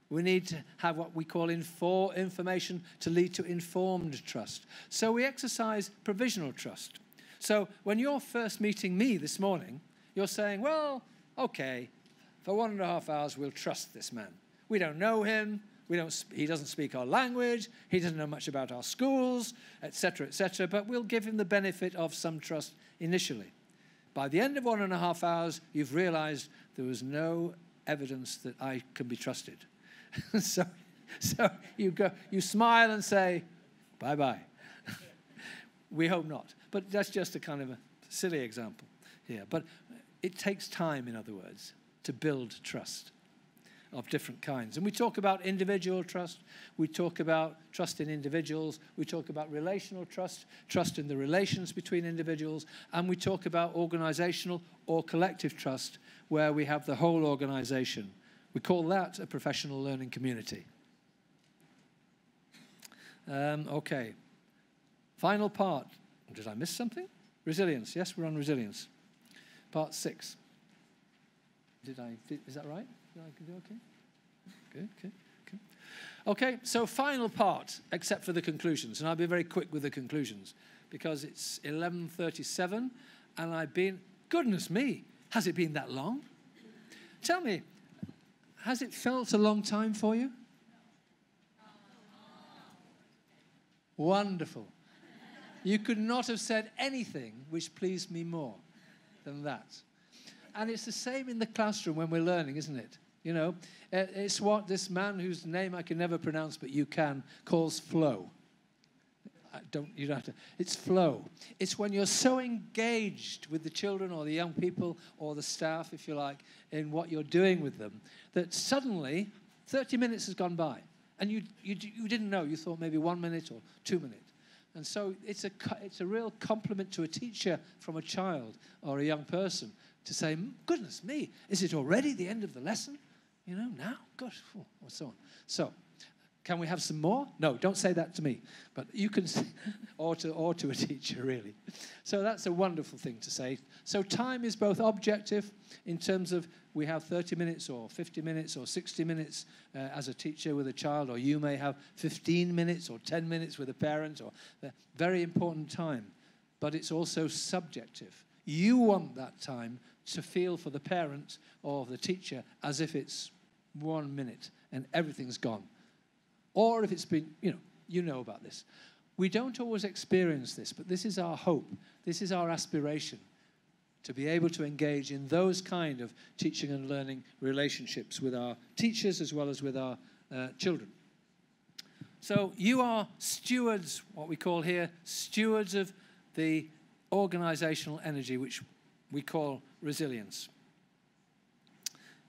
We need to have what we call infor- information to lead to informed trust. So we exercise provisional trust. So when you're first meeting me this morning, you're saying, well, okay, for one and a half hours, we'll trust this man. We don't know him. We don't, he doesn't speak our language. He doesn't know much about our schools, etc., etc. But we'll give him the benefit of some trust initially. By the end of one and a half hours, you've realized there was no evidence that I can be trusted. [laughs] so, so you go, you smile and say, bye bye. [laughs] we hope not. But that's just a kind of a silly example here. But it takes time, in other words, to build trust of different kinds. And we talk about individual trust, we talk about trust in individuals, we talk about relational trust, trust in the relations between individuals, and we talk about organizational or collective trust, where we have the whole organization we call that a professional learning community. Um, okay. Final part. Did I miss something? Resilience. Yes, we're on resilience. Part six. Did I? is that right? Okay. Okay. do okay? Good. Okay. So final part, except for the conclusions, and I'll be very quick with the conclusions because it's 11:37, and I've been. Goodness me, has it been that long? Tell me, has it felt a long time for you? Wonderful. You could not have said anything which pleased me more than that. And it's the same in the classroom when we're learning, isn't it? You know, eh, it's what this man whose name I can never pronounce, but you can, calls flow. I don't, you don't have to. It's flow. It's when you're so engaged with the children or the young people or the staff, if you like, in what you're doing with them, that suddenly 30 minutes has gone by and you, you, you didn't know. You thought maybe one minute or two minutes. And so it's a, it's a real compliment to a teacher from a child or a young person to say, goodness me, is it already the end of the lesson? You know, now? Gosh, or so on. So can we have some more? No, don't say that to me. But you can, [laughs] or to, or to a teacher, really. So that's a wonderful thing to say. So time is both objective in terms of we have 30 minutes or 50 minutes or 60 minutes uh, as a teacher with a child, or you may have 15 minutes or 10 minutes with a parent, or uh, very important time. But it's also subjective. You want that time to feel for the parent or the teacher as if it's one minute and everything's gone or if it's been, you know, you know about this. We don't always experience this, but this is our hope. This is our aspiration to be able to engage in those kind of teaching and learning relationships with our teachers as well as with our uh, children. So you are stewards, what we call here, stewards of the organizational energy, which we call resilience.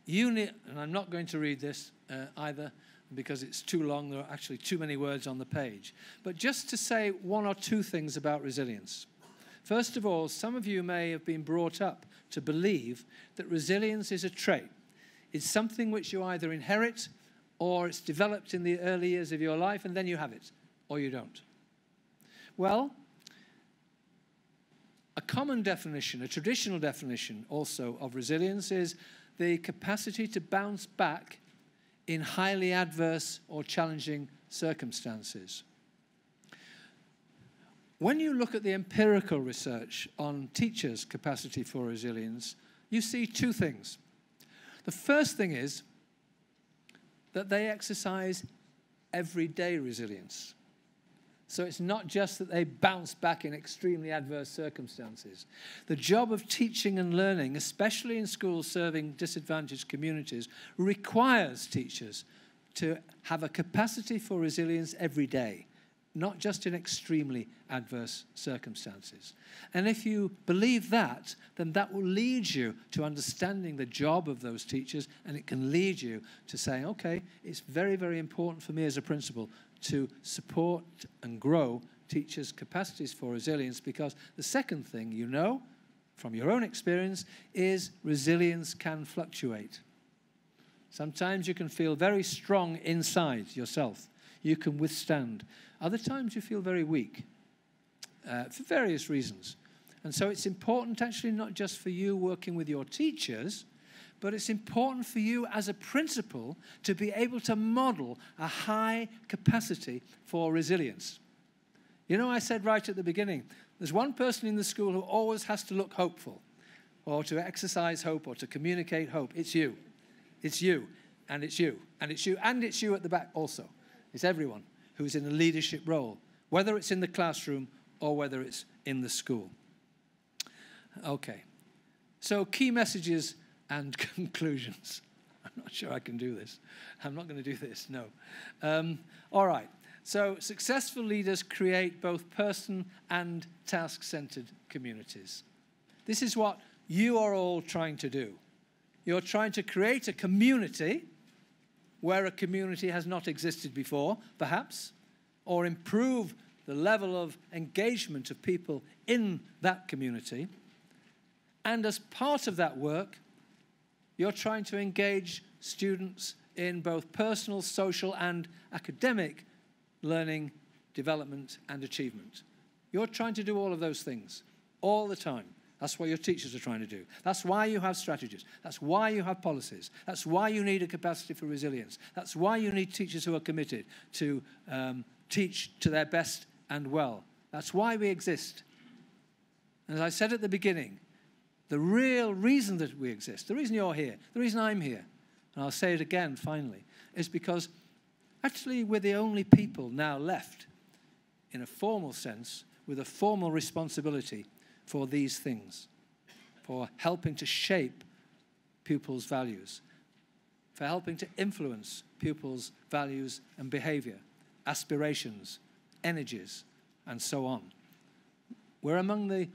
Unit, and I'm not going to read this uh, either, because it's too long. There are actually too many words on the page. But just to say one or two things about resilience. First of all, some of you may have been brought up to believe that resilience is a trait. It's something which you either inherit or it's developed in the early years of your life and then you have it, or you don't. Well, a common definition, a traditional definition also of resilience is the capacity to bounce back in highly adverse or challenging circumstances. When you look at the empirical research on teachers' capacity for resilience, you see two things. The first thing is that they exercise everyday resilience. So it's not just that they bounce back in extremely adverse circumstances. The job of teaching and learning, especially in schools serving disadvantaged communities, requires teachers to have a capacity for resilience every day, not just in extremely adverse circumstances. And if you believe that, then that will lead you to understanding the job of those teachers, and it can lead you to saying, okay, it's very, very important for me as a principal to support and grow teachers' capacities for resilience because the second thing you know from your own experience is resilience can fluctuate. Sometimes you can feel very strong inside yourself. You can withstand. Other times you feel very weak uh, for various reasons. And so it's important, actually, not just for you working with your teachers, but it's important for you as a principal to be able to model a high capacity for resilience. You know, I said right at the beginning, there's one person in the school who always has to look hopeful or to exercise hope or to communicate hope. It's you. It's you, and it's you, and it's you, and it's you at the back also. It's everyone who's in a leadership role, whether it's in the classroom or whether it's in the school. Okay. So, key messages and [laughs] conclusions. I'm not sure I can do this. I'm not going to do this, no. Um, all right. So, successful leaders create both person and task centered communities. This is what you are all trying to do. You're trying to create a community where a community has not existed before, perhaps, or improve the level of engagement of people in that community. And as part of that work, you're trying to engage students in both personal, social, and academic learning, development, and achievement. You're trying to do all of those things all the time. That's what your teachers are trying to do. That's why you have strategies. That's why you have policies. That's why you need a capacity for resilience. That's why you need teachers who are committed to um, teach to their best and well. That's why we exist. And as I said at the beginning, the real reason that we exist, the reason you're here, the reason I'm here, and I'll say it again finally, is because actually we're the only people now left, in a formal sense, with a formal responsibility for these things, for helping to shape pupils' values, for helping to influence pupils' values and behavior, aspirations, energies, and so on. We're among the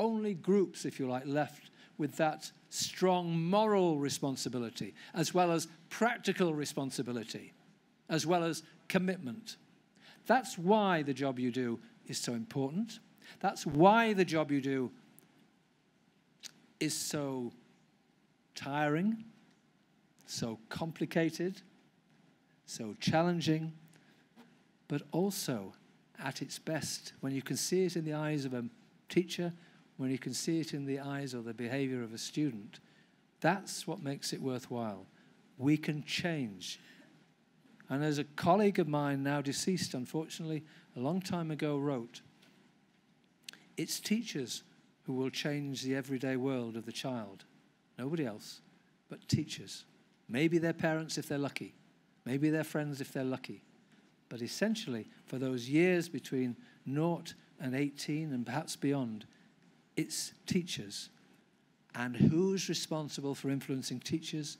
only groups, if you like, left with that strong moral responsibility, as well as practical responsibility, as well as commitment. That's why the job you do is so important. That's why the job you do is so tiring, so complicated, so challenging, but also at its best when you can see it in the eyes of a teacher when you can see it in the eyes or the behavior of a student, that's what makes it worthwhile. We can change. And as a colleague of mine, now deceased, unfortunately, a long time ago wrote, it's teachers who will change the everyday world of the child. Nobody else, but teachers. Maybe their parents if they're lucky. Maybe their friends if they're lucky. But essentially, for those years between naught and 18 and perhaps beyond, it's teachers. And who's responsible for influencing teachers?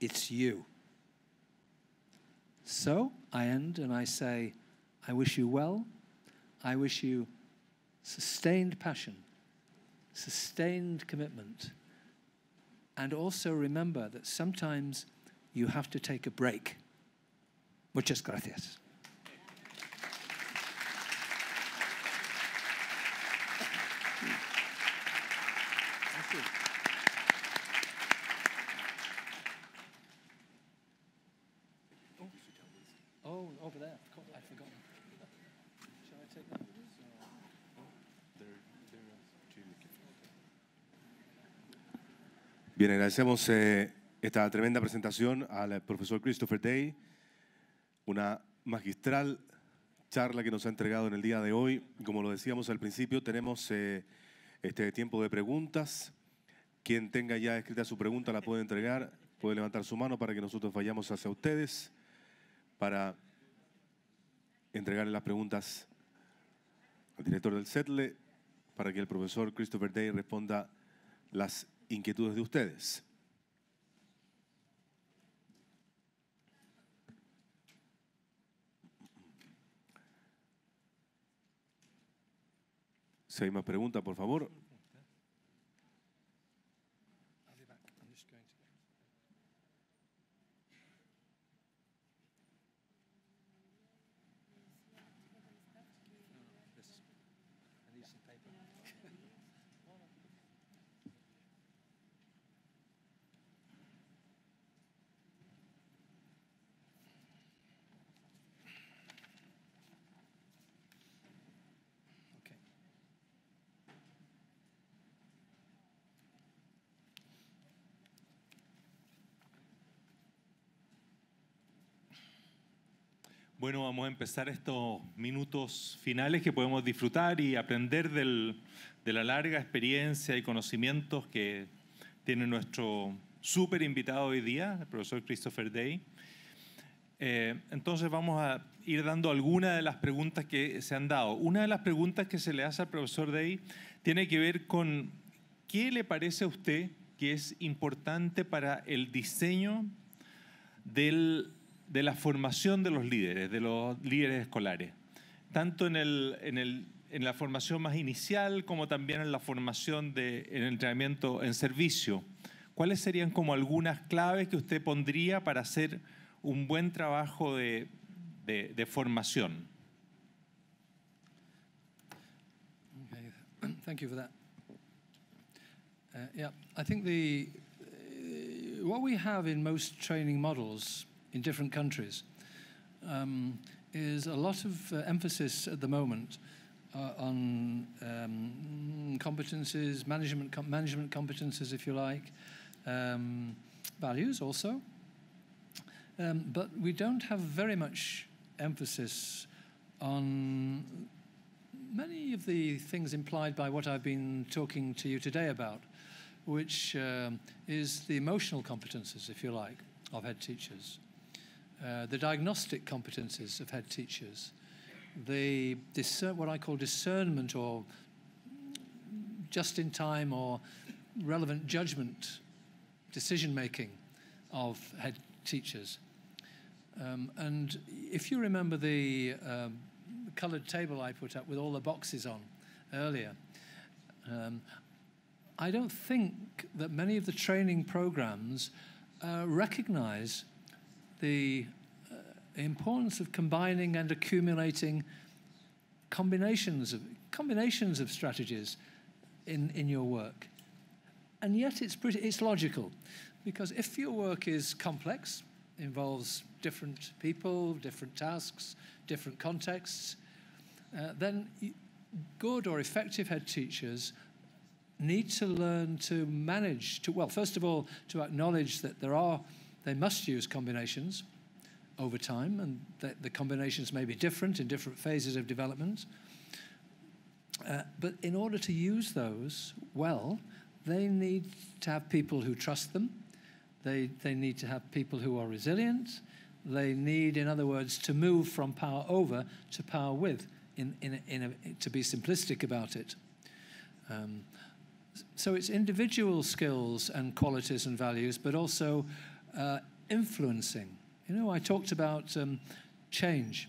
It's you. So I end and I say, I wish you well. I wish you sustained passion, sustained commitment. And also remember that sometimes you have to take a break. Muchas gracias. Bien, agradecemos eh, esta tremenda presentación al profesor Christopher Day, una magistral charla que nos ha entregado en el día de hoy. Como lo decíamos al principio, tenemos eh, este tiempo de preguntas. Quien tenga ya escrita su pregunta la puede entregar, puede levantar su mano para que nosotros vayamos hacia ustedes para entregarle las preguntas al director del SETLE e para que el profesor Christopher Day responda las inquietudes de ustedes. Si hay más preguntas, por favor. Bueno, vamos a empezar estos minutos finales que podemos disfrutar y aprender de la larga experiencia y conocimientos que tiene nuestro súper invitado hoy día, el profesor Christopher Day. Eh, entonces vamos a ir dando algunas de las preguntas que se han dado. Una de las preguntas que se le hace al profesor Day tiene que ver con qué le parece a usted que es importante para el diseño del de la formación de los líderes, de los líderes escolares, tanto en, en, la formación más inicial como también en la formación de, en el entrenamiento en servicio. ¿Cuáles serían como algunas claves que usted pondría para hacer un buen trabajo de, formación? Okay. [clears throat] Thank you for that. Uh, I think uh, what we have most training models in different countries, um, is a lot of uh, emphasis at the moment uh, on um, competences, management, com management competences, if you like, um, values also. Um, but we don't have very much emphasis on many of the things implied by what I've been talking to you today about, which um, is the emotional competences, if you like, of head teachers. Uh, the diagnostic competences of head teachers, the discern, what I call discernment or just in time or relevant judgment decision making of head teachers. Um, and if you remember the um, coloured table I put up with all the boxes on earlier, um, I don't think that many of the training programs uh, recognize the uh, importance of combining and accumulating combinations of, combinations of strategies in, in your work. And yet it's, pretty, it's logical, because if your work is complex, involves different people, different tasks, different contexts, uh, then good or effective head teachers need to learn to manage to well first of all to acknowledge that there are they must use combinations over time, and the, the combinations may be different in different phases of development. Uh, but in order to use those well, they need to have people who trust them. They, they need to have people who are resilient. They need, in other words, to move from power over to power with, in, in, a, in a, to be simplistic about it. Um, so it's individual skills and qualities and values, but also uh, influencing. You know, I talked about um, change.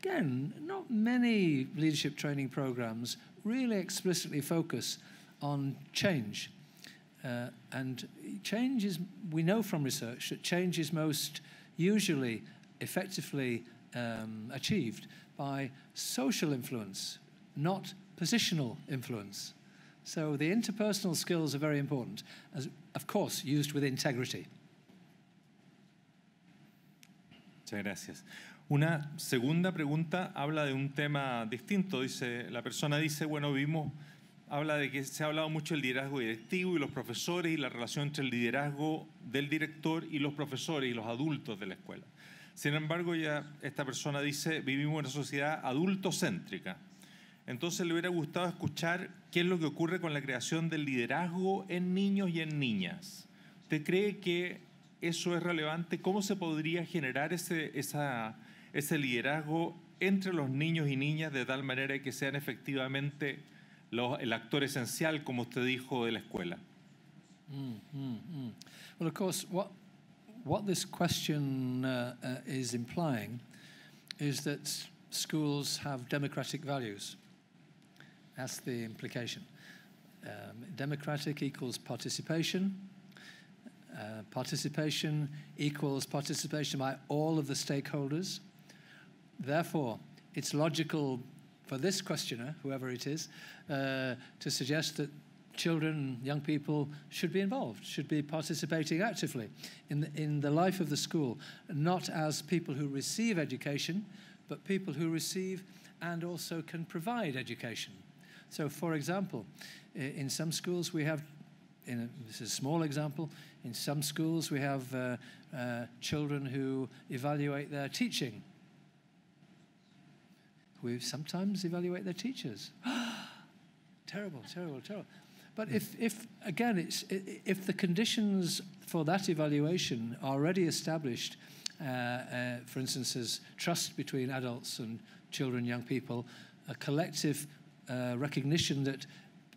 Again, not many leadership training programs really explicitly focus on change. Uh, and change is, we know from research that change is most usually effectively um, achieved by social influence, not positional influence. So the interpersonal skills are very important, as, of course, used with integrity. gracias. Una segunda pregunta habla de un tema distinto. Dice, la persona dice, bueno, vimos, habla de que se ha hablado mucho del liderazgo directivo y los profesores y la relación entre el liderazgo del director y los profesores y los adultos de la escuela. Sin embargo, ya esta persona dice, vivimos en una sociedad adultocéntrica. Entonces le hubiera gustado escuchar qué es lo que ocurre con la creación del liderazgo en niños y en niñas. ¿Usted cree que eso es relevante? ¿Cómo se podría generar ese, liderazgo entre los niños y niñas de tal manera que sean efectivamente el actor esencial, como usted dijo, de la escuela? Bueno, mm, mm, mm. Well, of course, what, what this question las uh, escuelas uh, is implying is that schools have democratic values. That's the implication. Um, democratic equals participation, Uh, participation equals participation by all of the stakeholders. Therefore, it's logical for this questioner, whoever it is, uh, to suggest that children, young people should be involved, should be participating actively in the, in the life of the school, not as people who receive education, but people who receive and also can provide education. So, for example, in some schools we have in a, this is a small example, in some schools we have uh, uh, children who evaluate their teaching. We sometimes evaluate their teachers. [gasps] terrible, terrible, terrible. But if, if again, it's, if the conditions for that evaluation are already established, uh, uh, for instance, as trust between adults and children, young people, a collective uh, recognition that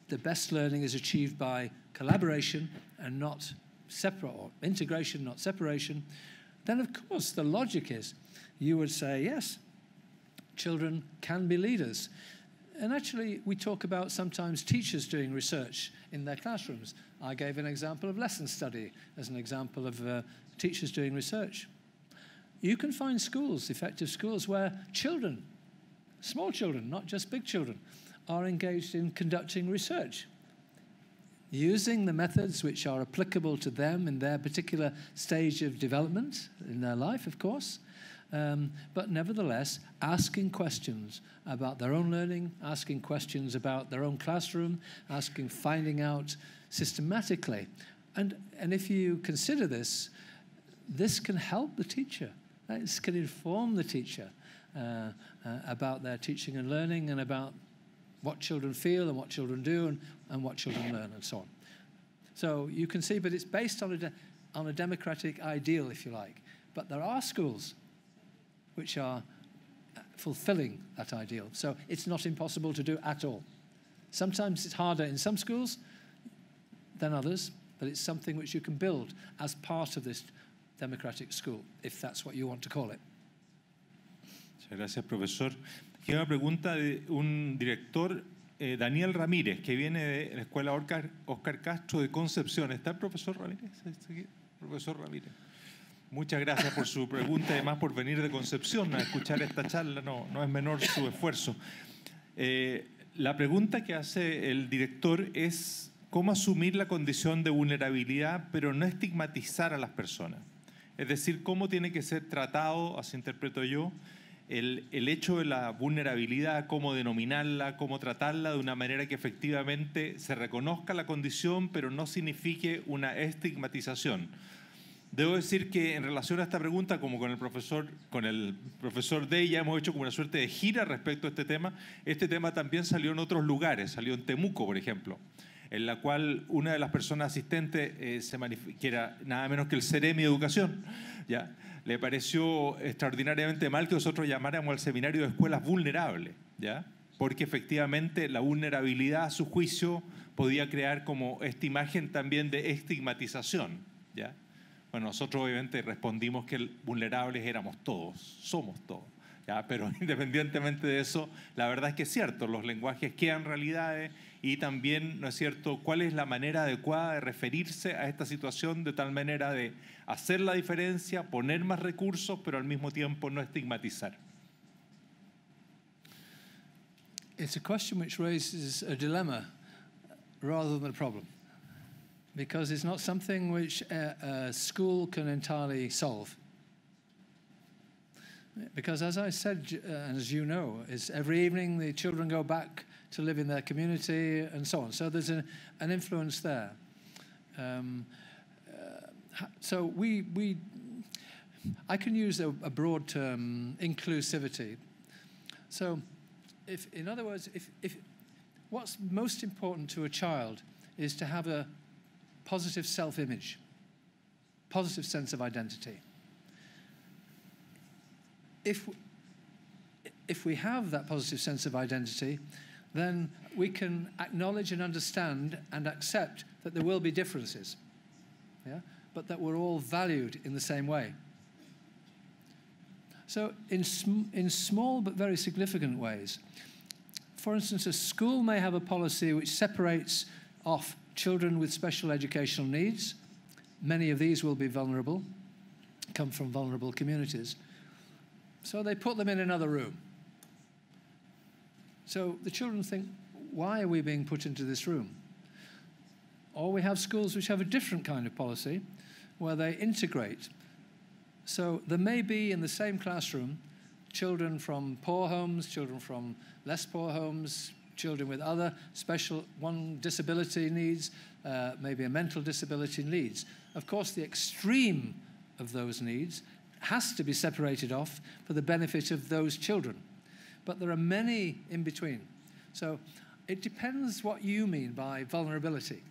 the best learning is achieved by collaboration and not separate, or integration, not separation, then of course the logic is you would say, yes, children can be leaders. And actually, we talk about sometimes teachers doing research in their classrooms. I gave an example of lesson study as an example of uh, teachers doing research. You can find schools, effective schools, where children, small children, not just big children, are engaged in conducting research using the methods which are applicable to them in their particular stage of development, in their life, of course, um, but nevertheless asking questions about their own learning, asking questions about their own classroom, asking, finding out systematically. And, and if you consider this, this can help the teacher. This can inform the teacher uh, uh, about their teaching and learning and about what children feel and what children do and, and what children learn and so on. So you can see, but it's based on a, de- on a democratic ideal, if you like. But there are schools which are uh, fulfilling that ideal. So it's not impossible to do at all. Sometimes it's harder in some schools than others, but it's something which you can build as part of this democratic school, if that's what you want to call it. Muchas gracias, profesor. que una pregunta de un director, eh, Daniel Ramírez, que viene de la Escuela Oscar, Castro de Concepción. ¿Está el profesor Ramírez? Profesor Ramírez. Muchas gracias por su pregunta y además por venir de Concepción a escuchar esta charla. No, no es menor su esfuerzo. Eh, la pregunta que hace el director es cómo asumir la condición de vulnerabilidad, pero no estigmatizar a las personas. Es decir, cómo tiene que ser tratado, así interpreto yo, el, hecho de la vulnerabilidad, cómo denominarla, cómo tratarla de una manera que efectivamente se reconozca la condición, pero no signifique una estigmatización. Debo decir que en relación a esta pregunta, como con el profesor, con el profesor Day ya hemos hecho como una suerte de gira respecto a este tema, este tema también salió en otros lugares, salió en Temuco, por ejemplo en la cual una de las personas asistentes, eh, se que era nada menos que el Ceremi de Educación, ¿ya? le pareció extraordinariamente mal que nosotros llamáramos al seminario de escuelas vulnerables, ¿ya? porque efectivamente la vulnerabilidad a su juicio podía crear como esta imagen también de estigmatización. ¿ya? Bueno, nosotros obviamente respondimos que vulnerables éramos todos, somos todos. ¿ya? Pero [laughs] independientemente de eso, la verdad es que es cierto, los lenguajes quedan realidades y también, ¿no es cierto?, cuál es la manera adecuada de referirse a esta situación de tal manera de hacer la diferencia, poner más recursos, pero al mismo tiempo no estigmatizar. It's a question which raises a dilemma rather than a problem, because it's not something which a, a school can entirely solve. Because, as I said, uh, and as you know, is every evening the children go back to live in their community and so on. So there's an influence there. Um, so we, we, I can use a, a broad term, inclusivity. So if, in other words, if, if what's most important to a child is to have a positive self-image, positive sense of identity. If, if we have that positive sense of identity, then we can acknowledge and understand and accept that there will be differences. Yeah? but that we're all valued in the same way. So, in, sm in small but very significant ways, for instance, a school may have a policy which separates off children with special educational needs. Many of these will be vulnerable, come from vulnerable communities. So they put them in another room. So the children think, why are we being put into this room? Or we have schools which have a different kind of policy, where they integrate. So there may be in the same classroom children from poor homes, children from less poor homes, children with other special one disability needs, uh, maybe a mental disability needs. Of course, the extreme of those needs has to be separated off for the benefit of those children. But there are many in between. So it depends what you mean by vulnerability.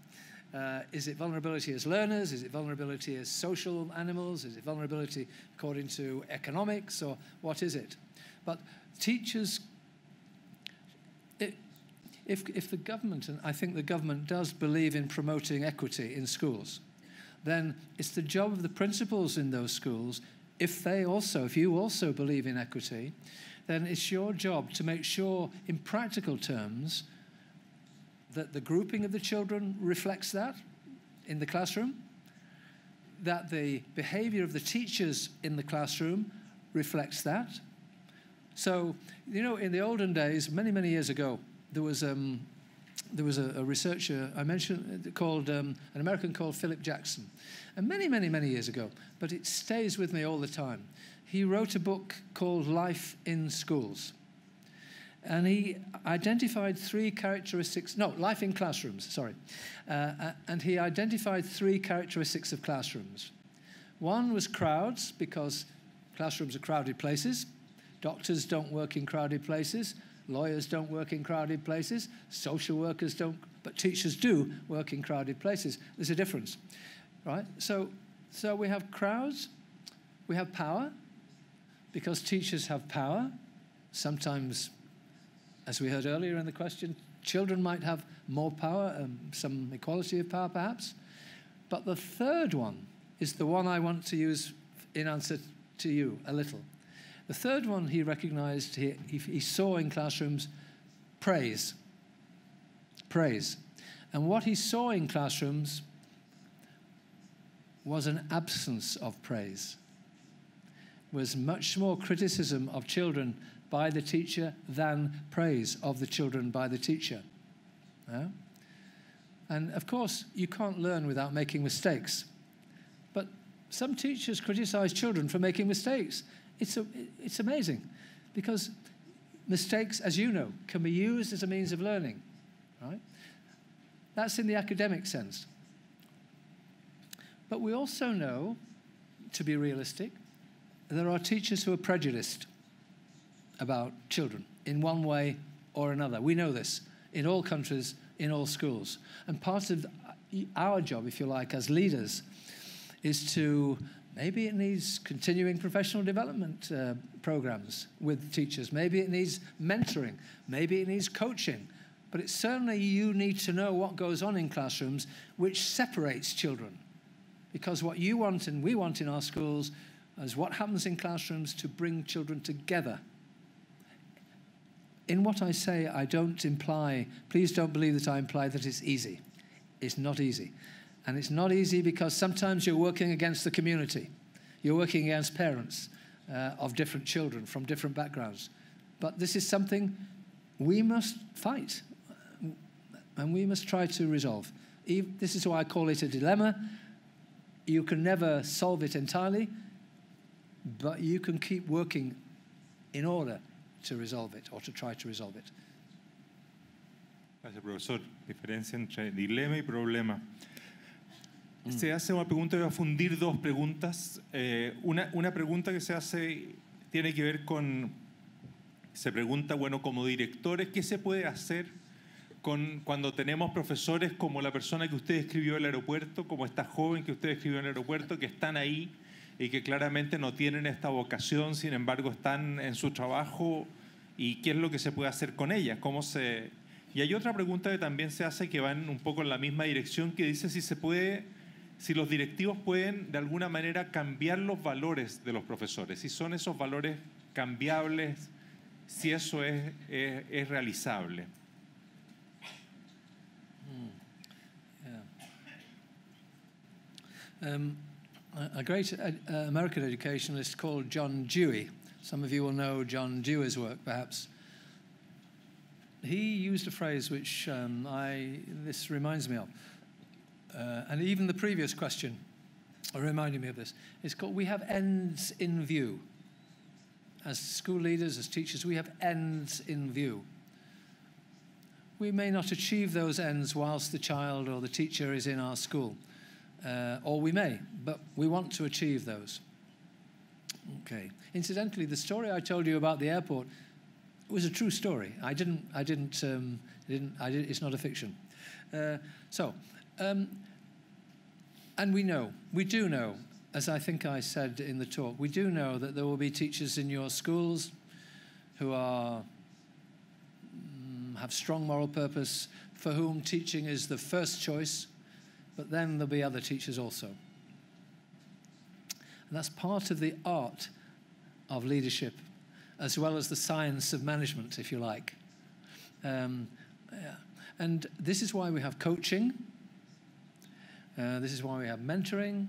Uh, is it vulnerability as learners? Is it vulnerability as social animals? Is it vulnerability according to economics? Or what is it? But teachers, it, if, if the government, and I think the government does believe in promoting equity in schools, then it's the job of the principals in those schools, if they also, if you also believe in equity, then it's your job to make sure, in practical terms, that the grouping of the children reflects that in the classroom, that the behavior of the teachers in the classroom reflects that. So, you know, in the olden days, many, many years ago, there was, um, there was a, a, researcher I mentioned uh, called, um, an American called Philip Jackson. And many, many, many years ago, but it stays with me all the time. He wrote a book called Life in Schools. And he identified three characteristics, no, life in classrooms, sorry. Uh, and he identified three characteristics of classrooms. One was crowds, because classrooms are crowded places. Doctors don't work in crowded places. Lawyers don't work in crowded places. Social workers don't, but teachers do work in crowded places. There's a difference, right? So, so we have crowds, we have power, because teachers have power, sometimes as we heard earlier in the question, children might have more power, um, some equality of power perhaps. But the third one is the one I want to use in answer to you a little. The third one he recognized, he, he saw in classrooms praise. Praise. And what he saw in classrooms was an absence of praise, was much more criticism of children by the teacher than praise of the children by the teacher. And of course, you can't learn without making mistakes. But some teachers criticize children for making mistakes. It's, a, it's amazing because mistakes, as you know, can be used as a means of learning. Right? That's in the academic sense. But we also know, to be realistic, there are teachers who are prejudiced about children in one way or another. We know this in all countries, in all schools. And part of our job, if you like, as leaders, is to maybe it needs continuing professional development uh, programs with teachers. Maybe it needs mentoring. Maybe it needs coaching. But it's certainly you need to know what goes on in classrooms, which separates children. Because what you want and we want in our schools is what happens in classrooms to bring children together in what I say, I don't imply, please don't believe that I imply that it's easy. It's not easy. And it's not easy because sometimes you're working against the community. You're working against parents uh, of different children from different backgrounds. But this is something we must fight and we must try to resolve. This is why I call it a dilemma. You can never solve it entirely, but you can keep working in order to resolve it or to Gracias, profesor. Diferencia entre dilema y problema. Se hace una pregunta, voy a fundir dos preguntas. Eh, una, una pregunta que se hace tiene que ver con, se pregunta, bueno, como directores, ¿qué se puede hacer con, cuando tenemos profesores como la persona que usted escribió en el aeropuerto, como esta joven que usted escribió en el aeropuerto, que están ahí y que claramente no tienen esta vocación, sin embargo están en su trabajo y qué es lo que se puede hacer con ellas, cómo se... Y hay otra pregunta que también se hace que va un poco en la misma dirección, que dice si se puede, si los directivos pueden de alguna manera cambiar los valores de los profesores, si son esos valores cambiables, si eso es, es, realizable. Hmm. Um, a great uh, American educationalist called John Dewey. Some of you will know John Dewey's work, perhaps. He used a phrase which um, I, this reminds me of. Uh, and even the previous question reminded me of this. It's called We Have Ends in View. As school leaders, as teachers, we have ends in view. We may not achieve those ends whilst the child or the teacher is in our school uh, or we may, but we want to achieve those. Okay. Incidentally, the story I told you about the airport was a true story. I didn't, I didn't, um, didn't, I didn't it's not a fiction. Uh, so, um, and we know, we do know, as I think I said in the talk, we do know that there will be teachers in your schools who are mm, have strong moral purpose, for whom teaching is the first choice, but then there'll be other teachers also. And that's part of the art of leadership, as well as the science of management, if you like. Um, yeah. And this is why we have coaching, uh, this is why we have mentoring.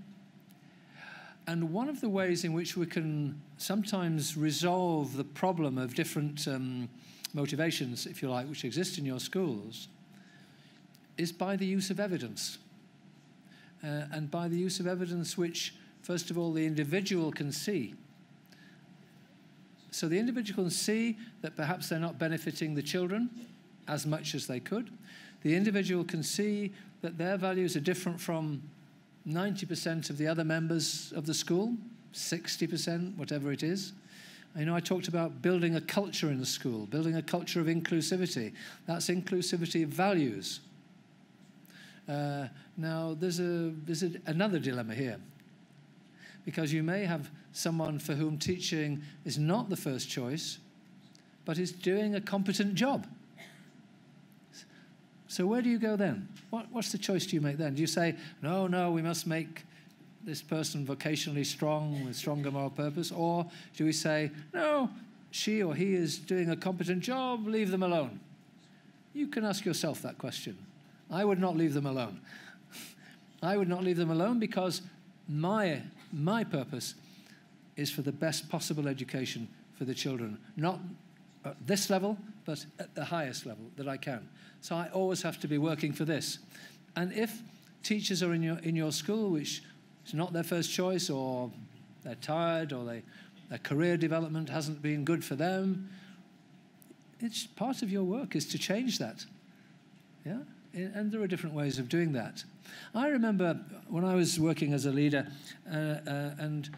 And one of the ways in which we can sometimes resolve the problem of different um, motivations, if you like, which exist in your schools, is by the use of evidence uh, and by the use of evidence which, first of all, the individual can see. So the individual can see that perhaps they're not benefiting the children as much as they could. The individual can see that their values are different from 90% of the other members of the school, 60%, whatever it is. You know, I talked about building a culture in the school, building a culture of inclusivity. That's inclusivity of values. Uh, now, there's, a, there's a, another dilemma here. Because you may have someone for whom teaching is not the first choice, but is doing a competent job. So, where do you go then? What, what's the choice do you make then? Do you say, no, no, we must make this person vocationally strong with stronger moral purpose? Or do we say, no, she or he is doing a competent job, leave them alone? You can ask yourself that question. I would not leave them alone. I would not leave them alone because my, my purpose is for the best possible education for the children, not at this level, but at the highest level that I can. So I always have to be working for this. And if teachers are in your, in your school, which is not their first choice, or they're tired, or they, their career development hasn't been good for them, it's part of your work is to change that. Yeah? and there are different ways of doing that. I remember when I was working as a leader, uh, uh, and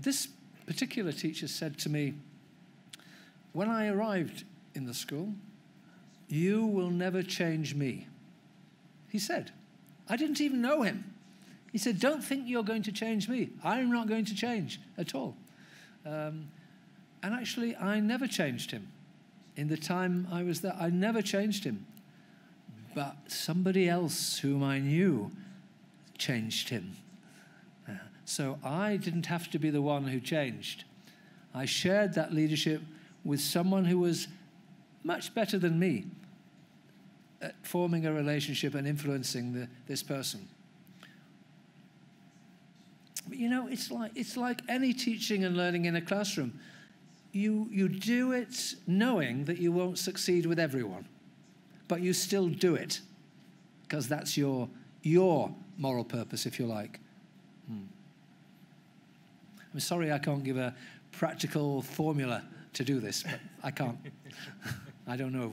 this particular teacher said to me, When I arrived in the school, you will never change me. He said, I didn't even know him. He said, Don't think you're going to change me. I'm not going to change at all. Um, and actually, I never changed him. In the time I was there, I never changed him but somebody else whom I knew changed him. So I didn't have to be the one who changed. I shared that leadership with someone who was much better than me at forming a relationship and influencing the, this person. But you know, it's like, it's like any teaching and learning in a classroom. You, you do it knowing that you won't succeed with everyone. but you still do it because that's your, your moral purpose, if you like. Hmm. I'm sorry I can't give a practical formula to do this, but I can't. [laughs] I don't know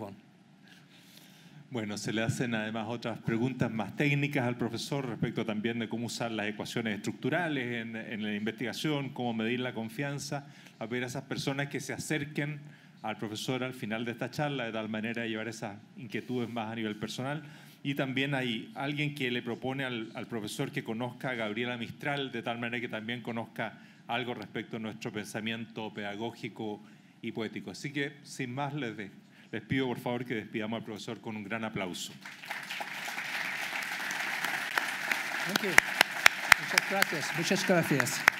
Bueno, se le hacen además otras preguntas más técnicas al profesor respecto también de cómo usar las ecuaciones estructurales en, en la investigación, cómo medir la confianza, a ver a esas personas que se acerquen al profesor al final de esta charla, de tal manera de llevar esas inquietudes más a nivel personal. Y también hay alguien que le propone al, profesor que conozca a Gabriela Mistral, de tal manera que también conozca algo respecto a nuestro pensamiento pedagógico y poético. Así que, sin más, les, les pido por favor que despidamos al profesor con un gran aplauso. Muchas gracias. Muchas gracias.